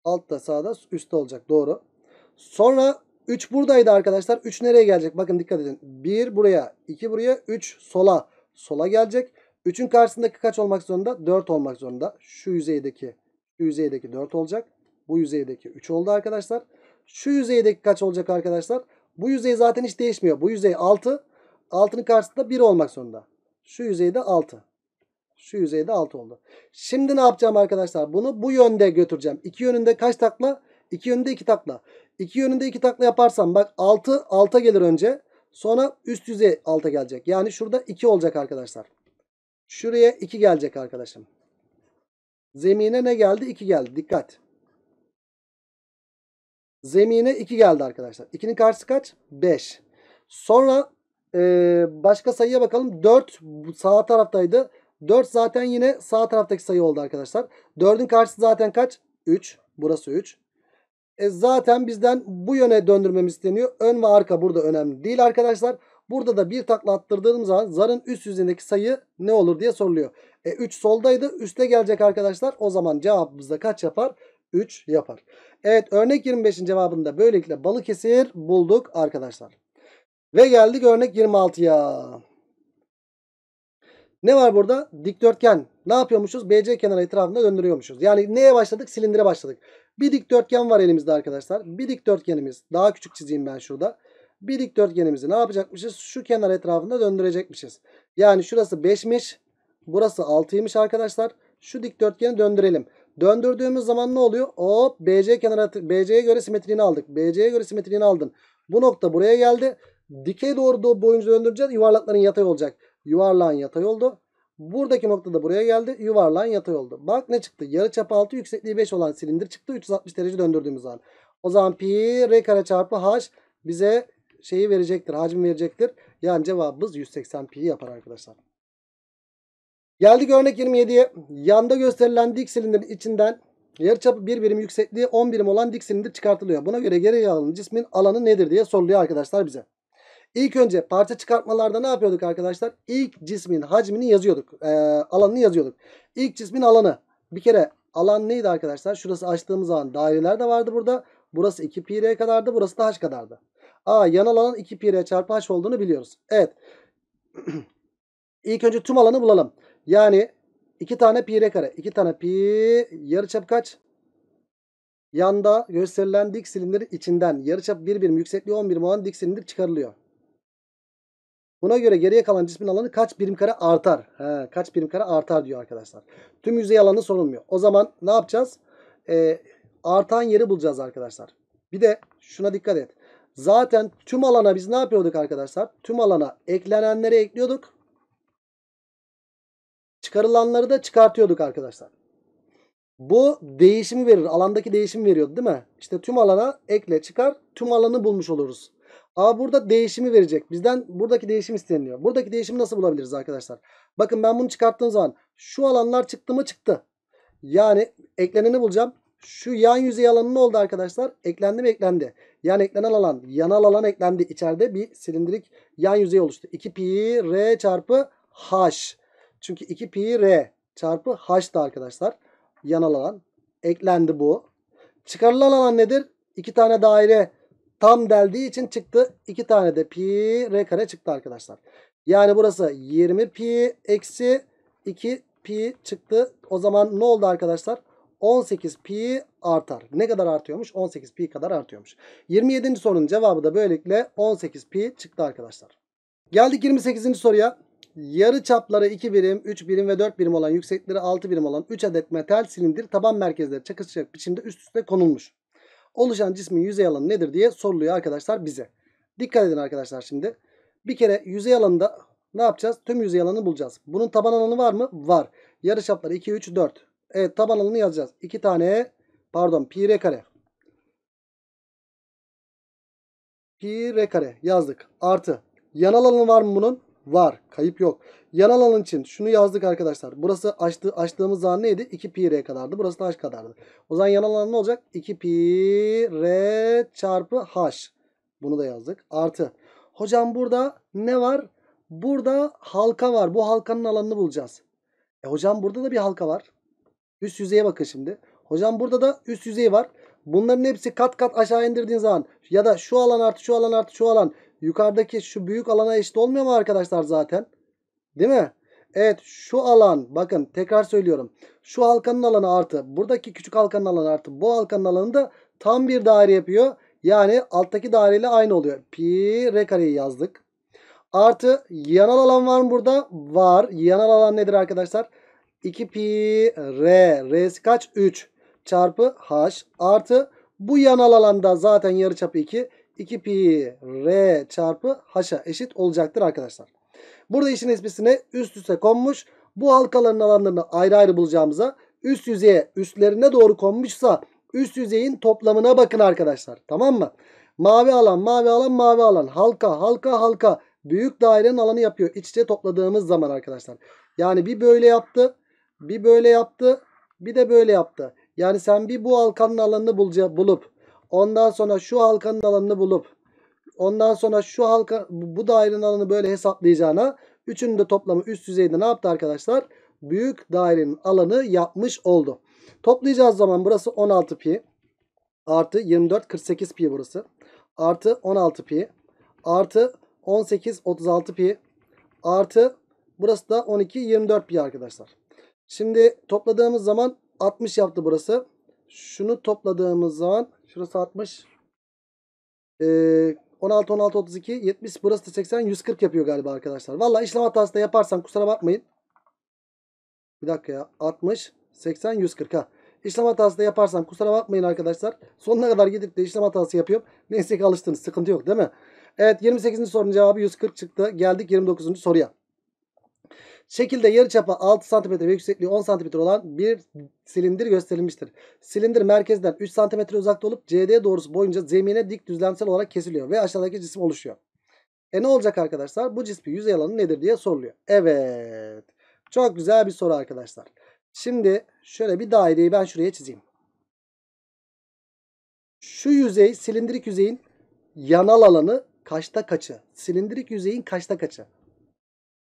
Altta sağda üstte olacak. Doğru. Sonra 3 buradaydı arkadaşlar. 3 nereye gelecek? Bakın dikkat edin. 1 buraya, 2 buraya, 3 sola. Sola gelecek. 3'ün karşısındaki kaç olmak zorunda? 4 olmak zorunda. Şu yüzeydeki, şu yüzeydeki 4 olacak. Bu yüzeydeki 3 oldu arkadaşlar. Şu yüzeydeki kaç olacak arkadaşlar? Bu yüzey zaten hiç değişmiyor. Bu yüzey 6. 6'nın karşısında 1 olmak zorunda. Şu yüzeyde 6. Şu yüzeyde 6 oldu. Şimdi ne yapacağım arkadaşlar? Bunu bu yönde götüreceğim. İki yönünde kaç takla? İki yönünde iki takla. İki yönünde iki takla yaparsam bak 6 alta gelir önce. Sonra üst yüzey alta gelecek. Yani şurada 2 olacak arkadaşlar. Şuraya 2 gelecek arkadaşım. Zemine ne geldi? 2 geldi. Dikkat. Zemine 2 geldi arkadaşlar. 2'nin karşısı kaç? 5. Sonra ee, başka sayıya bakalım. 4 sağ taraftaydı. 4 zaten yine sağ taraftaki sayı oldu arkadaşlar. 4'ün karşısı zaten kaç? 3. Burası 3. E zaten bizden bu yöne döndürmemiz isteniyor. Ön ve arka burada önemli değil arkadaşlar. Burada da bir takla attırdığım zaman zarın üst yüzündeki sayı ne olur diye soruluyor. E 3 soldaydı. Üste gelecek arkadaşlar. O zaman cevabımızda kaç yapar? 3 yapar. Evet örnek 25'in cevabında böylelikle balık Balıkesir bulduk arkadaşlar. Ve geldik örnek 26'ya. Ne var burada? Dikdörtgen. Ne yapıyormuşuz? BC kenarı etrafında döndürüyormuşuz. Yani neye başladık? Silindire başladık. Bir dikdörtgen var elimizde arkadaşlar. Bir dikdörtgenimiz. Daha küçük çizeyim ben şurada. Bir dikdörtgenimizi ne yapacakmışız? Şu kenar etrafında döndürecekmişiz. Yani şurası 5'miş. Burası 6'ymış arkadaşlar. Şu dikdörtgeni döndürelim. Döndürdüğümüz zaman ne oluyor? Hop BC kenarı BC'ye göre simetriğini aldık. BC'ye göre simetriğini aldın. Bu nokta buraya geldi. Dikey doğru do boyunca döndüreceğiz. Yuvarlakların yatay olacak. Yuvarlağın yatay oldu. Buradaki nokta da buraya geldi. Yuvarlağın yatay oldu. Bak ne çıktı? Yarı çap 6 yüksekliği 5 olan silindir çıktı. 360 derece döndürdüğümüz zaman. O zaman pi r kare çarpı h bize şeyi verecektir. Hacim verecektir. Yani cevabımız 180 pi yapar arkadaşlar. Geldik örnek 27'ye. Yanda gösterilen dik silindirin içinden yarıçapı 1 birim yüksekliği 10 birim olan dik silindir çıkartılıyor. Buna göre geri alın cismin alanı nedir diye soruluyor arkadaşlar bize. İlk önce parça çıkartmalarda ne yapıyorduk arkadaşlar? İlk cismin hacmini yazıyorduk. E, alanını yazıyorduk. İlk cismin alanı. Bir kere alan neydi arkadaşlar? Şurası açtığımız zaman daireler de vardı burada. Burası 2 pi r kadardı. Burası da h kadardı. A yan alan 2 pi r çarpı h olduğunu biliyoruz. Evet. İlk önce tüm alanı bulalım. Yani 2 tane pi r kare. 2 tane pi yarıçap kaç? Yanda gösterilen dik silindir içinden yarıçap 1 birim yüksekliği 11 birim olan dik silindir çıkarılıyor. Buna göre geriye kalan cismin alanı kaç birim kare artar? He, kaç birim kare artar diyor arkadaşlar. Tüm yüzey alanı sorulmuyor. O zaman ne yapacağız? Ee, artan yeri bulacağız arkadaşlar. Bir de şuna dikkat et. Zaten tüm alana biz ne yapıyorduk arkadaşlar? Tüm alana eklenenleri ekliyorduk. Çıkarılanları da çıkartıyorduk arkadaşlar. Bu değişimi verir. Alandaki değişimi veriyordu değil mi? İşte tüm alana ekle çıkar. Tüm alanı bulmuş oluruz. A burada değişimi verecek. Bizden buradaki değişim isteniliyor. Buradaki değişimi nasıl bulabiliriz arkadaşlar? Bakın ben bunu çıkarttığım zaman şu alanlar çıktı mı çıktı. Yani ekleneni bulacağım. Şu yan yüzey alanı ne oldu arkadaşlar? Eklendi mi eklendi. Yani eklenen alan, yanal alan eklendi. İçeride bir silindirik yan yüzey oluştu. 2 pi r çarpı h. Çünkü 2 pi r çarpı h da arkadaşlar. Yanal alan. Eklendi bu. Çıkarılan alan nedir? İki tane daire Tam deldiği için çıktı. 2 tane de pi r kare çıktı arkadaşlar. Yani burası 20 pi eksi 2 pi çıktı. O zaman ne oldu arkadaşlar? 18 pi artar. Ne kadar artıyormuş? 18 pi kadar artıyormuş. 27. sorunun cevabı da böylelikle 18 pi çıktı arkadaşlar. Geldik 28. soruya. Yarı çapları 2 birim, 3 birim ve 4 birim olan yüksekleri 6 birim olan 3 adet metal silindir taban merkezleri çakışacak biçimde üst üste konulmuş. Oluşan cismin yüzey alanı nedir diye soruluyor arkadaşlar bize. Dikkat edin arkadaşlar şimdi. Bir kere yüzey alanında ne yapacağız? Tüm yüzey alanını bulacağız. Bunun taban alanı var mı? Var. Yarıçapları 2, 3, 4. Evet taban alanını yazacağız. 2 tane pardon pi r kare. Pi r kare yazdık. Artı. Yan alanı var mı bunun? var. Kayıp yok. Yan alan için şunu yazdık arkadaşlar. Burası açtı, açtığımız zaman neydi? 2 pi r kadardı. Burası da h kadardı. O zaman yan alan ne olacak? 2 pi r çarpı h. Bunu da yazdık. Artı. Hocam burada ne var? Burada halka var. Bu halkanın alanını bulacağız. E hocam burada da bir halka var. Üst yüzeye bakın şimdi. Hocam burada da üst yüzey var. Bunların hepsi kat kat aşağı indirdiğin zaman ya da şu alan artı şu alan artı şu alan yukarıdaki şu büyük alana eşit olmuyor mu arkadaşlar zaten? Değil mi? Evet şu alan bakın tekrar söylüyorum. Şu halkanın alanı artı buradaki küçük halkanın alanı artı bu halkanın alanı da tam bir daire yapıyor. Yani alttaki daireyle aynı oluyor. Pi r kareyi yazdık. Artı yanal alan var mı burada? Var. Yanal alan nedir arkadaşlar? 2 pi r. R'si kaç? 3 çarpı h artı bu yanal alanda zaten yarıçapı 2. 2 pi r çarpı h'a eşit olacaktır arkadaşlar. Burada işin esprisine üst üste konmuş. Bu halkaların alanlarını ayrı ayrı bulacağımıza üst yüzeye üstlerine doğru konmuşsa üst yüzeyin toplamına bakın arkadaşlar. Tamam mı? Mavi alan, mavi alan, mavi alan. Halka, halka, halka. Büyük dairenin alanı yapıyor. İç içe topladığımız zaman arkadaşlar. Yani bir böyle yaptı. Bir böyle yaptı. Bir de böyle yaptı. Yani sen bir bu halkanın alanını bulup Ondan sonra şu halkanın alanını bulup ondan sonra şu halka bu dairenin alanı böyle hesaplayacağına üçünün de toplamı üst düzeyde ne yaptı arkadaşlar? Büyük dairenin alanı yapmış oldu. Toplayacağız zaman burası 16 pi artı 24 48 pi burası. Artı 16 pi artı 18 36 pi artı burası da 12 24 pi arkadaşlar. Şimdi topladığımız zaman 60 yaptı burası. Şunu topladığımız zaman Şurası 60. Ee, 16, 16, 32, 70. Burası da 80, 140 yapıyor galiba arkadaşlar. Valla işlem hatası da yaparsam kusura bakmayın. Bir dakika ya. 60, 80, 140 ha. İşlem hatası da yaparsam kusura bakmayın arkadaşlar. Sonuna kadar gidip de işlem hatası yapıyorum. Neyse ki alıştınız. Sıkıntı yok değil mi? Evet 28. sorunun cevabı 140 çıktı. Geldik 29. soruya. Şekilde yarıçapı 6 cm ve yüksekliği 10 cm olan bir silindir gösterilmiştir. Silindir merkezden 3 cm uzakta olup CD doğrusu boyunca zemine dik düzlemsel olarak kesiliyor ve aşağıdaki cisim oluşuyor. E ne olacak arkadaşlar? Bu cismin yüzey alanı nedir diye soruluyor. Evet. Çok güzel bir soru arkadaşlar. Şimdi şöyle bir daireyi ben şuraya çizeyim. Şu yüzey silindirik yüzeyin yanal alanı kaçta kaçı? Silindirik yüzeyin kaçta kaçı?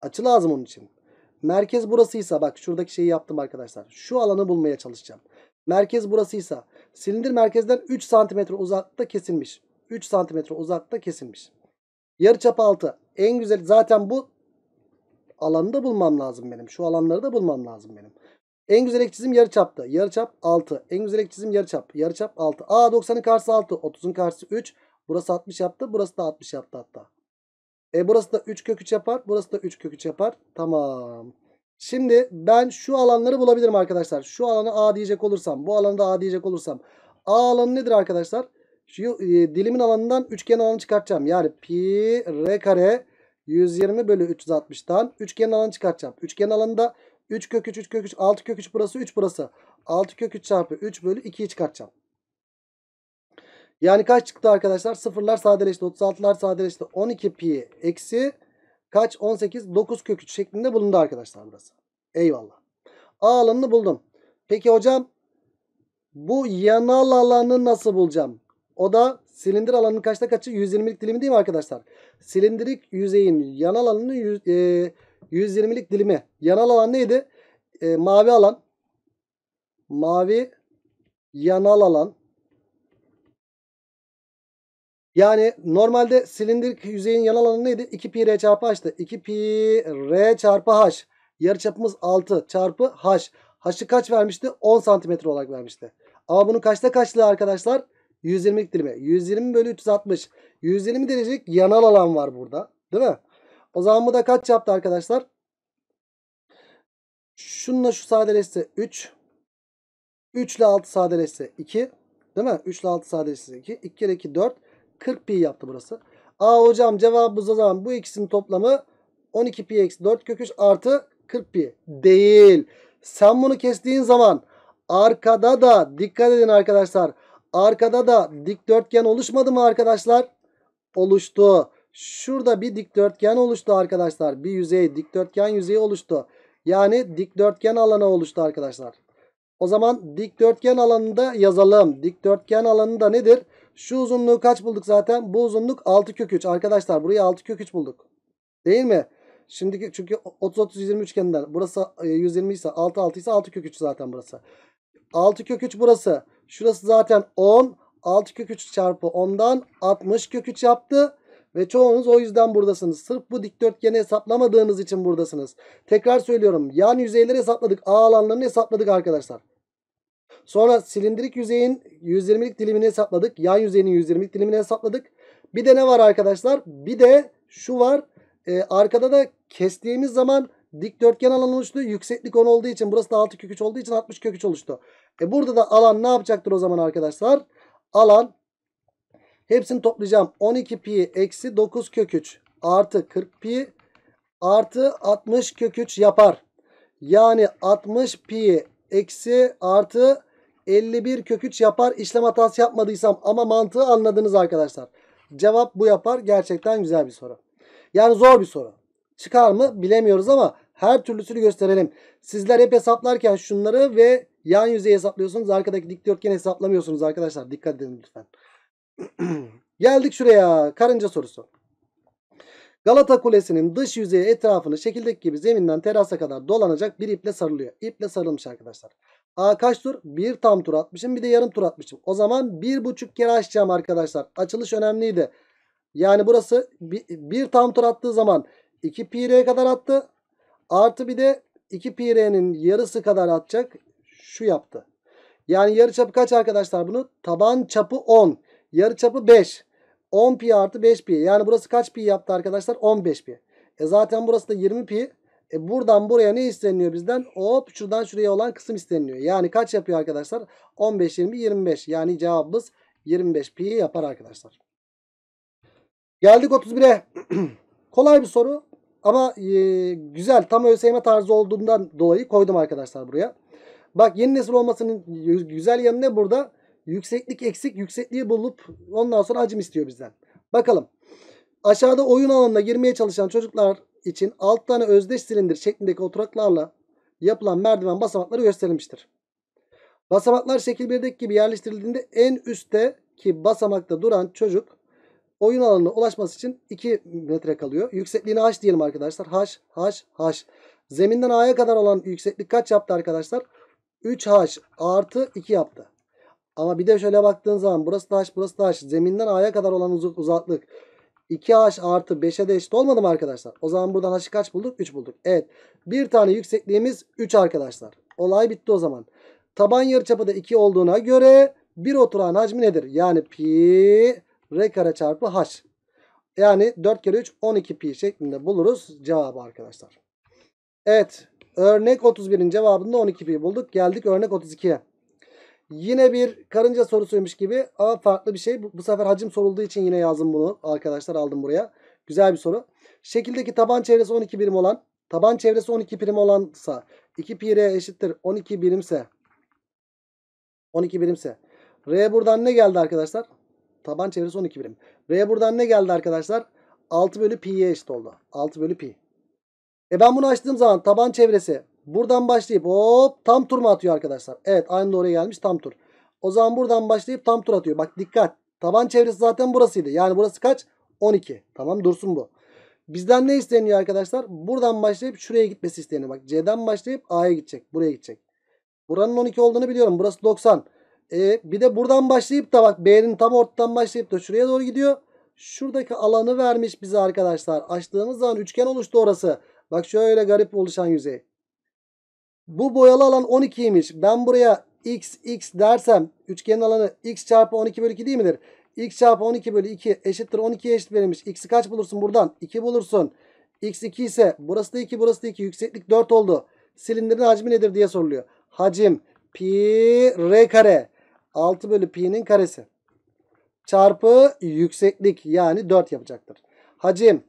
Açı lazım onun için. Merkez burasıysa bak şuradaki şeyi yaptım arkadaşlar. Şu alanı bulmaya çalışacağım. Merkez burasıysa silindir merkezden 3 cm uzakta kesilmiş. 3 cm uzakta kesilmiş. Yarıçap altı en güzel zaten bu alanı da bulmam lazım benim. Şu alanları da bulmam lazım benim. En güzel ek çizim yarıçaptı. Yarıçap 6. En güzel ek çizim yarıçap. Yarıçap 6. A 90'ın karşısı 6. 30'un karşısı 3. Burası 60 yaptı. Burası da 60 yaptı hatta. E burası da 3 kök 3 yapar. Burası da 3 kök 3 yapar. Tamam. Şimdi ben şu alanları bulabilirim arkadaşlar. Şu alanı A diyecek olursam. Bu alanı da A diyecek olursam. A alanı nedir arkadaşlar? Şu e, dilimin alanından üçgen alanı çıkartacağım. Yani pi r kare 120 bölü 360'tan üçgen alanı çıkartacağım. Üçgen alanında 3 kök 3 3 kök 3 6 kök 3 burası 3 burası. 6 kök 3 çarpı 3 bölü 2'yi çıkartacağım. Yani kaç çıktı arkadaşlar? Sıfırlar sadeleşti. 36'lar sadeleşti. 12 pi eksi kaç? 18. 9 kök 3 şeklinde bulundu arkadaşlar burası. Eyvallah. A alanını buldum. Peki hocam bu yanal alanı nasıl bulacağım? O da silindir alanının kaçta kaçı? 120'lik dilimi değil mi arkadaşlar? Silindirik yüzeyin yanal alanının yüz, e, 120'lik dilimi. Yanal alan neydi? E, mavi alan. Mavi yanal alan. Yani normalde silindirik yüzeyin yan alanı neydi? 2 pi r çarpı h'tı. 2 pi r çarpı h. Yarıçapımız 6 çarpı h. H'ı kaç vermişti? 10 santimetre olarak vermişti. Ama bunun kaçta kaçlığı arkadaşlar? 120 dilimi. 120 bölü 360. 120 derecelik yanal alan var burada. Değil mi? O zaman bu da kaç yaptı arkadaşlar? Şununla şu sadeleşse 3. 3 ile 6 sadeleşse 2. Değil mi? 3 ile 6 sadeleşse 2. 2 kere 2 4. 40 pi yaptı burası. A hocam cevabımız o zaman bu ikisinin toplamı 12 pi eksi 4 kök 3 artı 40 pi. Değil. Sen bunu kestiğin zaman arkada da dikkat edin arkadaşlar. Arkada da dikdörtgen oluşmadı mı arkadaşlar? Oluştu. Şurada bir dikdörtgen oluştu arkadaşlar. Bir yüzey dikdörtgen yüzeyi oluştu. Yani dikdörtgen alanı oluştu arkadaşlar. O zaman dikdörtgen alanında yazalım. Dikdörtgen alanında nedir? Şu uzunluğu kaç bulduk zaten? Bu uzunluk 6 kök 3. Arkadaşlar burayı 6 kök 3 bulduk. Değil mi? Şimdiki çünkü 30-30-20 üçgeninden burası 120 e, ise 6-6 ise 6 kök 3 zaten burası. 6 kök 3 burası. Şurası zaten 10. 6 kök 3 çarpı 10'dan 60 kök 3 yaptı. Ve çoğunuz o yüzden buradasınız. Sırf bu dikdörtgeni hesaplamadığınız için buradasınız. Tekrar söylüyorum. Yan yüzeyleri hesapladık. A alanlarını hesapladık arkadaşlar. Sonra silindirik yüzeyin 120'lik dilimini hesapladık. Yan yüzeyinin 120'lik dilimini hesapladık. Bir de ne var arkadaşlar? Bir de şu var. E, arkada da kestiğimiz zaman dikdörtgen alan oluştu. Yükseklik 10 olduğu için burası da 6 kök 3 olduğu için 60 kök 3 oluştu. E burada da alan ne yapacaktır o zaman arkadaşlar? Alan hepsini toplayacağım. 12 pi eksi 9 kök 3 artı 40 pi artı 60 kök 3 yapar. Yani 60 pi eksi artı 51 kök 3 yapar. işlem hatası yapmadıysam ama mantığı anladınız arkadaşlar. Cevap bu yapar. Gerçekten güzel bir soru. Yani zor bir soru. Çıkar mı bilemiyoruz ama her türlüsünü gösterelim. Sizler hep hesaplarken şunları ve yan yüzeyi hesaplıyorsunuz. Arkadaki dikdörtgen hesaplamıyorsunuz arkadaşlar. Dikkat edin lütfen. Geldik şuraya. Karınca sorusu. Galata Kulesi'nin dış yüzeyi etrafını şekildeki gibi zeminden terasa kadar dolanacak bir iple sarılıyor. İple sarılmış arkadaşlar. A kaç tur? Bir tam tur atmışım. Bir de yarım tur atmışım. O zaman bir buçuk kere açacağım arkadaşlar. Açılış önemliydi. Yani burası bir, bir tam tur attığı zaman 2 pi r'e kadar attı. Artı bir de 2 pi r'nin yarısı kadar atacak. Şu yaptı. Yani yarı çapı kaç arkadaşlar bunu? Taban çapı 10. Yarı çapı 5. 10 pi artı 5 pi. Yani burası kaç pi yaptı arkadaşlar? 15 pi. E zaten burası da 20 pi. E buradan buraya ne isteniyor bizden? Hop şuradan şuraya olan kısım isteniyor. Yani kaç yapıyor arkadaşlar? 15, 20, 25. Yani cevabımız 25 pi yapar arkadaşlar. Geldik 31'e. Kolay bir soru. Ama e, güzel tam ÖSYM tarzı olduğundan dolayı koydum arkadaşlar buraya. Bak yeni nesil olmasının güzel yanı ne burada? Burada Yükseklik eksik. Yüksekliği bulup ondan sonra hacim istiyor bizden. Bakalım. Aşağıda oyun alanına girmeye çalışan çocuklar için 6 tane özdeş silindir şeklindeki oturaklarla yapılan merdiven basamakları gösterilmiştir. Basamaklar şekil 1'deki gibi yerleştirildiğinde en üstteki basamakta duran çocuk oyun alanına ulaşması için 2 metre kalıyor. Yüksekliğini h diyelim arkadaşlar. H, h, h. Zeminden a'ya kadar olan yükseklik kaç yaptı arkadaşlar? 3h artı 2 yaptı. Ama bir de şöyle baktığın zaman burası da h burası da h. Zeminden a'ya kadar olan uzak uzaklık 2h artı 5'e de eşit olmadı mı arkadaşlar? O zaman buradan h'ı kaç bulduk? 3 bulduk. Evet. Bir tane yüksekliğimiz 3 arkadaşlar. Olay bitti o zaman. Taban yarıçapı da 2 olduğuna göre bir oturan hacmi nedir? Yani pi r kare çarpı h. Yani 4 kere 3 12 pi şeklinde buluruz cevabı arkadaşlar. Evet. Örnek 31'in cevabında 12 pi bulduk. Geldik örnek 32'ye. Yine bir karınca sorusuymuş gibi ama farklı bir şey. Bu, bu sefer hacim sorulduğu için yine yazdım bunu arkadaşlar aldım buraya. Güzel bir soru. Şekildeki taban çevresi 12 birim olan taban çevresi 12 birim olansa 2 pi r eşittir 12 birimse 12 birimse r buradan ne geldi arkadaşlar? Taban çevresi 12 birim. R buradan ne geldi arkadaşlar? 6 bölü pi'ye eşit oldu. 6 bölü pi. E ben bunu açtığım zaman taban çevresi Buradan başlayıp hop tam tur mu atıyor arkadaşlar? Evet aynı oraya gelmiş tam tur. O zaman buradan başlayıp tam tur atıyor. Bak dikkat. Taban çevresi zaten burasıydı. Yani burası kaç? 12. Tamam dursun bu. Bizden ne isteniyor arkadaşlar? Buradan başlayıp şuraya gitmesi isteniyor. Bak C'den başlayıp A'ya gidecek. Buraya gidecek. Buranın 12 olduğunu biliyorum. Burası 90. E, bir de buradan başlayıp da bak B'nin tam ortadan başlayıp da şuraya doğru gidiyor. Şuradaki alanı vermiş bize arkadaşlar. Açtığımız zaman üçgen oluştu orası. Bak şöyle garip oluşan yüzey. Bu boyalı alan 12'ymiş. Ben buraya x x dersem üçgenin alanı x çarpı 12 bölü 2 değil midir? x çarpı 12 bölü 2 eşittir 12'ye eşit verilmiş. x'i kaç bulursun buradan? 2 bulursun. x 2 ise burası da 2 burası da 2 yükseklik 4 oldu. Silindirin hacmi nedir diye soruluyor. Hacim pi r kare 6 bölü pi'nin karesi çarpı yükseklik yani 4 yapacaktır. Hacim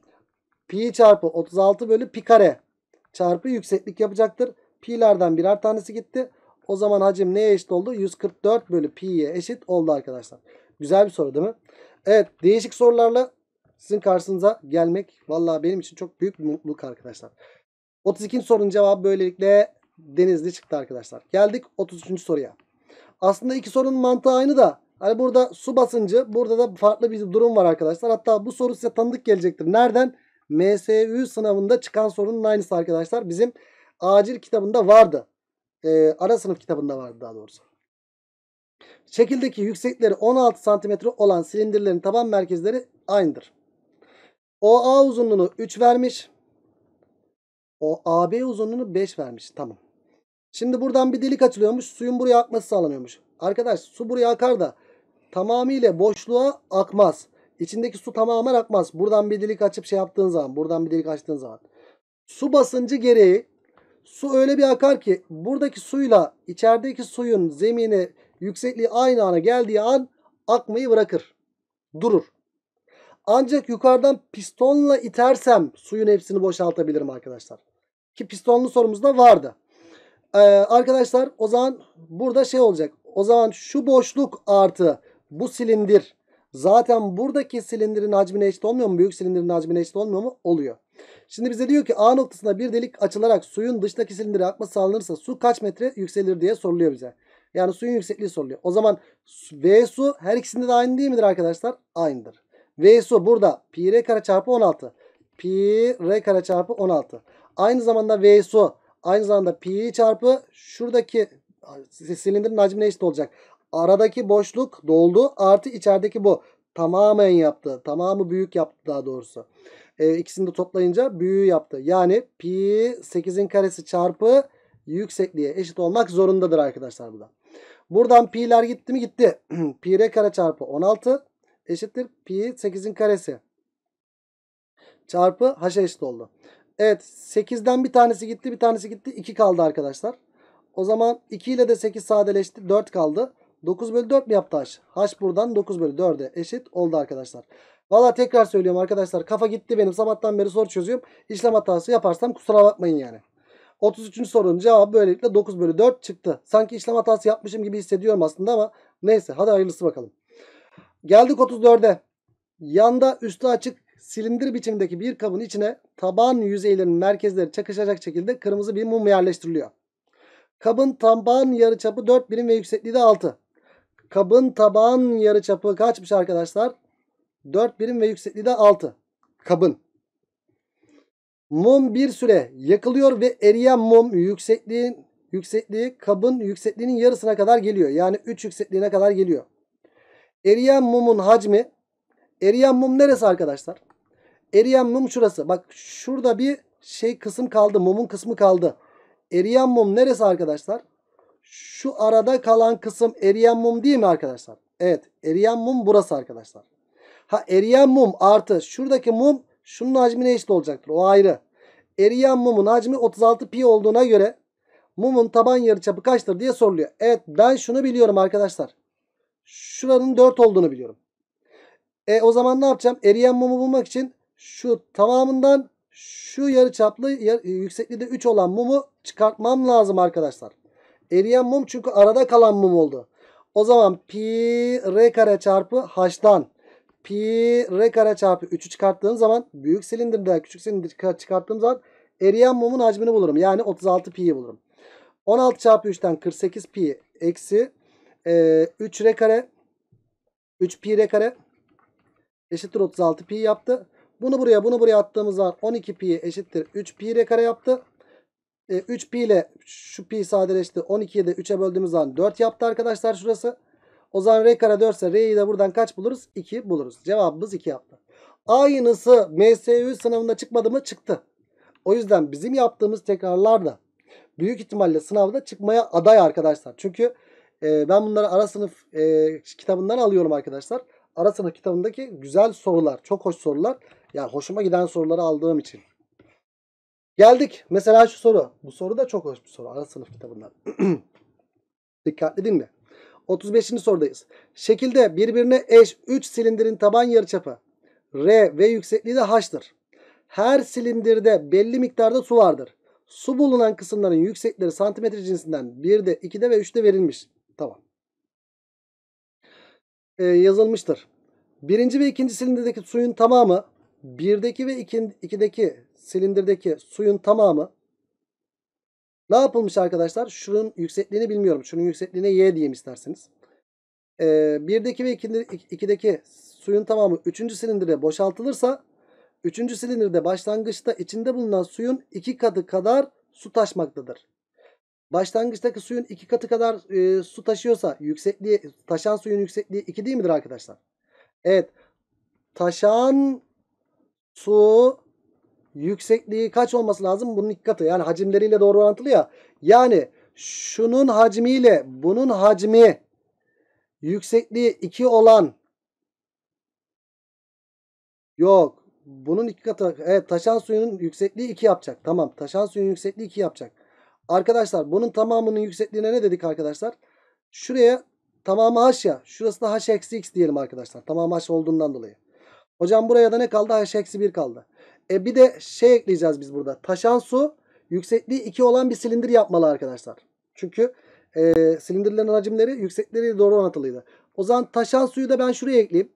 pi çarpı 36 bölü pi kare çarpı yükseklik yapacaktır. Pi'lerden birer tanesi gitti. O zaman hacim neye eşit oldu? 144 bölü pi'ye eşit oldu arkadaşlar. Güzel bir soru değil mi? Evet değişik sorularla sizin karşınıza gelmek vallahi benim için çok büyük bir mutluluk arkadaşlar. 32. sorunun cevabı böylelikle Denizli çıktı arkadaşlar. Geldik 33. soruya. Aslında iki sorunun mantığı aynı da hani burada su basıncı burada da farklı bir durum var arkadaşlar. Hatta bu soru size tanıdık gelecektir. Nereden? MSU sınavında çıkan sorunun aynısı arkadaşlar. Bizim acil kitabında vardı. E, ara sınıf kitabında vardı daha doğrusu. Şekildeki yüksekleri 16 cm olan silindirlerin taban merkezleri aynıdır. OA uzunluğunu 3 vermiş. O AB uzunluğunu 5 vermiş. Tamam. Şimdi buradan bir delik açılıyormuş. Suyun buraya akması sağlanıyormuş. Arkadaş su buraya akar da tamamıyla boşluğa akmaz. İçindeki su tamamen akmaz. Buradan bir delik açıp şey yaptığın zaman, buradan bir delik açtığın zaman. Su basıncı gereği Su öyle bir akar ki buradaki suyla içerideki suyun zemini yüksekliği aynı ana geldiği an akmayı bırakır. Durur. Ancak yukarıdan pistonla itersem suyun hepsini boşaltabilirim arkadaşlar. Ki pistonlu sorumuzda vardı. Ee, arkadaşlar o zaman burada şey olacak. O zaman şu boşluk artı bu silindir Zaten buradaki silindirin hacmine eşit olmuyor mu? Büyük silindirin hacmine eşit olmuyor mu? Oluyor. Şimdi bize diyor ki A noktasında bir delik açılarak suyun dıştaki silindire akması sağlanırsa su kaç metre yükselir diye soruluyor bize. Yani suyun yüksekliği soruluyor. O zaman V su her ikisinde de aynı değil midir arkadaşlar? Aynıdır. V su burada pi r kare çarpı 16. Pi r kare çarpı 16. Aynı zamanda V su aynı zamanda pi çarpı şuradaki silindirin hacmine eşit olacak. Aradaki boşluk doldu. Artı içerideki bu. Tamamen yaptı. Tamamı büyük yaptı daha doğrusu. E, ikisini de toplayınca büyüğü yaptı. Yani pi 8'in karesi çarpı yüksekliğe eşit olmak zorundadır arkadaşlar burada. Buradan pi'ler gitti mi gitti. pi r kare çarpı 16 eşittir pi 8'in karesi çarpı h'a eşit oldu. Evet 8'den bir tanesi gitti bir tanesi gitti 2 kaldı arkadaşlar. O zaman 2 ile de 8 sadeleşti 4 kaldı. 9 bölü 4 mi yaptı h? h buradan 9 bölü 4'e eşit oldu arkadaşlar. Valla tekrar söylüyorum arkadaşlar. Kafa gitti benim. Sabahtan beri soru çözüyorum. İşlem hatası yaparsam kusura bakmayın yani. 33. sorunun cevabı böylelikle 9 bölü 4 çıktı. Sanki işlem hatası yapmışım gibi hissediyorum aslında ama neyse hadi hayırlısı bakalım. Geldik 34'e. Yanda üstü açık silindir biçimindeki bir kabın içine taban yüzeylerinin merkezleri çakışacak şekilde kırmızı bir mum yerleştiriliyor. Kabın taban yarıçapı 4 birim ve yüksekliği de 6. Kabın taban yarıçapı kaçmış arkadaşlar? 4 birim ve yüksekliği de 6. Kabın. Mum bir süre yakılıyor ve eriyen mum yüksekliğin yüksekliği kabın yüksekliğinin yarısına kadar geliyor. Yani 3 yüksekliğine kadar geliyor. Eriyen mumun hacmi eriyen mum neresi arkadaşlar? Eriyen mum şurası. Bak şurada bir şey kısım kaldı. Mumun kısmı kaldı. Eriyen mum neresi arkadaşlar? Şu arada kalan kısım eriyen mum değil mi arkadaşlar? Evet eriyen mum burası arkadaşlar. Ha eriyen mum artı şuradaki mum şunun hacmine eşit olacaktır. O ayrı. Eriyen mumun hacmi 36 pi olduğuna göre mumun taban yarıçapı kaçtır diye soruluyor. Evet ben şunu biliyorum arkadaşlar. Şuranın 4 olduğunu biliyorum. E o zaman ne yapacağım? Eriyen mumu bulmak için şu tamamından şu yarıçaplı yar, yüksekliği de 3 olan mumu çıkartmam lazım arkadaşlar. Eriyen mum çünkü arada kalan mum oldu. O zaman pi r kare çarpı h'dan pi r kare çarpı 3'ü çıkarttığım zaman büyük silindirden küçük silindir çıkarttığım zaman eriyen mumun hacmini bulurum. Yani 36 pi'yi bulurum. 16 çarpı 3'ten 48 pi eksi e, 3 r kare 3 pi r kare eşittir 36 pi yaptı. Bunu buraya bunu buraya attığımız zaman 12 pi eşittir 3 pi r kare yaptı. 3 e, pi ile şu pi sadeleşti. 12'yi de 3'e böldüğümüz zaman 4 yaptı arkadaşlar şurası. O zaman r kare 4 ise r'yi de buradan kaç buluruz? 2 buluruz. Cevabımız 2 yaptı. Aynısı MSU sınavında çıkmadı mı? Çıktı. O yüzden bizim yaptığımız tekrarlar da büyük ihtimalle sınavda çıkmaya aday arkadaşlar. Çünkü e, ben bunları ara sınıf e, kitabından alıyorum arkadaşlar. Ara sınıf kitabındaki güzel sorular, çok hoş sorular. Yani hoşuma giden soruları aldığım için. Geldik mesela şu soru. Bu soru da çok hoş bir soru. Ara sınıf kitabından. Dikkatli dinle. 35. sorudayız. Şekilde birbirine eş 3 silindirin taban yarıçapı R ve yüksekliği de H'tır. Her silindirde belli miktarda su vardır. Su bulunan kısımların yüksekleri santimetre cinsinden 1'de, 2'de ve 3'de verilmiş. Tamam. Ee, yazılmıştır. Birinci ve ikinci silinderdeki suyun tamamı birdeki ve iki, silindirdeki suyun tamamı ne yapılmış arkadaşlar? Şunun yüksekliğini bilmiyorum. Şunun yüksekliğine y diyeyim isterseniz. E, ee, 1'deki ve 2'deki suyun tamamı üçüncü silindire boşaltılırsa üçüncü silindirde başlangıçta içinde bulunan suyun iki katı kadar su taşmaktadır. Başlangıçtaki suyun iki katı kadar e, su taşıyorsa yüksekliği taşan suyun yüksekliği iki değil midir arkadaşlar? Evet. Taşan su yüksekliği kaç olması lazım? Bunun iki Yani hacimleriyle doğru orantılı ya. Yani şunun hacmiyle bunun hacmi yüksekliği 2 olan yok. Bunun iki katı. Evet taşan suyunun yüksekliği 2 yapacak. Tamam. Taşan suyun yüksekliği 2 yapacak. Arkadaşlar bunun tamamının yüksekliğine ne dedik arkadaşlar? Şuraya tamamı h ya. Şurası da h eksi x diyelim arkadaşlar. Tamamı h olduğundan dolayı. Hocam buraya da ne kaldı? h eksi 1 kaldı. E bir de şey ekleyeceğiz biz burada. Taşan su yüksekliği 2 olan bir silindir yapmalı arkadaşlar. Çünkü e, silindirlerin hacimleri yüksekleri doğru orantılıydı. O zaman taşan suyu da ben şuraya ekleyeyim.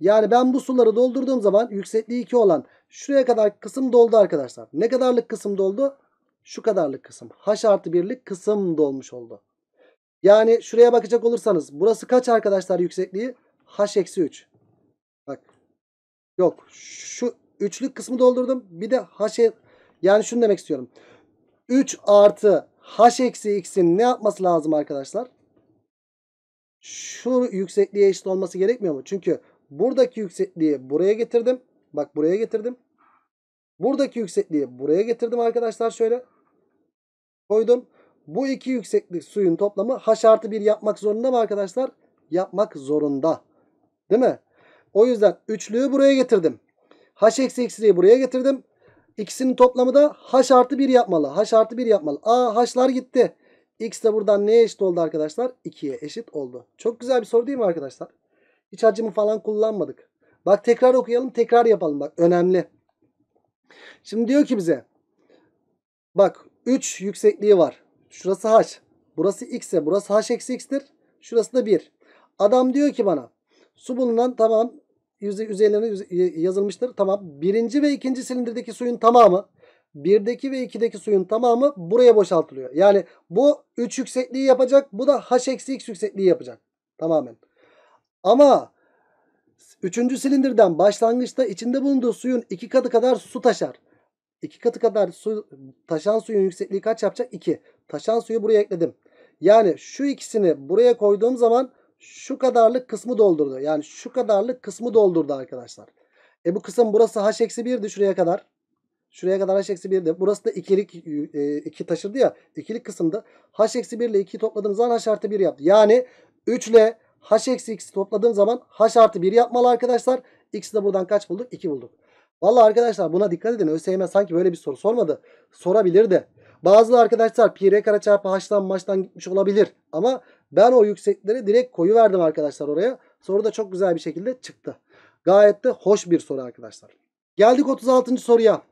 Yani ben bu suları doldurduğum zaman yüksekliği 2 olan şuraya kadar kısım doldu arkadaşlar. Ne kadarlık kısım doldu? Şu kadarlık kısım. H artı 1'lik kısım dolmuş oldu. Yani şuraya bakacak olursanız burası kaç arkadaşlar yüksekliği? H eksi 3. Bak. Yok. Şu üçlük kısmı doldurdum. Bir de h şey, yani şunu demek istiyorum. 3 artı h eksi x'in ne yapması lazım arkadaşlar? Şu yüksekliğe eşit olması gerekmiyor mu? Çünkü buradaki yüksekliği buraya getirdim. Bak buraya getirdim. Buradaki yüksekliği buraya getirdim arkadaşlar şöyle. Koydum. Bu iki yükseklik suyun toplamı h artı 1 yapmak zorunda mı arkadaşlar? Yapmak zorunda. Değil mi? O yüzden üçlüğü buraya getirdim h eksi x'i buraya getirdim. İkisinin toplamı da h artı 1 yapmalı. h artı 1 yapmalı. Aa h'lar gitti. x de buradan neye eşit oldu arkadaşlar? 2'ye eşit oldu. Çok güzel bir soru değil mi arkadaşlar? Hiç hacimi falan kullanmadık. Bak tekrar okuyalım tekrar yapalım bak önemli. Şimdi diyor ki bize bak 3 yüksekliği var. Şurası h. Burası x ise burası h eksi x'tir. Şurası da 1. Adam diyor ki bana su bulunan tamam üzerlerine yazılmıştır. Tamam. Birinci ve ikinci silindirdeki suyun tamamı birdeki ve ikideki suyun tamamı buraya boşaltılıyor. Yani bu 3 yüksekliği yapacak. Bu da h eksi x yüksekliği yapacak. Tamamen. Ama üçüncü silindirden başlangıçta içinde bulunduğu suyun iki katı kadar su taşar. İki katı kadar su taşan suyun yüksekliği kaç yapacak? 2. Taşan suyu buraya ekledim. Yani şu ikisini buraya koyduğum zaman şu kadarlık kısmı doldurdu. Yani şu kadarlık kısmı doldurdu arkadaşlar. E bu kısım burası h-1'di şuraya kadar. Şuraya kadar h-1'di. Burası da ikilik e, iki taşırdı ya. İkilik kısımda h-1 ile 2'yi topladığım zaman h artı 1 yaptı. Yani 3 ile h-x'i topladığım zaman h artı 1 yapmalı arkadaşlar. X'i de buradan kaç bulduk? 2 bulduk. Valla arkadaşlar buna dikkat edin. ÖSYM sanki böyle bir soru sormadı. Sorabilir de. Bazı arkadaşlar pi r kare çarpı h'dan maçtan gitmiş olabilir. Ama ben o yüksekleri direkt koyu verdim arkadaşlar oraya. Soru da çok güzel bir şekilde çıktı. Gayet de hoş bir soru arkadaşlar. Geldik 36. soruya.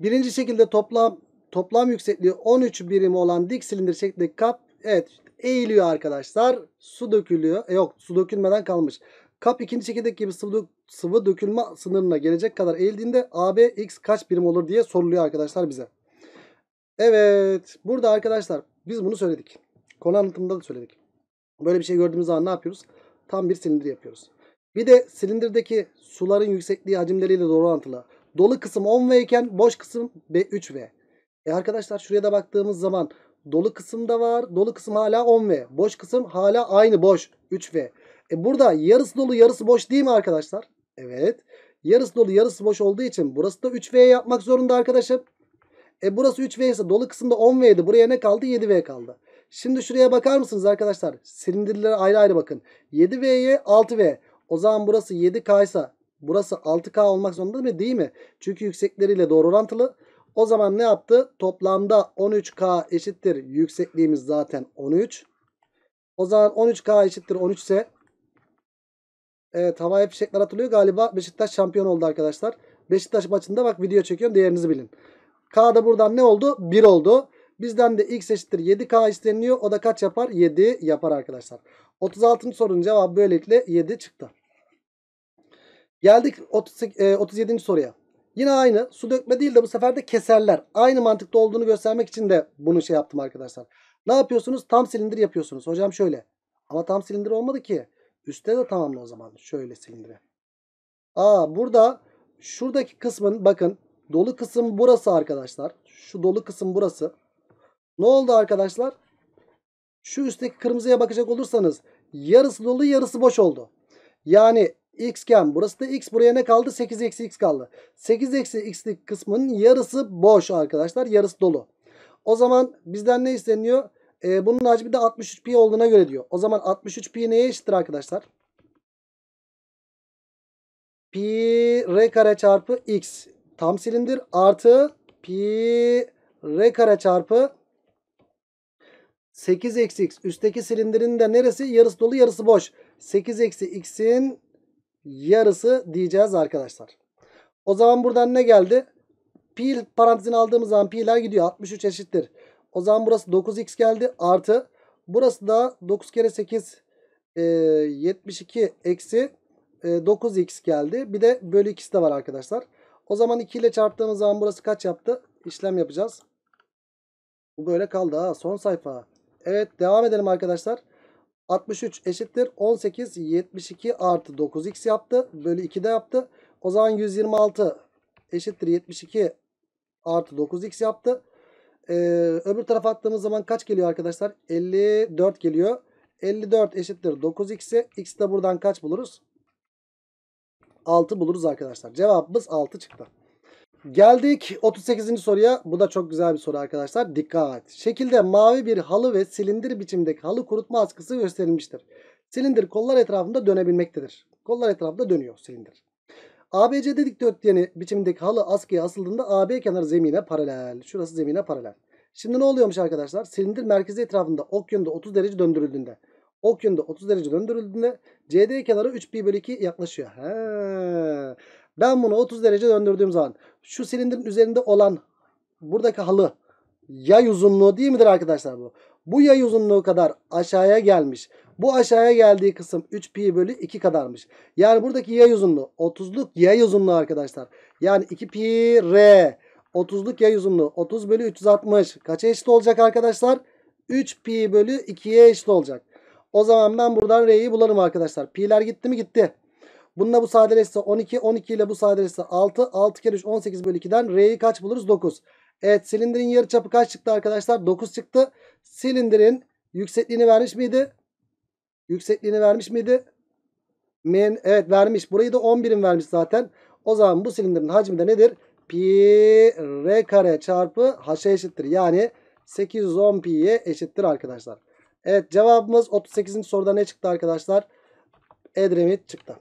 Birinci şekilde toplam toplam yüksekliği 13 birim olan dik silindir şeklindeki kap evet eğiliyor arkadaşlar. Su dökülüyor. E yok su dökülmeden kalmış. Kap ikinci şekildeki gibi sıvı, sıvı dökülme sınırına gelecek kadar eğildiğinde AB x kaç birim olur diye soruluyor arkadaşlar bize. Evet burada arkadaşlar biz bunu söyledik. Konu anlatımında da söyledik. Böyle bir şey gördüğümüz zaman ne yapıyoruz? Tam bir silindir yapıyoruz. Bir de silindirdeki suların yüksekliği hacimleriyle doğru orantılı. Dolu kısım 10 V iken boş kısım 3 V. E arkadaşlar şuraya da baktığımız zaman dolu kısım da var. Dolu kısım hala 10 V. Boş kısım hala aynı boş 3 V. E burada yarısı dolu yarısı boş değil mi arkadaşlar? Evet. Yarısı dolu yarısı boş olduğu için burası da 3V yapmak zorunda arkadaşım. E burası 3V ise dolu kısımda 10V'ydi. Buraya ne kaldı? 7V kaldı. Şimdi şuraya bakar mısınız arkadaşlar? Silindirlere ayrı ayrı bakın. 7V'ye 6V. O zaman burası 7K ise burası 6K olmak zorunda mı değil mi? Çünkü yüksekleriyle doğru orantılı. O zaman ne yaptı? Toplamda 13K eşittir. Yüksekliğimiz zaten 13. O zaman 13K eşittir 13 ise Evet havai şekler atılıyor galiba Beşiktaş şampiyon oldu arkadaşlar. Beşiktaş maçında bak video çekiyorum değerinizi bilin. K da buradan ne oldu? 1 oldu. Bizden de x eşittir 7k isteniyor. O da kaç yapar? 7 yapar arkadaşlar. 36. sorunun cevabı böylelikle 7 çıktı. Geldik 38, e, 37. soruya. Yine aynı su dökme değil de bu sefer de keserler. Aynı mantıkta olduğunu göstermek için de bunu şey yaptım arkadaşlar. Ne yapıyorsunuz? Tam silindir yapıyorsunuz. Hocam şöyle. Ama tam silindir olmadı ki. Üste de tamamla o zaman. Şöyle silindire. Aa burada şuradaki kısmın bakın dolu kısım burası arkadaşlar. Şu dolu kısım burası. Ne oldu arkadaşlar? Şu üstteki kırmızıya bakacak olursanız yarısı dolu yarısı boş oldu. Yani x x'ken burası da x buraya ne kaldı? 8 eksi x kaldı. 8 eksi x'lik kısmının yarısı boş arkadaşlar. Yarısı dolu. O zaman bizden ne isteniyor? Ee, bunun hacmi de 63 pi olduğuna göre diyor. O zaman 63 pi neye eşittir arkadaşlar? Pi r kare çarpı x tam silindir artı pi r kare çarpı 8 eksi x üstteki silindirin de neresi? Yarısı dolu yarısı boş. 8 eksi x'in yarısı diyeceğiz arkadaşlar. O zaman buradan ne geldi? Pi parantezini aldığımız zaman pi'ler gidiyor. 63 eşittir. O zaman burası 9x geldi artı. Burası da 9 kere 8 e, 72 eksi e, 9x geldi. Bir de bölü ikisi de var arkadaşlar. O zaman 2 ile çarptığımız zaman burası kaç yaptı? İşlem yapacağız. Bu böyle kaldı ha son sayfa. Evet devam edelim arkadaşlar. 63 eşittir 18 72 artı 9x yaptı. Bölü 2 de yaptı. O zaman 126 eşittir 72 artı 9x yaptı. Ee, öbür tarafa attığımız zaman kaç geliyor arkadaşlar? 54 geliyor. 54 eşittir 9x'e. X de buradan kaç buluruz? 6 buluruz arkadaşlar. Cevabımız 6 çıktı. Geldik 38. soruya. Bu da çok güzel bir soru arkadaşlar. Dikkat. Şekilde mavi bir halı ve silindir biçimdeki halı kurutma askısı gösterilmiştir. Silindir kollar etrafında dönebilmektedir. Kollar etrafında dönüyor silindir. ABC'de dikdörtgeni biçimindeki halı askıya asıldığında AB kenarı zemine paralel. Şurası zemine paralel. Şimdi ne oluyormuş arkadaşlar? Silindir merkezi etrafında ok yönde 30 derece döndürüldüğünde ok yönde 30 derece döndürüldüğünde CD kenarı 3 pi bölü 2 yaklaşıyor. He. Ben bunu 30 derece döndürdüğüm zaman şu silindirin üzerinde olan buradaki halı yay uzunluğu değil midir arkadaşlar bu? Bu yay uzunluğu kadar aşağıya gelmiş. Bu aşağıya geldiği kısım 3 pi bölü 2 kadarmış. Yani buradaki yay uzunluğu 30'luk yay uzunluğu arkadaşlar. Yani 2 pi r 30'luk yay uzunluğu 30 bölü 360 kaça eşit olacak arkadaşlar? 3 pi bölü 2'ye eşit olacak. O zaman ben buradan r'yi bularım arkadaşlar. Pi'ler gitti mi gitti. Bununla bu sadeleşse 12. 12 ile bu sadeleşse 6. 6 kere 3 18 bölü 2'den R'yi kaç buluruz? 9. Evet silindirin yarı çapı kaç çıktı arkadaşlar? 9 çıktı. Silindirin yüksekliğini vermiş miydi? Yüksekliğini vermiş miydi? Men, evet vermiş. Burayı da 11'in vermiş zaten. O zaman bu silindirin hacmi de nedir? Pi R kare çarpı H'a eşittir. Yani 810 pi'ye eşittir arkadaşlar. Evet cevabımız 38. soruda ne çıktı arkadaşlar? Edremit çıktı.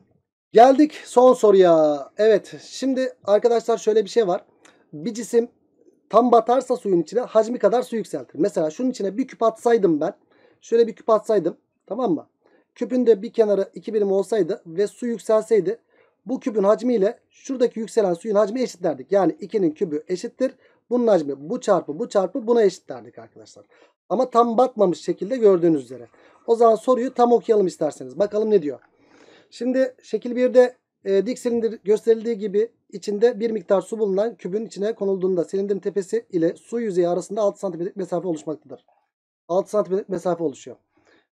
Geldik son soruya. Evet şimdi arkadaşlar şöyle bir şey var. Bir cisim tam batarsa suyun içine hacmi kadar su yükseltir. Mesela şunun içine bir küp atsaydım ben. Şöyle bir küp atsaydım tamam mı? Küpün de bir kenarı iki birim olsaydı ve su yükselseydi bu küpün hacmiyle şuradaki yükselen suyun hacmi eşit derdik. Yani 2'nin kübü eşittir. Bunun hacmi bu çarpı bu çarpı buna eşit derdik arkadaşlar. Ama tam batmamış şekilde gördüğünüz üzere. O zaman soruyu tam okuyalım isterseniz. Bakalım ne diyor. Şimdi şekil 1'de e, dik silindir gösterildiği gibi içinde bir miktar su bulunan kübün içine konulduğunda silindirin tepesi ile su yüzeyi arasında 6 santimetrelik mesafe oluşmaktadır. 6 santimetrelik mesafe oluşuyor.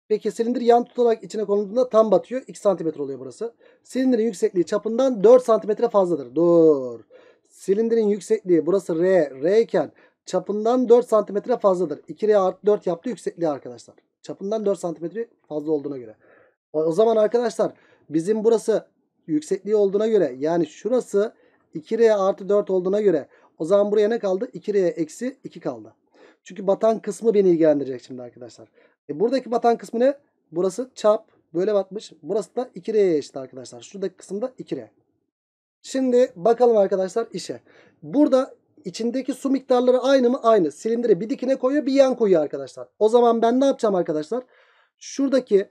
Peki silindir yan tutarak içine konulduğunda tam batıyor. 2 santimetre oluyor burası. Silindirin yüksekliği çapından 4 santimetre fazladır. Dur. Silindirin yüksekliği burası R. R iken çapından 4 santimetre fazladır. 2R artı 4 yaptı yüksekliği arkadaşlar. Çapından 4 santimetre fazla olduğuna göre. o zaman arkadaşlar Bizim burası yüksekliği olduğuna göre yani şurası 2R artı 4 olduğuna göre o zaman buraya ne kaldı? 2R eksi 2 kaldı. Çünkü batan kısmı beni ilgilendirecek şimdi arkadaşlar. E buradaki batan kısmı ne? Burası çap. Böyle batmış. Burası da 2R'ye eşit arkadaşlar. Şuradaki kısımda 2R. Şimdi bakalım arkadaşlar işe. Burada içindeki su miktarları aynı mı? Aynı. Silindiri bir dikine koyuyor bir yan koyuyor arkadaşlar. O zaman ben ne yapacağım arkadaşlar? Şuradaki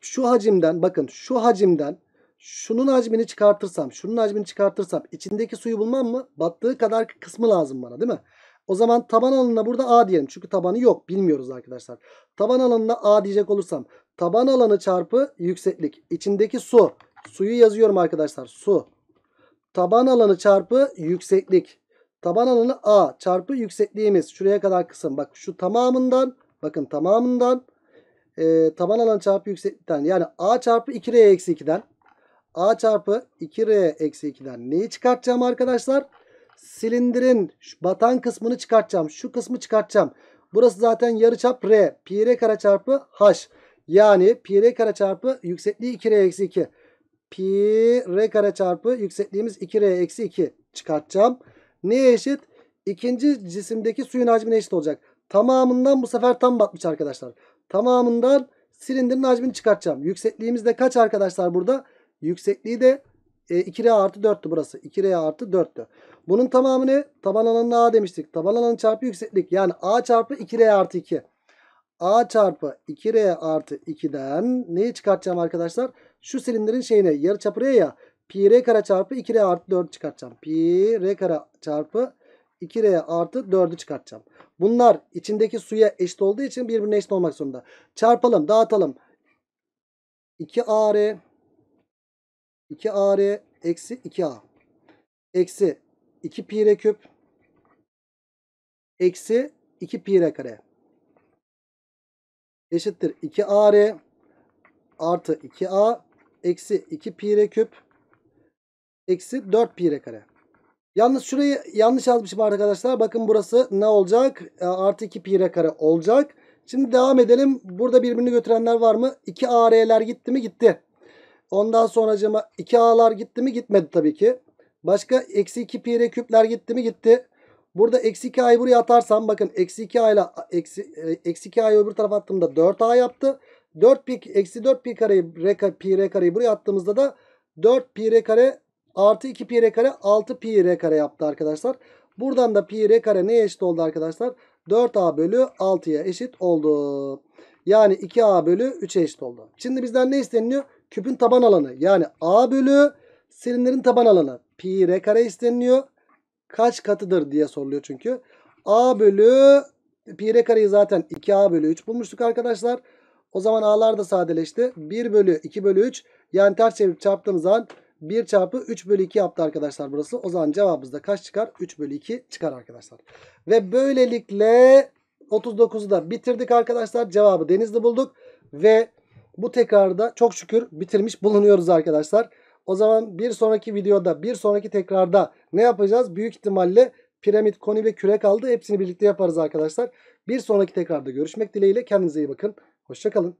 şu hacimden bakın şu hacimden şunun hacmini çıkartırsam şunun hacmini çıkartırsam içindeki suyu bulmam mı? Battığı kadar kısmı lazım bana değil mi? O zaman taban alanına burada A diyelim. Çünkü tabanı yok. Bilmiyoruz arkadaşlar. Taban alanına A diyecek olursam taban alanı çarpı yükseklik. içindeki su. Suyu yazıyorum arkadaşlar. Su. Taban alanı çarpı yükseklik. Taban alanı A çarpı yüksekliğimiz. Şuraya kadar kısım. Bak şu tamamından bakın tamamından e, taban alan çarpı yükseklikten yani a çarpı 2r eksi 2'den a çarpı 2r eksi 2'den neyi çıkartacağım arkadaşlar? Silindirin batan kısmını çıkartacağım. Şu kısmı çıkartacağım. Burası zaten yarıçap r. Pi r kare çarpı h. Yani pi r kare çarpı yüksekliği 2r eksi 2. Pi r kare çarpı yüksekliğimiz 2r eksi 2 çıkartacağım. Neye eşit? İkinci cisimdeki suyun hacmine eşit olacak. Tamamından bu sefer tam batmış arkadaşlar tamamından silindirin hacmini çıkartacağım. Yüksekliğimiz de kaç arkadaşlar burada? Yüksekliği de e, 2R artı 4'tü burası. 2R artı 4'tü. Bunun tamamı ne? Taban alanı A demiştik. Taban alanı çarpı yükseklik. Yani A çarpı 2R artı 2. A çarpı 2R artı 2'den neyi çıkartacağım arkadaşlar? Şu silindirin şeyine yarı çapı R ya. Pi R kare çarpı 2R artı 4 çıkartacağım. Pi R kare çarpı 2R artı 4'ü çıkartacağım. Bunlar içindeki suya eşit olduğu için birbirine eşit olmak zorunda. Çarpalım dağıtalım. 2AR 2AR eksi 2A eksi 2 pi r küp eksi 2 pi r kare eşittir 2 a r artı 2 a eksi 2 pi r küp eksi 4 pi r kare. Yalnız şurayı yanlış yazmışım arkadaşlar. Bakın burası ne olacak? Ee, artı 2 pi re kare olacak. Şimdi devam edelim. Burada birbirini götürenler var mı? 2 AR'ler gitti mi? Gitti. Ondan sonracıma 2 A'lar gitti mi? Gitmedi tabii ki. Başka eksi 2 pi re küpler gitti mi? Gitti. Burada eksi 2 A'yı buraya atarsam bakın eksi 2 A ile eksi, e, eksi 2 A'yı öbür tarafa attığımda 4 A yaptı. 4 pi, eksi 4 pi kareyi re, pi re kareyi buraya attığımızda da 4 pi re kare Artı 2 pi r kare 6 pi r kare yaptı arkadaşlar. Buradan da pi r kare neye eşit oldu arkadaşlar? 4a bölü 6'ya eşit oldu. Yani 2a bölü 3'e eşit oldu. Şimdi bizden ne isteniliyor? Küpün taban alanı. Yani a bölü silindirin taban alanı. Pi r kare isteniliyor. Kaç katıdır diye soruluyor çünkü. a bölü pi r kareyi zaten 2a bölü 3 bulmuştuk arkadaşlar. O zaman a'lar da sadeleşti. 1 bölü 2 bölü 3. Yani ters çevirip çarptığımız zaman 1 çarpı 3 bölü 2 yaptı arkadaşlar burası. O zaman cevabımızda kaç çıkar? 3 bölü 2 çıkar arkadaşlar. Ve böylelikle 39'u da bitirdik arkadaşlar. Cevabı Denizli bulduk. Ve bu tekrarda çok şükür bitirmiş bulunuyoruz arkadaşlar. O zaman bir sonraki videoda, bir sonraki tekrarda ne yapacağız? Büyük ihtimalle piramit, koni ve küre kaldı. Hepsini birlikte yaparız arkadaşlar. Bir sonraki tekrarda görüşmek dileğiyle. Kendinize iyi bakın. Hoşçakalın.